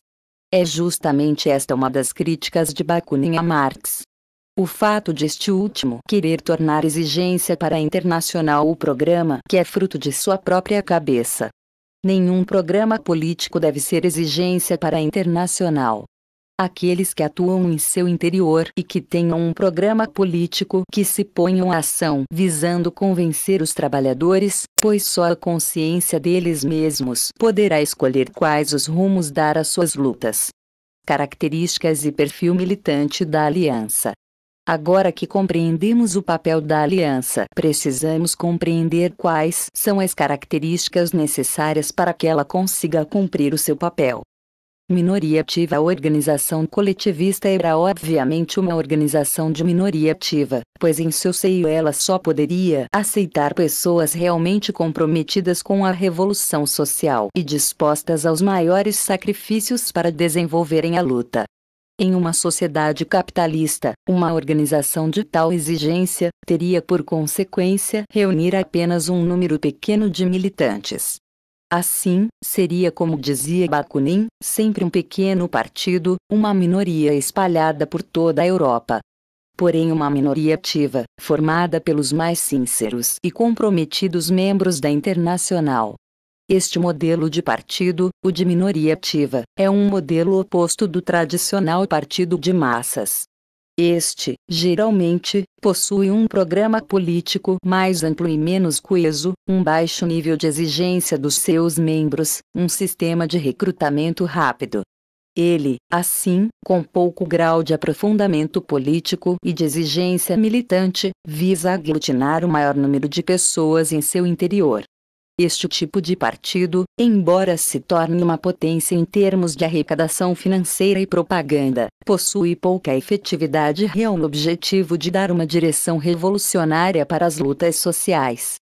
É justamente esta uma das críticas de Bakunin a Marx. O fato de este último querer tornar exigência para a internacional o programa que é fruto de sua própria cabeça. Nenhum programa político deve ser exigência para a internacional aqueles que atuam em seu interior e que tenham um programa político que se ponham à ação visando convencer os trabalhadores, pois só a consciência deles mesmos poderá escolher quais os rumos dar às suas lutas. Características e perfil militante da Aliança. Agora que compreendemos o papel da aliança, precisamos compreender quais são as características necessárias para que ela consiga cumprir o seu papel. Minoria ativa A organização coletivista era obviamente uma organização de minoria ativa, pois em seu seio ela só poderia aceitar pessoas realmente comprometidas com a revolução social e dispostas aos maiores sacrifícios para desenvolverem a luta. Em uma sociedade capitalista, uma organização de tal exigência teria por consequência reunir apenas um número pequeno de militantes. Assim, seria como dizia Bakunin, sempre um pequeno partido, uma minoria espalhada por toda a Europa. Porém, uma minoria ativa, formada pelos mais sinceros e comprometidos membros da internacional. Este modelo de partido, o de minoria ativa, é um modelo oposto do tradicional partido de massas. Este, geralmente, possui um programa político mais amplo e menos coeso, um baixo nível de exigência dos seus membros, um sistema de recrutamento rápido. Ele, assim, com pouco grau de aprofundamento político e de exigência militante, visa aglutinar o maior número de pessoas em seu interior. Este tipo de partido, embora se torne uma potência em termos de arrecadação financeira e propaganda, possui pouca efetividade real no objetivo de dar uma direção revolucionária para as lutas sociais.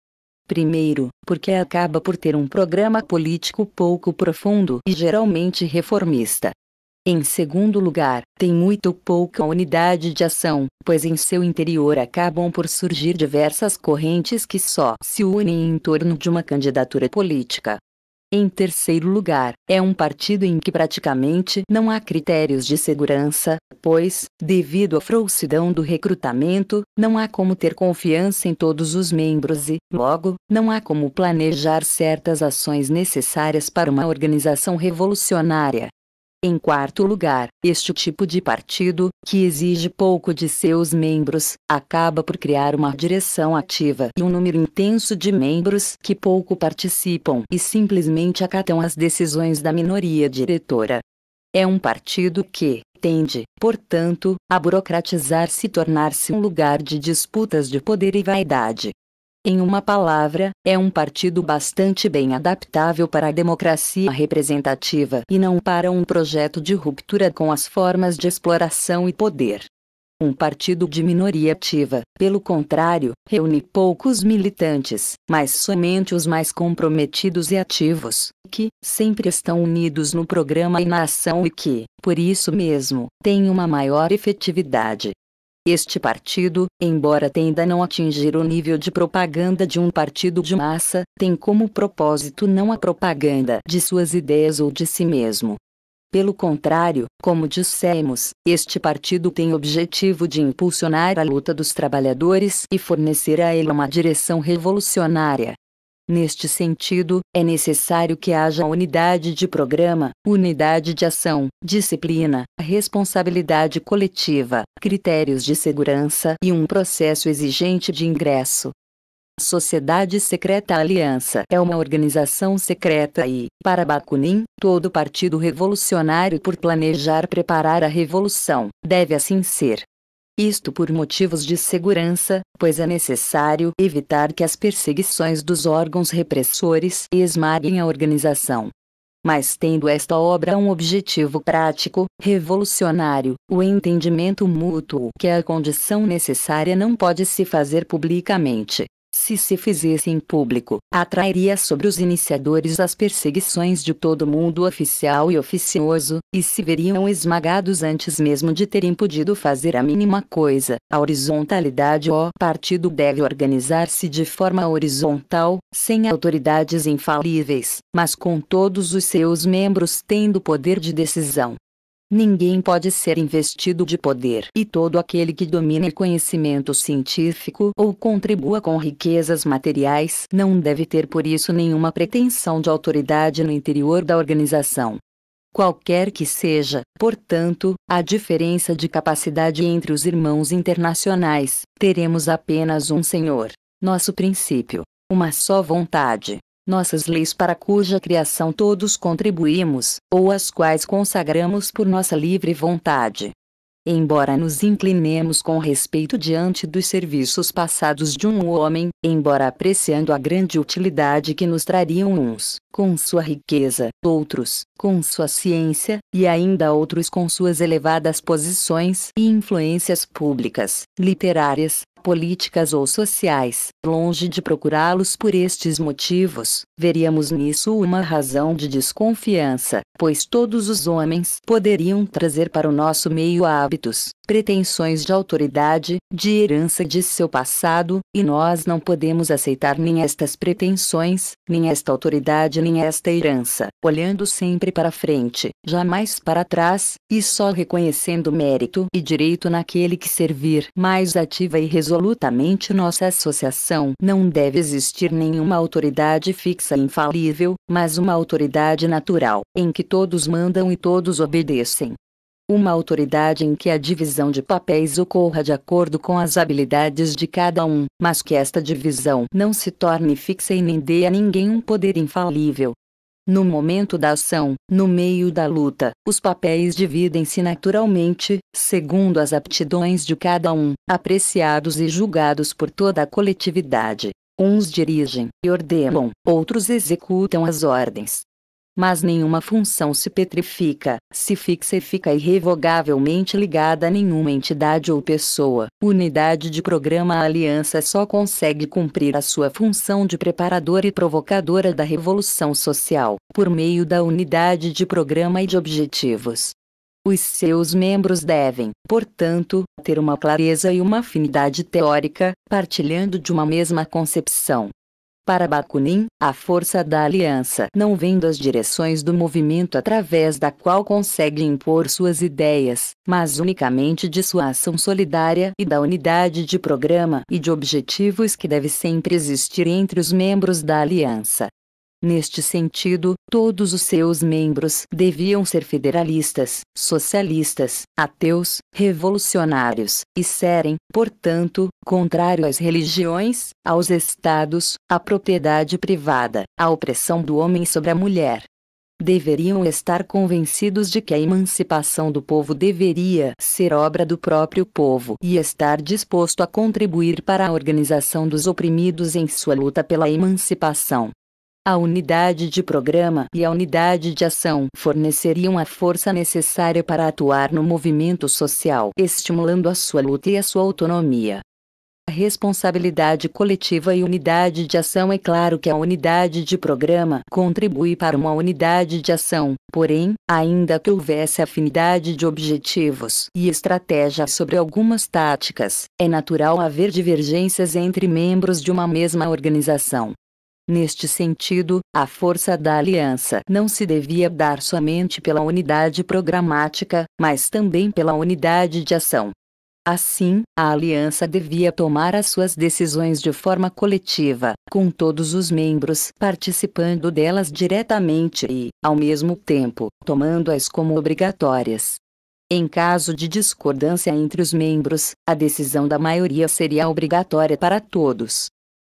Primeiro, porque acaba por ter um programa político pouco profundo e geralmente reformista, em segundo lugar, tem muito pouca unidade de ação, pois em seu interior acabam por surgir diversas correntes que só se unem em torno de uma candidatura política. Em terceiro lugar, é um partido em que praticamente não há critérios de segurança, pois, devido à frouxidão do recrutamento, não há como ter confiança em todos os membros e, logo, não há como planejar certas ações necessárias para uma organização revolucionária. Em quarto lugar, este tipo de partido, que exige pouco de seus membros, acaba por criar uma direção ativa e um número intenso de membros que pouco participam e simplesmente acatam as decisões da minoria diretora. É um partido que, tende, portanto, a burocratizar-se e tornar-se um lugar de disputas de poder e vaidade. Em uma palavra, é um partido bastante bem adaptável para a democracia representativa e não para um projeto de ruptura com as formas de exploração e poder. Um partido de minoria ativa, pelo contrário, reúne poucos militantes, mas somente os mais comprometidos e ativos, que sempre estão unidos no programa e na ação e que, por isso mesmo, têm uma maior efetividade. Este partido, embora tenda a não atingir o nível de propaganda de um partido de massa, tem como propósito não a propaganda de suas ideias ou de si mesmo. Pelo contrário, como dissemos, este partido tem o objetivo de impulsionar a luta dos trabalhadores e fornecer a ele uma direção revolucionária, Neste sentido, é necessário que haja unidade de programa, unidade de ação, disciplina, responsabilidade coletiva, critérios de segurança e um processo exigente de ingresso. Sociedade Secreta Aliança é uma organização secreta e, para Bakunin, todo partido revolucionário por planejar preparar a revolução, deve assim ser. Isto por motivos de segurança, pois é necessário evitar que as perseguições dos órgãos repressores esmaguem a organização mas tendo esta obra um objetivo prático, revolucionário, o entendimento mútuo que é a condição necessária não pode se fazer publicamente, se se fizesse em público, atrairia sobre os iniciadores as perseguições de todo mundo oficial e oficioso, e se veriam esmagados antes mesmo de terem podido fazer a mínima coisa. A horizontalidade O partido deve organizar-se de forma horizontal, sem autoridades infalíveis, mas com todos os seus membros tendo poder de decisão. Ninguém pode ser investido de poder e todo aquele que domine conhecimento científico ou contribua com riquezas materiais não deve ter por isso nenhuma pretensão de autoridade no interior da organização. Qualquer que seja, portanto, a diferença de capacidade entre os irmãos internacionais, teremos apenas um Senhor, nosso princípio, uma só vontade, nossas leis para cuja criação todos contribuímos, ou as quais consagramos por nossa livre vontade. Embora nos inclinemos com respeito diante dos serviços passados de um homem, embora apreciando a grande utilidade que nos trariam uns, com sua riqueza, outros, com sua ciência, e ainda outros com suas elevadas posições e influências públicas, literárias, políticas ou sociais. Longe de procurá-los por estes motivos, veríamos nisso uma razão de desconfiança, pois todos os homens poderiam trazer para o nosso meio hábitos, pretensões de autoridade, de herança de seu passado, e nós não podemos aceitar nem estas pretensões, nem esta autoridade, nem esta herança, olhando sempre para frente, jamais para trás, e só reconhecendo mérito e direito naquele que servir mais ativa e resolvida absolutamente nossa associação. Não deve existir nenhuma autoridade fixa e infalível, mas uma autoridade natural, em que todos mandam e todos obedecem. Uma autoridade em que a divisão de papéis ocorra de acordo com as habilidades de cada um, mas que esta divisão não se torne fixa e nem dê a ninguém um poder infalível, no momento da ação, no meio da luta, os papéis dividem-se naturalmente, segundo as aptidões de cada um, apreciados e julgados por toda a coletividade. Uns dirigem e ordenam, outros executam as ordens, mas nenhuma função se petrifica, se fixa e fica irrevogavelmente ligada a nenhuma entidade ou pessoa. Unidade de programa A aliança só consegue cumprir a sua função de preparadora e provocadora da revolução social, por meio da unidade de programa e de objetivos. Os seus membros devem, portanto, ter uma clareza e uma afinidade teórica, partilhando de uma mesma concepção, para Bakunin, a força da aliança não vem das direções do movimento através da qual consegue impor suas ideias, mas unicamente de sua ação solidária e da unidade de programa e de objetivos que deve sempre existir entre os membros da aliança. Neste sentido, todos os seus membros deviam ser federalistas, socialistas, ateus, revolucionários, e serem, portanto, contrário às religiões, aos estados, à propriedade privada, à opressão do homem sobre a mulher deveriam estar convencidos de que a emancipação do povo deveria ser obra do próprio povo e estar disposto a contribuir para a organização dos oprimidos em sua luta pela emancipação. A unidade de programa e a unidade de ação forneceriam a força necessária para atuar no movimento social, estimulando a sua luta e a sua autonomia. A responsabilidade coletiva e unidade de ação é claro que a unidade de programa contribui para uma unidade de ação, porém, ainda que houvesse afinidade de objetivos e estratégia sobre algumas táticas, é natural haver divergências entre membros de uma mesma organização. Neste sentido, a força da aliança não se devia dar somente pela unidade programática, mas também pela unidade de ação. Assim, a aliança devia tomar as suas decisões de forma coletiva, com todos os membros participando delas diretamente e, ao mesmo tempo, tomando-as como obrigatórias. Em caso de discordância entre os membros, a decisão da maioria seria obrigatória para todos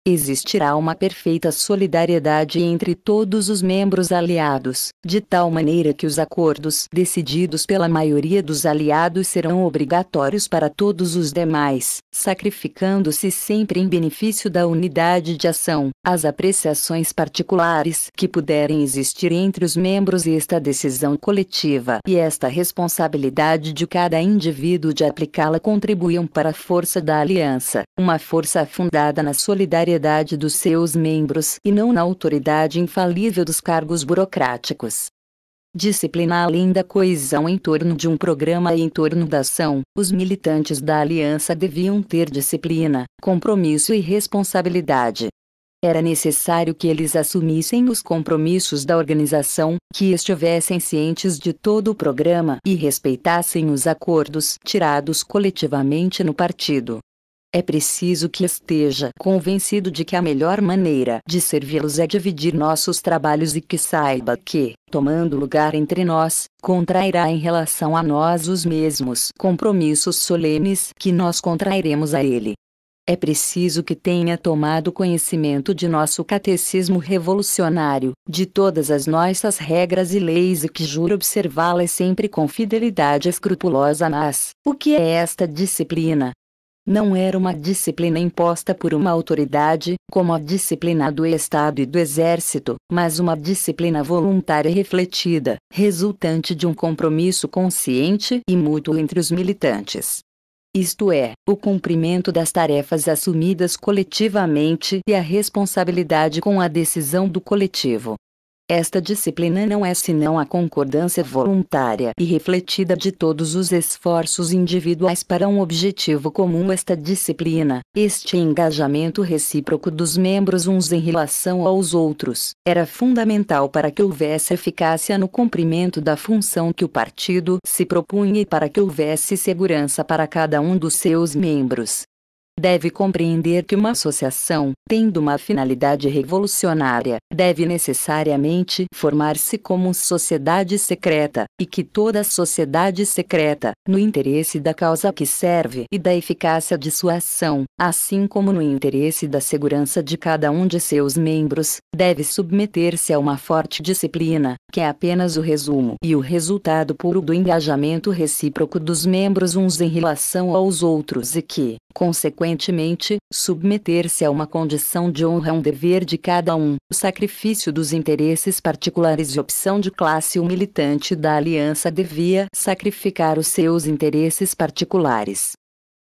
existirá uma perfeita solidariedade entre todos os membros aliados, de tal maneira que os acordos decididos pela maioria dos aliados serão obrigatórios para todos os demais, sacrificando-se sempre em benefício da unidade de ação. As apreciações particulares que puderem existir entre os membros e esta decisão coletiva e esta responsabilidade de cada indivíduo de aplicá-la contribuíam para a força da aliança, uma força fundada na solidariedade solidariedade dos seus membros e não na autoridade infalível dos cargos burocráticos. Disciplina além da coesão em torno de um programa e em torno da ação, os militantes da aliança deviam ter disciplina, compromisso e responsabilidade. Era necessário que eles assumissem os compromissos da organização, que estivessem cientes de todo o programa e respeitassem os acordos tirados coletivamente no partido. É preciso que esteja convencido de que a melhor maneira de servi-los é dividir nossos trabalhos e que saiba que, tomando lugar entre nós, contrairá em relação a nós os mesmos compromissos solenes que nós contrairemos a ele. É preciso que tenha tomado conhecimento de nosso catecismo revolucionário, de todas as nossas regras e leis e que jure observá-las sempre com fidelidade escrupulosa. Mas, o que é esta disciplina? não era uma disciplina imposta por uma autoridade, como a disciplina do Estado e do Exército, mas uma disciplina voluntária e refletida, resultante de um compromisso consciente e mútuo entre os militantes. Isto é, o cumprimento das tarefas assumidas coletivamente e a responsabilidade com a decisão do coletivo, esta disciplina não é senão a concordância voluntária e refletida de todos os esforços individuais para um objetivo comum. Esta disciplina, este engajamento recíproco dos membros uns em relação aos outros, era fundamental para que houvesse eficácia no cumprimento da função que o partido se propunha e para que houvesse segurança para cada um dos seus membros deve compreender que uma associação, tendo uma finalidade revolucionária, deve necessariamente formar-se como sociedade secreta, e que toda sociedade secreta, no interesse da causa que serve e da eficácia de sua ação, assim como no interesse da segurança de cada um de seus membros, deve submeter-se a uma forte disciplina, que é apenas o resumo e o resultado puro do engajamento recíproco dos membros uns em relação aos outros e que, consequentemente, consequentemente, submeter-se a uma condição de honra é um dever de cada um. O sacrifício dos interesses particulares e opção de classe o militante da aliança devia sacrificar os seus interesses particulares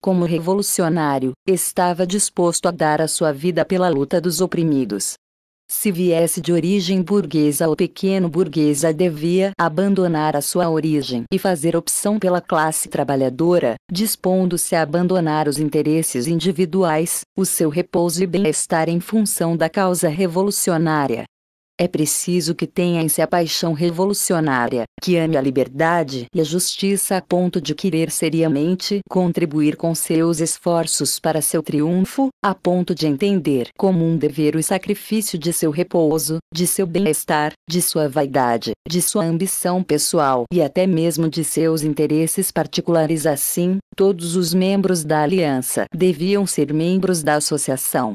como revolucionário, estava disposto a dar a sua vida pela luta dos oprimidos. Se viesse de origem burguesa ou pequeno burguesa devia abandonar a sua origem e fazer opção pela classe trabalhadora, dispondo-se a abandonar os interesses individuais, o seu repouso e bem-estar em função da causa revolucionária. É preciso que tenha em si a paixão revolucionária, que ame a liberdade e a justiça a ponto de querer seriamente contribuir com seus esforços para seu triunfo, a ponto de entender como um dever o sacrifício de seu repouso, de seu bem-estar, de sua vaidade, de sua ambição pessoal e até mesmo de seus interesses particulares. Assim, todos os membros da aliança deviam ser membros da Associação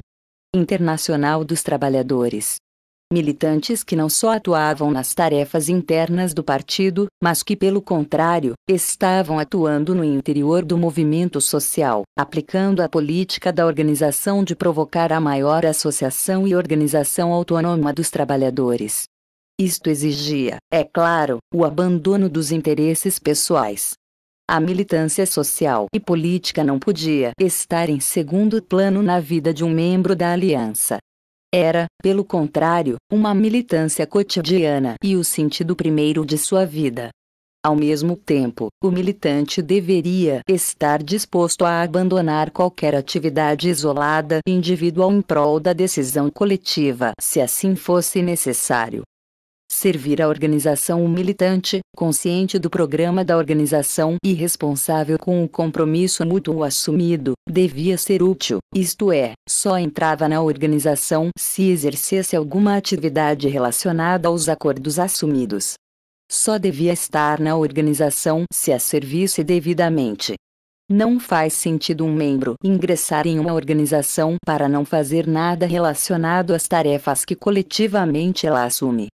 Internacional dos Trabalhadores militantes que não só atuavam nas tarefas internas do partido, mas que, pelo contrário, estavam atuando no interior do movimento social, aplicando a política da organização de provocar a maior associação e organização autônoma dos trabalhadores. Isto exigia, é claro, o abandono dos interesses pessoais. A militância social e política não podia estar em segundo plano na vida de um membro da aliança. Era, pelo contrário, uma militância cotidiana e o sentido primeiro de sua vida. Ao mesmo tempo, o militante deveria estar disposto a abandonar qualquer atividade isolada individual em prol da decisão coletiva, se assim fosse necessário servir à organização um militante, consciente do programa da organização e responsável com o compromisso mútuo assumido, devia ser útil, isto é, só entrava na organização se exercesse alguma atividade relacionada aos acordos assumidos. Só devia estar na organização se a servisse devidamente. Não faz sentido um membro ingressar em uma organização para não fazer nada relacionado às tarefas que coletivamente ela assume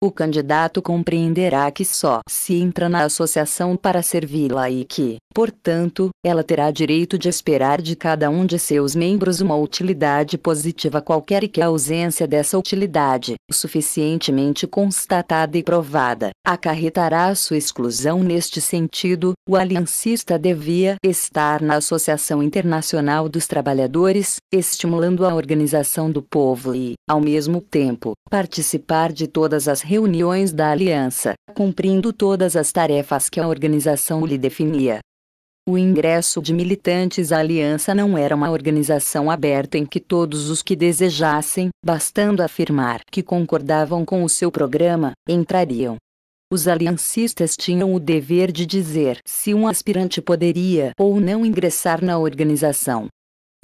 o candidato compreenderá que só se entra na associação para servi-la e que, Portanto, ela terá direito de esperar de cada um de seus membros uma utilidade positiva qualquer e que a ausência dessa utilidade, suficientemente constatada e provada, acarretará sua exclusão neste sentido, o aliancista devia estar na Associação Internacional dos Trabalhadores, estimulando a organização do povo e, ao mesmo tempo, participar de todas as reuniões da aliança, cumprindo todas as tarefas que a organização lhe definia. O ingresso de militantes à aliança não era uma organização aberta em que todos os que desejassem, bastando afirmar que concordavam com o seu programa, entrariam. Os aliancistas tinham o dever de dizer se um aspirante poderia ou não ingressar na organização.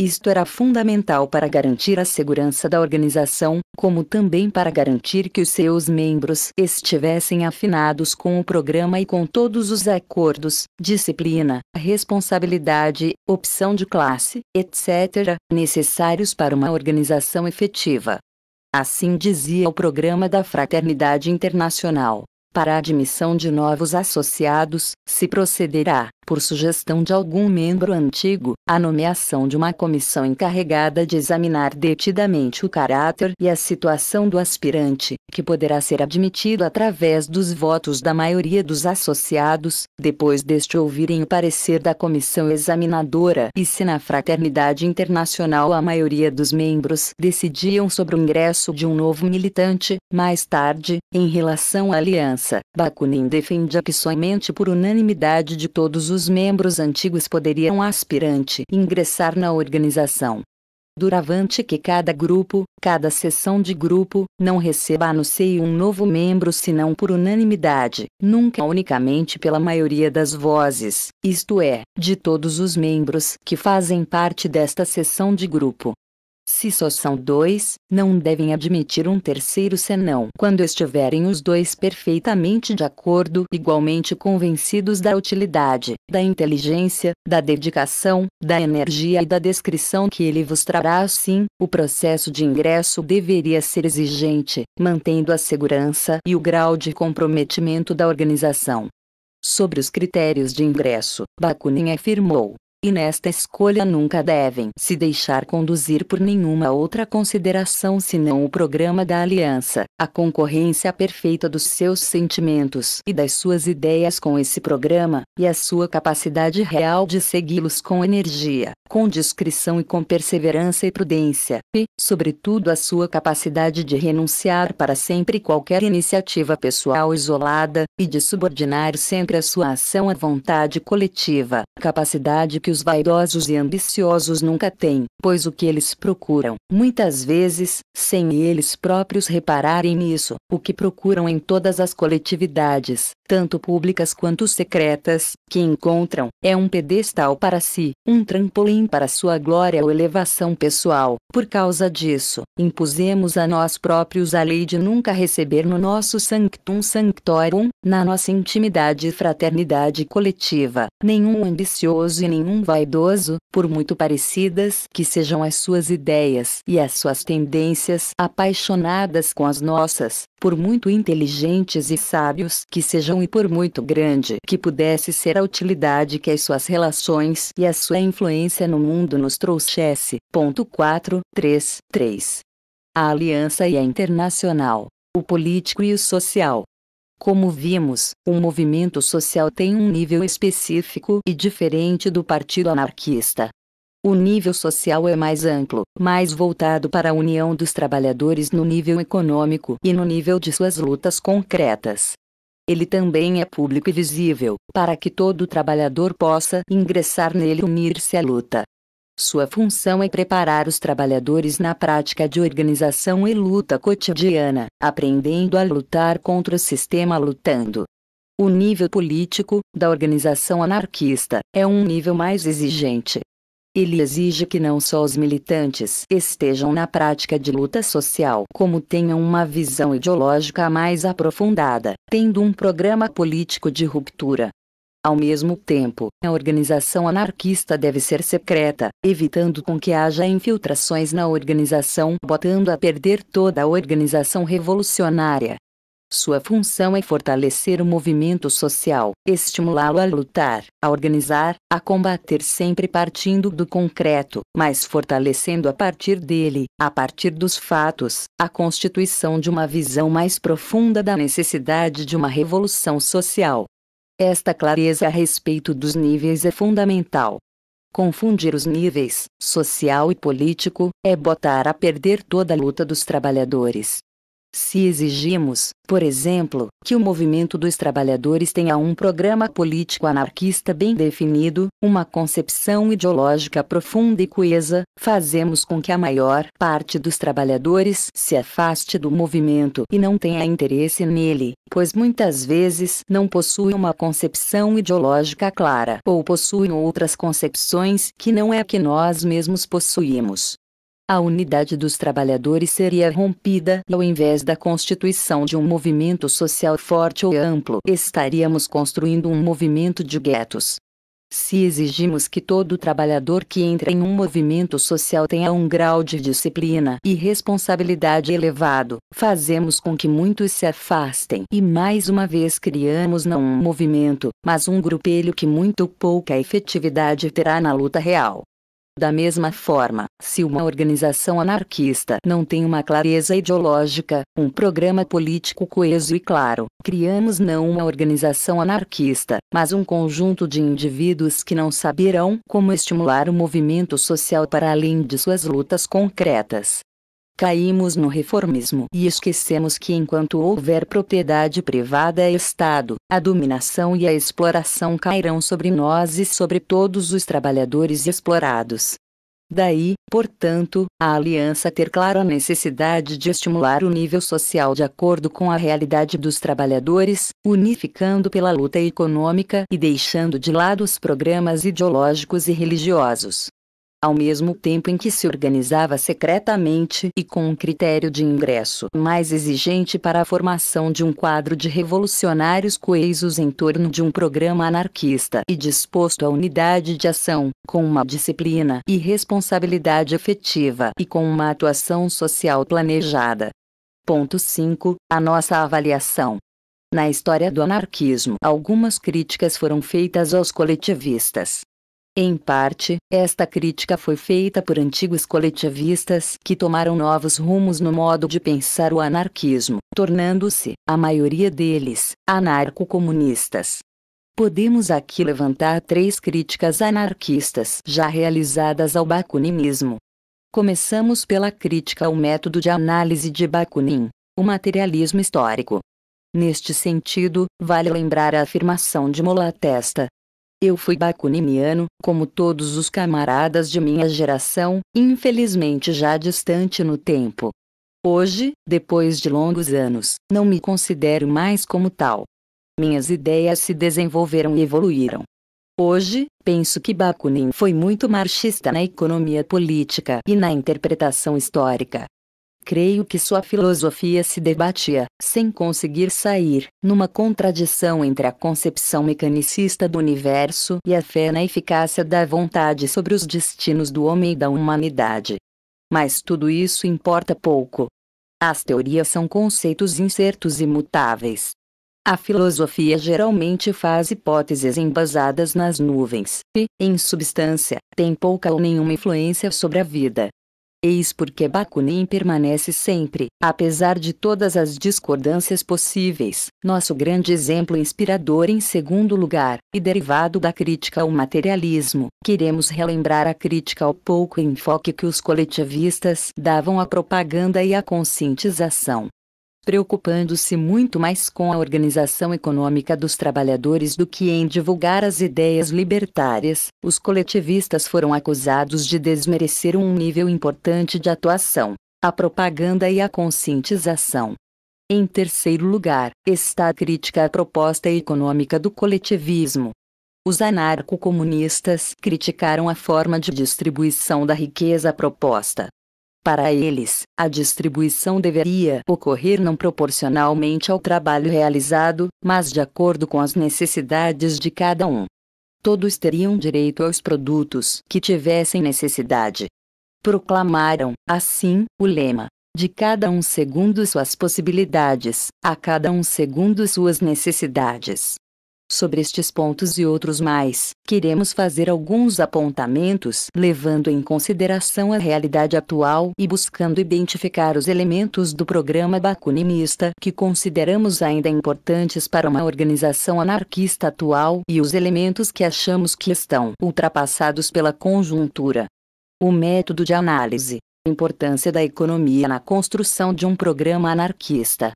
Isto era fundamental para garantir a segurança da organização, como também para garantir que os seus membros estivessem afinados com o programa e com todos os acordos, disciplina, responsabilidade, opção de classe, etc., necessários para uma organização efetiva. Assim dizia o Programa da Fraternidade Internacional. Para a admissão de novos associados, se procederá por sugestão de algum membro antigo, a nomeação de uma comissão encarregada de examinar detidamente o caráter e a situação do aspirante, que poderá ser admitido através dos votos da maioria dos associados, depois deste ouvirem o parecer da comissão examinadora e se na fraternidade internacional a maioria dos membros decidiam sobre o ingresso de um novo militante, mais tarde, em relação à aliança, Bakunin defendia que somente por unanimidade de todos os os membros antigos poderiam aspirante ingressar na organização. Duravante que cada grupo, cada sessão de grupo, não receba no seio um novo membro senão por unanimidade, nunca unicamente pela maioria das vozes, isto é, de todos os membros que fazem parte desta sessão de grupo. Se só são dois, não devem admitir um terceiro senão quando estiverem os dois perfeitamente de acordo, igualmente convencidos da utilidade, da inteligência, da dedicação, da energia e da descrição que ele vos trará. Assim, o processo de ingresso deveria ser exigente, mantendo a segurança e o grau de comprometimento da organização. Sobre os critérios de ingresso, Bakunin afirmou: e nesta escolha nunca devem se deixar conduzir por nenhuma outra consideração senão o programa da aliança, a concorrência perfeita dos seus sentimentos e das suas ideias com esse programa, e a sua capacidade real de segui-los com energia, com discrição e com perseverança e prudência, e, sobretudo, a sua capacidade de renunciar para sempre qualquer iniciativa pessoal isolada, e de subordinar sempre a sua ação à vontade coletiva, capacidade que os vaidosos e ambiciosos nunca têm, pois o que eles procuram, muitas vezes, sem eles próprios repararem nisso, o que procuram em todas as coletividades, tanto públicas quanto secretas, que encontram, é um pedestal para si, um trampolim para sua glória ou elevação pessoal. Por causa disso, impusemos a nós próprios a lei de nunca receber no nosso sanctum sanctorum, na nossa intimidade e fraternidade coletiva, nenhum ambicioso e nenhum vaidoso, por muito parecidas que sejam as suas ideias e as suas tendências apaixonadas com as nossas, por muito inteligentes e sábios que sejam e por muito grande que pudesse ser a utilidade que as suas relações e a sua influência no mundo nos trouxesse. 4.3.3. 4, 3, 3. A aliança e a internacional, o político e o social. Como vimos, o movimento social tem um nível específico e diferente do partido anarquista. O nível social é mais amplo, mais voltado para a união dos trabalhadores no nível econômico e no nível de suas lutas concretas. Ele também é público e visível, para que todo trabalhador possa ingressar nele e unir-se à luta. Sua função é preparar os trabalhadores na prática de organização e luta cotidiana, aprendendo a lutar contra o sistema lutando. O nível político da organização anarquista é um nível mais exigente, ele exige que não só os militantes estejam na prática de luta social, como tenham uma visão ideológica mais aprofundada, tendo um programa político de ruptura. Ao mesmo tempo, a organização anarquista deve ser secreta, evitando com que haja infiltrações na organização, botando a perder toda a organização revolucionária. Sua função é fortalecer o movimento social, estimulá-lo a lutar, a organizar, a combater sempre partindo do concreto, mas fortalecendo a partir dele, a partir dos fatos, a constituição de uma visão mais profunda da necessidade de uma revolução social. Esta clareza a respeito dos níveis é fundamental. Confundir os níveis, social e político, é botar a perder toda a luta dos trabalhadores, se exigimos, por exemplo, que o movimento dos trabalhadores tenha um programa político anarquista bem definido, uma concepção ideológica profunda e coesa, fazemos com que a maior parte dos trabalhadores se afaste do movimento e não tenha interesse nele, pois muitas vezes não possuem uma concepção ideológica clara ou possuem outras concepções que não é a que nós mesmos possuímos a unidade dos trabalhadores seria rompida e ao invés da constituição de um movimento social forte ou amplo, estaríamos construindo um movimento de guetos. Se exigimos que todo trabalhador que entra em um movimento social tenha um grau de disciplina e responsabilidade elevado, fazemos com que muitos se afastem e mais uma vez criamos não um movimento, mas um grupelho que muito pouca efetividade terá na luta real. Da mesma forma, se uma organização anarquista não tem uma clareza ideológica, um programa político coeso e claro, criamos não uma organização anarquista, mas um conjunto de indivíduos que não saberão como estimular o movimento social para além de suas lutas concretas, Caímos no reformismo e esquecemos que enquanto houver propriedade privada e Estado, a dominação e a exploração cairão sobre nós e sobre todos os trabalhadores explorados. Daí, portanto, a aliança ter clara necessidade de estimular o nível social de acordo com a realidade dos trabalhadores, unificando pela luta econômica e deixando de lado os programas ideológicos e religiosos ao mesmo tempo em que se organizava secretamente e com um critério de ingresso mais exigente para a formação de um quadro de revolucionários coesos em torno de um programa anarquista e disposto à unidade de ação, com uma disciplina e responsabilidade efetiva e com uma atuação social planejada. Ponto 5. A nossa avaliação. Na história do anarquismo, algumas críticas foram feitas aos coletivistas, em parte, esta crítica foi feita por antigos coletivistas que tomaram novos rumos no modo de pensar o anarquismo, tornando-se, a maioria deles, anarco-comunistas. Podemos aqui levantar três críticas anarquistas já realizadas ao bakuninismo. Começamos pela crítica ao método de análise de Bakunin, o materialismo histórico. Neste sentido, vale lembrar a afirmação de Molatesta, eu fui bakuniniano, como todos os camaradas de minha geração, infelizmente já distante no tempo. Hoje, depois de longos anos, não me considero mais como tal. Minhas ideias se desenvolveram e evoluíram. Hoje, penso que Bakunin foi muito marxista na economia política e na interpretação histórica. Creio que sua filosofia se debatia, sem conseguir sair, numa contradição entre a concepção mecanicista do universo e a fé na eficácia da vontade sobre os destinos do homem e da humanidade. Mas tudo isso importa pouco. As teorias são conceitos incertos e mutáveis. A filosofia geralmente faz hipóteses embasadas nas nuvens, e, em substância, tem pouca ou nenhuma influência sobre a vida, Eis porque Bakunin permanece sempre, apesar de todas as discordâncias possíveis, nosso grande exemplo inspirador em segundo lugar, e derivado da crítica ao materialismo. Queremos relembrar a crítica ao pouco enfoque que os coletivistas davam à propaganda e à conscientização preocupando-se muito mais com a organização econômica dos trabalhadores do que em divulgar as ideias libertárias, os coletivistas foram acusados de desmerecer um nível importante de atuação, a propaganda e a conscientização. Em terceiro lugar, está a crítica à proposta econômica do coletivismo. Os anarco-comunistas criticaram a forma de distribuição da riqueza proposta, para eles, a distribuição deveria ocorrer não proporcionalmente ao trabalho realizado, mas de acordo com as necessidades de cada um. Todos teriam direito aos produtos que tivessem necessidade. Proclamaram, assim, o lema: de cada um segundo suas possibilidades, a cada um segundo suas necessidades. Sobre estes pontos e outros mais, queremos fazer alguns apontamentos, levando em consideração a realidade atual e buscando identificar os elementos do programa bakunimista que consideramos ainda importantes para uma organização anarquista atual e os elementos que achamos que estão ultrapassados pela conjuntura. O método de análise. Importância da economia na construção de um programa anarquista.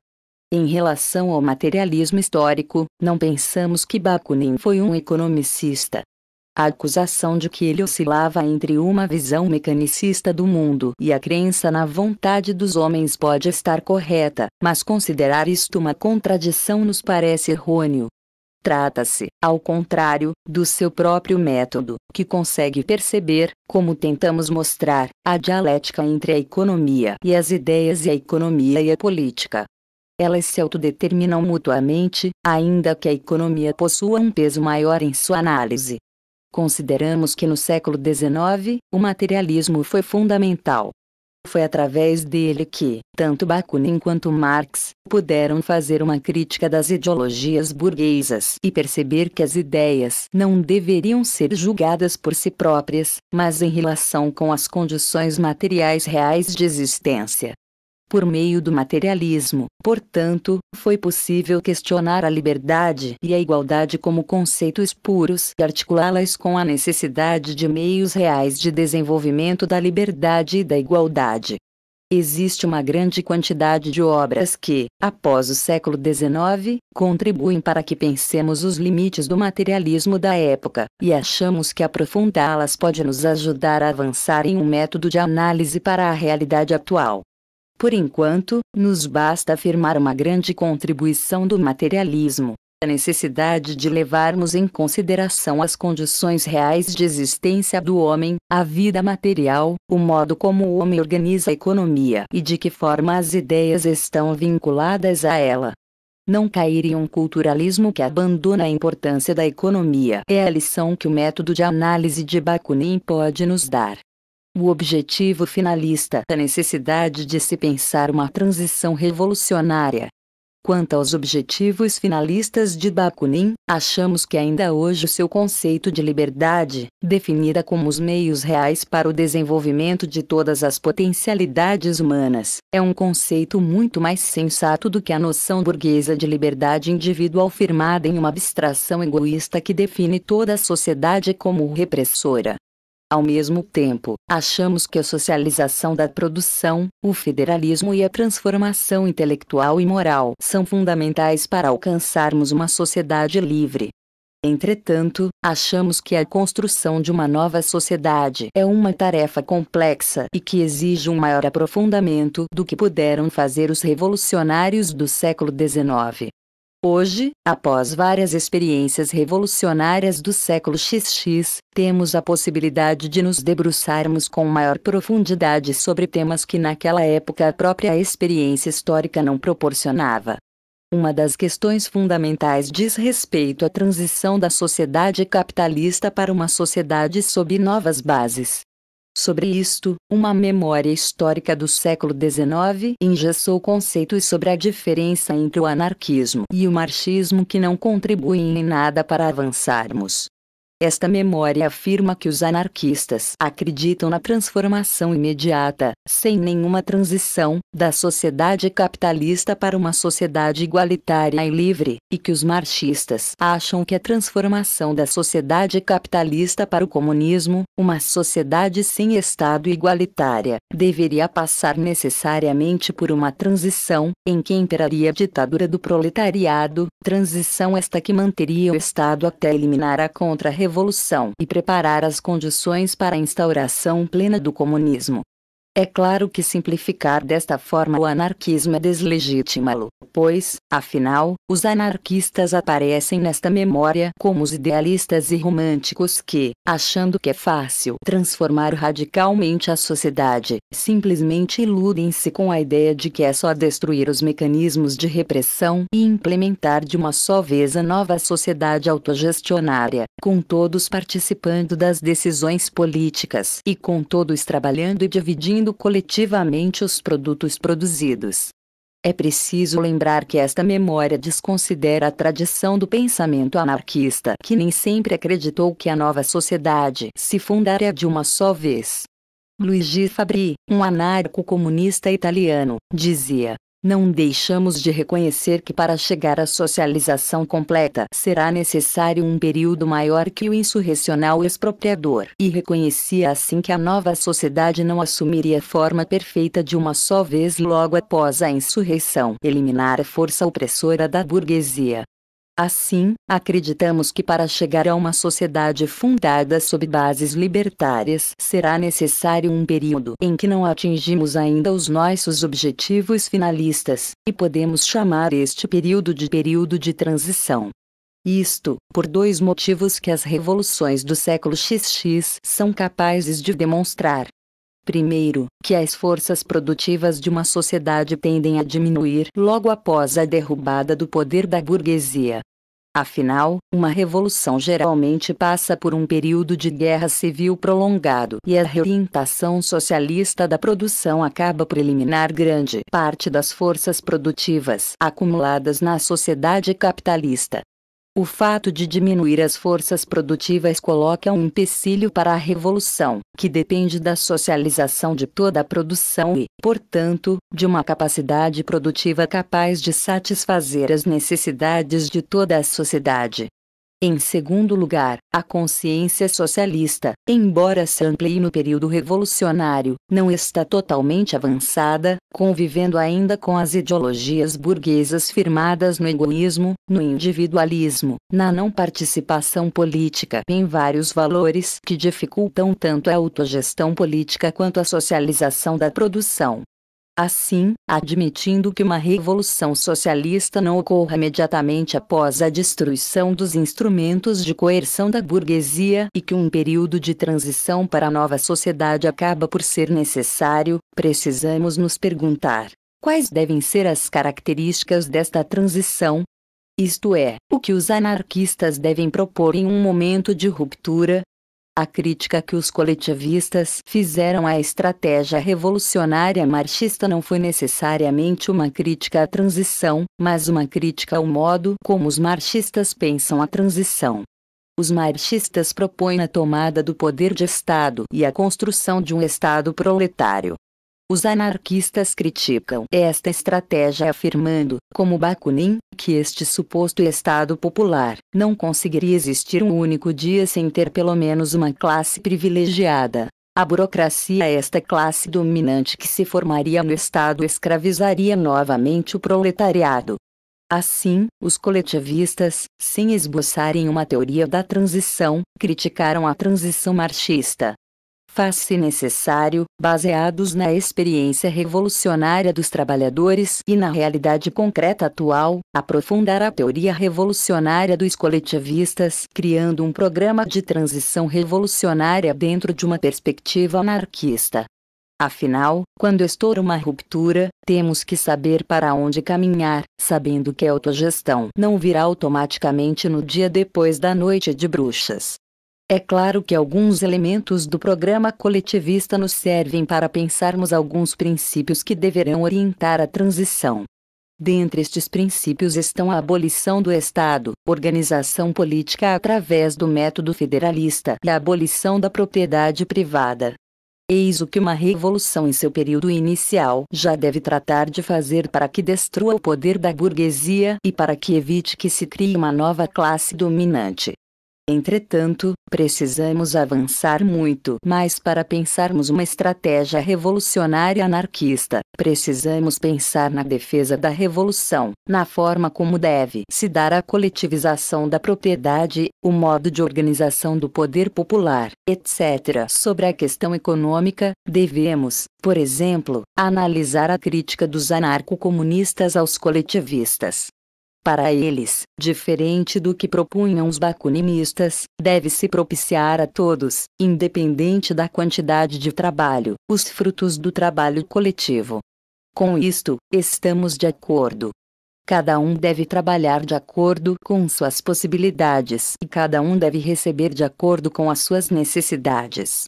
Em relação ao materialismo histórico, não pensamos que Bakunin foi um economicista. A acusação de que ele oscilava entre uma visão mecanicista do mundo e a crença na vontade dos homens pode estar correta, mas considerar isto uma contradição nos parece errôneo. Trata-se, ao contrário, do seu próprio método, que consegue perceber, como tentamos mostrar, a dialética entre a economia e as ideias e a economia e a política, elas se autodeterminam mutuamente, ainda que a economia possua um peso maior em sua análise. Consideramos que no século XIX, o materialismo foi fundamental. Foi através dele que, tanto Bakunin quanto Marx, puderam fazer uma crítica das ideologias burguesas e perceber que as ideias não deveriam ser julgadas por si próprias, mas em relação com as condições materiais reais de existência por meio do materialismo. Portanto, foi possível questionar a liberdade e a igualdade como conceitos puros e articulá-las com a necessidade de meios reais de desenvolvimento da liberdade e da igualdade. Existe uma grande quantidade de obras que, após o século XIX, contribuem para que pensemos os limites do materialismo da época, e achamos que aprofundá-las pode nos ajudar a avançar em um método de análise para a realidade atual. Por enquanto, nos basta afirmar uma grande contribuição do materialismo, a necessidade de levarmos em consideração as condições reais de existência do homem, a vida material, o modo como o homem organiza a economia e de que forma as ideias estão vinculadas a ela. Não cair em um culturalismo que abandona a importância da economia é a lição que o método de análise de Bakunin pode nos dar. O objetivo finalista a necessidade de se pensar uma transição revolucionária. Quanto aos objetivos finalistas de Bakunin, achamos que ainda hoje o seu conceito de liberdade, definida como os meios reais para o desenvolvimento de todas as potencialidades humanas, é um conceito muito mais sensato do que a noção burguesa de liberdade individual firmada em uma abstração egoísta que define toda a sociedade como repressora. Ao mesmo tempo, achamos que a socialização da produção, o federalismo e a transformação intelectual e moral são fundamentais para alcançarmos uma sociedade livre. Entretanto, achamos que a construção de uma nova sociedade é uma tarefa complexa e que exige um maior aprofundamento do que puderam fazer os revolucionários do século XIX. Hoje, após várias experiências revolucionárias do século XX, temos a possibilidade de nos debruçarmos com maior profundidade sobre temas que naquela época a própria experiência histórica não proporcionava. Uma das questões fundamentais diz respeito à transição da sociedade capitalista para uma sociedade sob novas bases. Sobre isto, uma memória histórica do século XIX engessou conceitos sobre a diferença entre o anarquismo e o marxismo que não contribuem em nada para avançarmos. Esta memória afirma que os anarquistas acreditam na transformação imediata, sem nenhuma transição, da sociedade capitalista para uma sociedade igualitária e livre, e que os marxistas acham que a transformação da sociedade capitalista para o comunismo, uma sociedade sem Estado igualitária, deveria passar necessariamente por uma transição, em que imperaria a ditadura do proletariado, transição esta que manteria o Estado até eliminar a contra-revolução revolução e preparar as condições para a instauração plena do comunismo. É claro que simplificar desta forma o anarquismo é deslegitimá-lo, pois, afinal, os anarquistas aparecem nesta memória como os idealistas e românticos que, achando que é fácil transformar radicalmente a sociedade, simplesmente iludem-se com a ideia de que é só destruir os mecanismos de repressão e implementar de uma só vez a nova sociedade autogestionária, com todos participando das decisões políticas e com todos trabalhando e dividindo consumindo coletivamente os produtos produzidos. É preciso lembrar que esta memória desconsidera a tradição do pensamento anarquista, que nem sempre acreditou que a nova sociedade se fundaria de uma só vez. Luigi Fabri, um anarco-comunista italiano, dizia: não deixamos de reconhecer que para chegar à socialização completa será necessário um período maior que o insurrecional expropriador e reconhecia assim que a nova sociedade não assumiria forma perfeita de uma só vez logo após a insurreição eliminar a força opressora da burguesia. Assim, acreditamos que para chegar a uma sociedade fundada sob bases libertárias será necessário um período em que não atingimos ainda os nossos objetivos finalistas, e podemos chamar este período de período de transição. Isto, por dois motivos que as revoluções do século XX são capazes de demonstrar. Primeiro, que as forças produtivas de uma sociedade tendem a diminuir logo após a derrubada do poder da burguesia. Afinal, uma revolução geralmente passa por um período de guerra civil prolongado e a reorientação socialista da produção acaba por eliminar grande parte das forças produtivas acumuladas na sociedade capitalista. O fato de diminuir as forças produtivas coloca um empecilho para a revolução, que depende da socialização de toda a produção e, portanto, de uma capacidade produtiva capaz de satisfazer as necessidades de toda a sociedade. Em segundo lugar, a consciência socialista, embora se amplie no período revolucionário, não está totalmente avançada, convivendo ainda com as ideologias burguesas firmadas no egoísmo, no individualismo, na não participação política em vários valores que dificultam tanto a autogestão política quanto a socialização da produção. Assim, admitindo que uma revolução socialista não ocorra imediatamente após a destruição dos instrumentos de coerção da burguesia e que um período de transição para a nova sociedade acaba por ser necessário, precisamos nos perguntar: quais devem ser as características desta transição? Isto é, o que os anarquistas devem propor em um momento de ruptura, a crítica que os coletivistas fizeram à estratégia revolucionária marxista não foi necessariamente uma crítica à transição, mas uma crítica ao modo como os marxistas pensam a transição. Os marxistas propõem a tomada do poder de Estado e a construção de um Estado proletário. Os anarquistas criticam esta estratégia afirmando, como Bakunin, que este suposto Estado popular não conseguiria existir um único dia sem ter pelo menos uma classe privilegiada. A burocracia, é esta classe dominante que se formaria no Estado, escravizaria novamente o proletariado. Assim, os coletivistas, sem esboçarem uma teoria da transição, criticaram a transição marxista faz-se necessário, baseados na experiência revolucionária dos trabalhadores e na realidade concreta atual, aprofundar a teoria revolucionária dos coletivistas, criando um programa de transição revolucionária dentro de uma perspectiva anarquista. Afinal, quando estoura uma ruptura, temos que saber para onde caminhar, sabendo que a autogestão não virá automaticamente no dia depois da noite de bruxas. É claro que alguns elementos do programa coletivista nos servem para pensarmos alguns princípios que deverão orientar a transição. Dentre estes princípios estão a abolição do Estado, organização política através do método federalista e a abolição da propriedade privada. Eis o que uma revolução em seu período inicial já deve tratar de fazer para que destrua o poder da burguesia e para que evite que se crie uma nova classe dominante. Entretanto, precisamos avançar muito mais para pensarmos uma estratégia revolucionária anarquista. Precisamos pensar na defesa da revolução, na forma como deve se dar a coletivização da propriedade, o modo de organização do poder popular, etc. Sobre a questão econômica, devemos, por exemplo, analisar a crítica dos anarco-comunistas aos coletivistas. Para eles, diferente do que propunham os bakunimistas, deve-se propiciar a todos, independente da quantidade de trabalho, os frutos do trabalho coletivo. Com isto, estamos de acordo. Cada um deve trabalhar de acordo com suas possibilidades e cada um deve receber de acordo com as suas necessidades.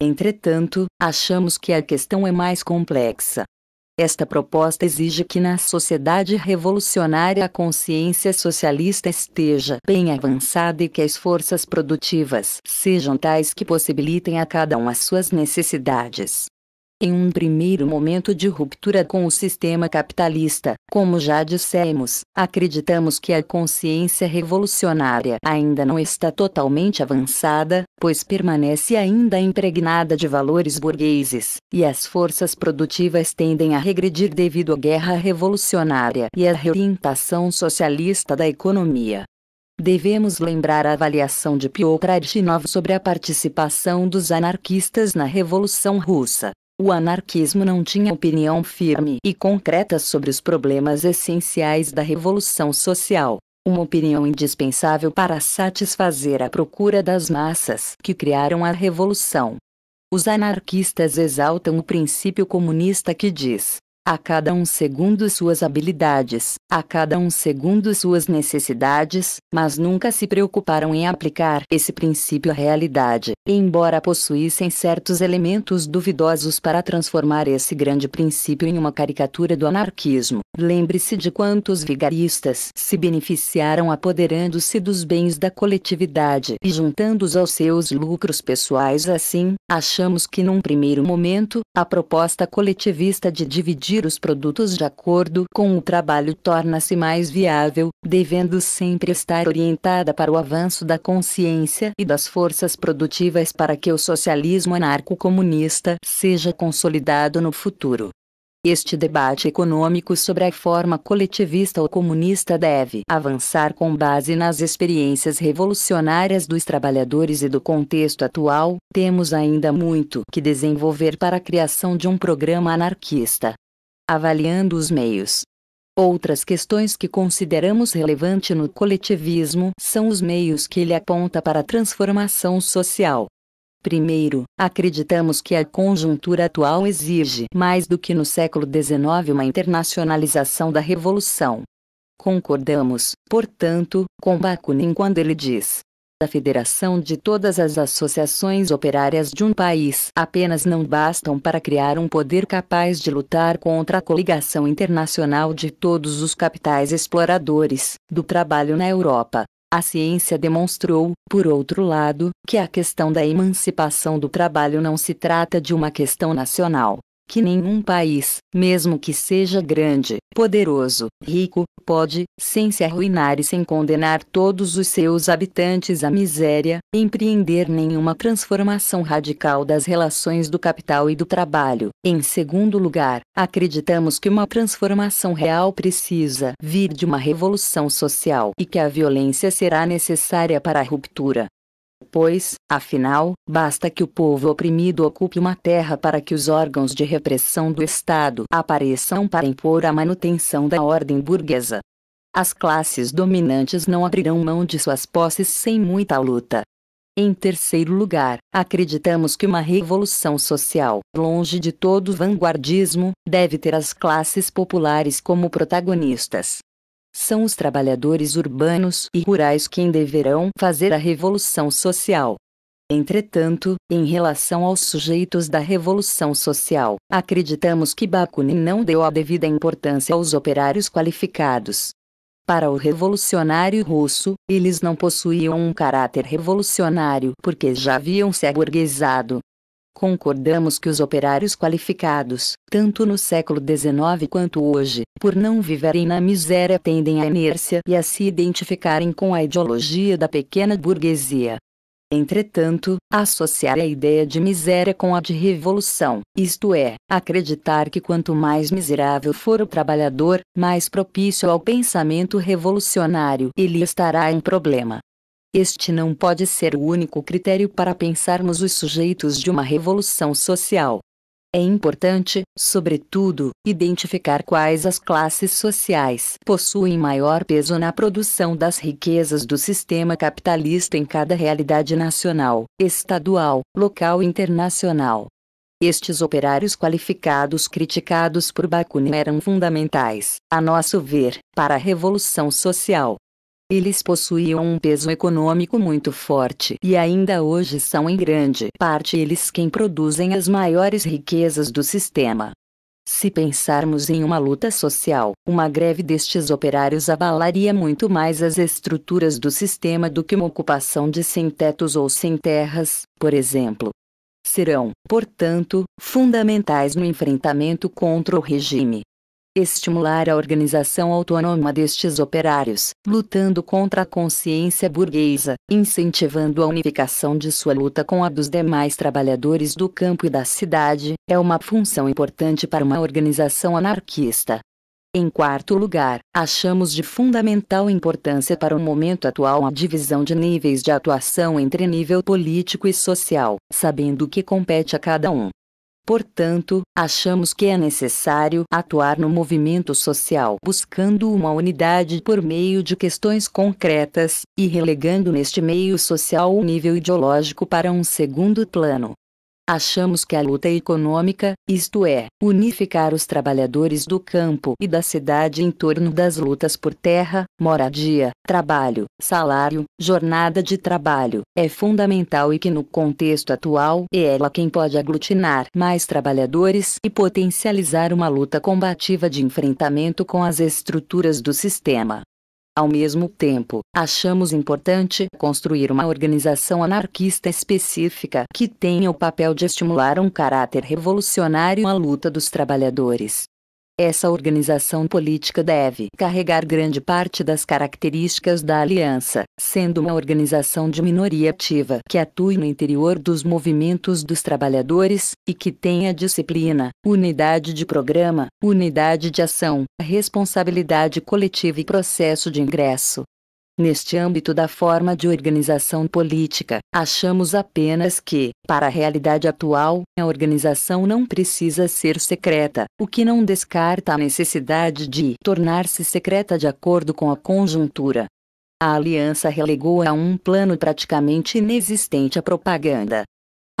Entretanto, achamos que a questão é mais complexa, esta proposta exige que na sociedade revolucionária a consciência socialista esteja bem avançada e que as forças produtivas sejam tais que possibilitem a cada um as suas necessidades, em um primeiro momento de ruptura com o sistema capitalista. Como já dissemos, acreditamos que a consciência revolucionária ainda não está totalmente avançada, pois permanece ainda impregnada de valores burgueses, e as forças produtivas tendem a regredir devido à guerra revolucionária e à reorientação socialista da economia. Devemos lembrar a avaliação de Pyotr Adinov sobre a participação dos anarquistas na Revolução Russa. O anarquismo não tinha opinião firme e concreta sobre os problemas essenciais da revolução social. Uma opinião indispensável para satisfazer a procura das massas que criaram a revolução. Os anarquistas exaltam o princípio comunista que diz: a cada um segundo suas habilidades, a cada um segundo suas necessidades, mas nunca se preocuparam em aplicar esse princípio à realidade, embora possuíssem certos elementos duvidosos para transformar esse grande princípio em uma caricatura do anarquismo. Lembre-se de quantos vigaristas se beneficiaram apoderando-se dos bens da coletividade e juntando-os aos seus lucros pessoais. Assim, achamos que num primeiro momento, a proposta coletivista de dividir corrigir os produtos de acordo com o trabalho torna-se mais viável, devendo sempre estar orientada para o avanço da consciência e das forças produtivas para que o socialismo anarco-comunista seja consolidado no futuro. Este debate econômico sobre a forma coletivista ou comunista deve avançar com base nas experiências revolucionárias dos trabalhadores e do contexto atual. Temos ainda muito que desenvolver para a criação de um programa anarquista avaliando os meios. Outras questões que consideramos relevante no coletivismo são os meios que ele aponta para a transformação social. Primeiro, acreditamos que a conjuntura atual exige, mais do que no século XIX, uma internacionalização da revolução. Concordamos, portanto, com Bakunin quando ele diz: da federação de todas as associações operárias de um país apenas não bastam para criar um poder capaz de lutar contra a coligação internacional de todos os capitais exploradores do trabalho na Europa. A ciência demonstrou, por outro lado, que a questão da emancipação do trabalho não se trata de uma questão nacional, que nenhum país, mesmo que seja grande, poderoso, rico, pode, sem se arruinar e sem condenar todos os seus habitantes à miséria, empreender nenhuma transformação radical das relações do capital e do trabalho. Em segundo lugar, acreditamos que uma transformação real precisa vir de uma revolução social e que a violência será necessária para a ruptura. Pois, afinal, basta que o povo oprimido ocupe uma terra para que os órgãos de repressão do Estado apareçam para impor a manutenção da ordem burguesa. As classes dominantes não abrirão mão de suas posses sem muita luta. Em terceiro lugar, acreditamos que uma revolução social, longe de todo vanguardismo, deve ter as classes populares como protagonistas. São os trabalhadores urbanos e rurais quem deverão fazer a revolução social. Entretanto, em relação aos sujeitos da revolução social, acreditamos que Bakunin não deu a devida importância aos operários qualificados. Para o revolucionário russo, eles não possuíam um caráter revolucionário porque já haviam se aburguesado, Concordamos que os operários qualificados, tanto no século XIX quanto hoje, por não viverem na miséria tendem à inércia e a se identificarem com a ideologia da pequena burguesia. Entretanto, associar a ideia de miséria com a de revolução, isto é, acreditar que quanto mais miserável for o trabalhador, mais propício ao pensamento revolucionário ele estará em problema. Este não pode ser o único critério para pensarmos os sujeitos de uma revolução social. É importante, sobretudo, identificar quais as classes sociais possuem maior peso na produção das riquezas do sistema capitalista em cada realidade nacional, estadual, local e internacional. Estes operários qualificados criticados por Bakunin eram fundamentais, a nosso ver, para a revolução social. Eles possuíam um peso econômico muito forte e ainda hoje são em grande parte eles quem produzem as maiores riquezas do sistema. Se pensarmos em uma luta social, uma greve destes operários abalaria muito mais as estruturas do sistema do que uma ocupação de sem-tetos ou sem-terras, por exemplo. Serão, portanto, fundamentais no enfrentamento contra o regime estimular a organização autônoma destes operários, lutando contra a consciência burguesa, incentivando a unificação de sua luta com a dos demais trabalhadores do campo e da cidade, é uma função importante para uma organização anarquista. Em quarto lugar, achamos de fundamental importância para o momento atual a divisão de níveis de atuação entre nível político e social, sabendo que compete a cada um Portanto, achamos que é necessário atuar no movimento social buscando uma unidade por meio de questões concretas, e relegando neste meio social o nível ideológico para um segundo plano achamos que a luta é econômica, isto é, unificar os trabalhadores do campo e da cidade em torno das lutas por terra, moradia, trabalho, salário, jornada de trabalho, é fundamental e que no contexto atual é ela quem pode aglutinar mais trabalhadores e potencializar uma luta combativa de enfrentamento com as estruturas do sistema. Ao mesmo tempo, achamos importante construir uma organização anarquista específica que tenha o papel de estimular um caráter revolucionário à luta dos trabalhadores, essa organização política deve carregar grande parte das características da aliança, sendo uma organização de minoria ativa que atue no interior dos movimentos dos trabalhadores e que tenha disciplina, unidade de programa, unidade de ação, responsabilidade coletiva e processo de ingresso, Neste âmbito da forma de organização política, achamos apenas que, para a realidade atual, a organização não precisa ser secreta, o que não descarta a necessidade de tornar-se secreta de acordo com a conjuntura. A aliança relegou a um plano praticamente inexistente a propaganda,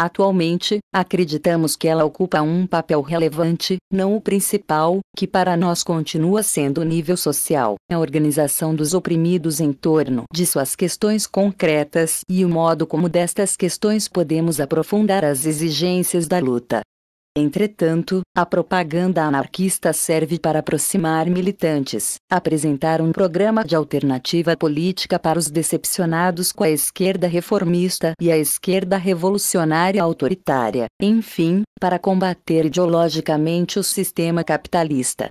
Atualmente, acreditamos que ela ocupa um papel relevante, não o principal, que para nós continua sendo o nível social, a organização dos oprimidos em torno de suas questões concretas e o modo como destas questões podemos aprofundar as exigências da luta. Entretanto, a propaganda anarquista serve para aproximar militantes, apresentar um programa de alternativa política para os decepcionados com a esquerda reformista e a esquerda revolucionária autoritária, enfim, para combater ideologicamente o sistema capitalista.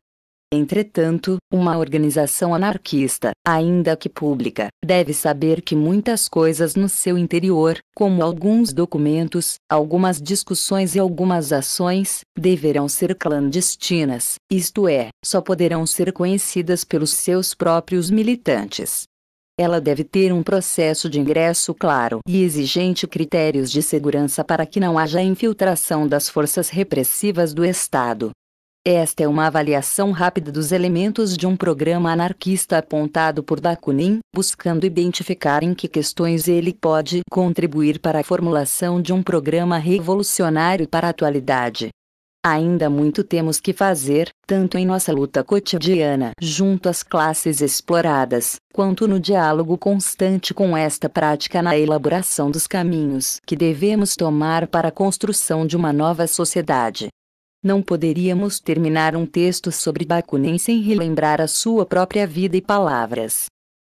Entretanto, uma organização anarquista, ainda que pública, deve saber que muitas coisas no seu interior, como alguns documentos, algumas discussões e algumas ações, deverão ser clandestinas, isto é, só poderão ser conhecidas pelos seus próprios militantes ela deve ter um processo de ingresso claro e exigente critérios de segurança para que não haja infiltração das forças repressivas do Estado, esta é uma avaliação rápida dos elementos de um programa anarquista apontado por Bakunin, buscando identificar em que questões ele pode contribuir para a formulação de um programa revolucionário para a atualidade. Ainda muito temos que fazer, tanto em nossa luta cotidiana junto às classes exploradas, quanto no diálogo constante com esta prática na elaboração dos caminhos que devemos tomar para a construção de uma nova sociedade. Não poderíamos terminar um texto sobre Bakunin sem relembrar a sua própria vida e palavras.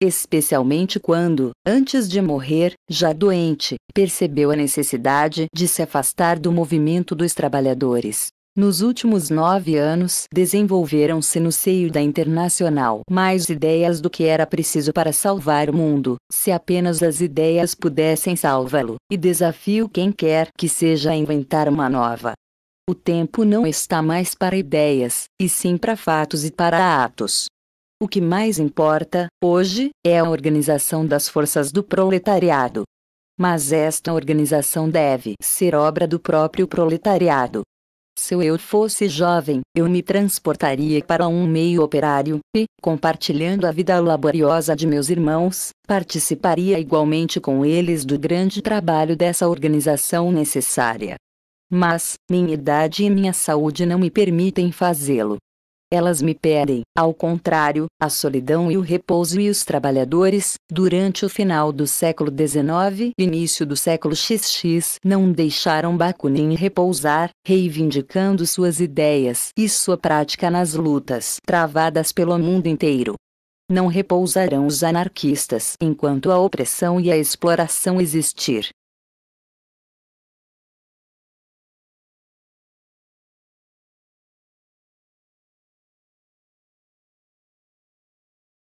Especialmente quando, antes de morrer, já doente, percebeu a necessidade de se afastar do movimento dos trabalhadores. Nos últimos nove anos, desenvolveram-se no seio da internacional mais ideias do que era preciso para salvar o mundo, se apenas as ideias pudessem salvá-lo, e desafio quem quer que seja a inventar uma nova, o tempo não está mais para ideias, e sim para fatos e para atos. O que mais importa, hoje, é a organização das forças do proletariado. Mas esta organização deve ser obra do próprio proletariado. Se eu fosse jovem, eu me transportaria para um meio operário e, compartilhando a vida laboriosa de meus irmãos, participaria igualmente com eles do grande trabalho dessa organização necessária. Mas, minha idade e minha saúde não me permitem fazê-lo. Elas me pedem, ao contrário, a solidão e o repouso e os trabalhadores, durante o final do século XIX e início do século XX, não deixaram Bakunin repousar, reivindicando suas ideias e sua prática nas lutas travadas pelo mundo inteiro. Não repousarão os anarquistas enquanto a opressão e a exploração existir.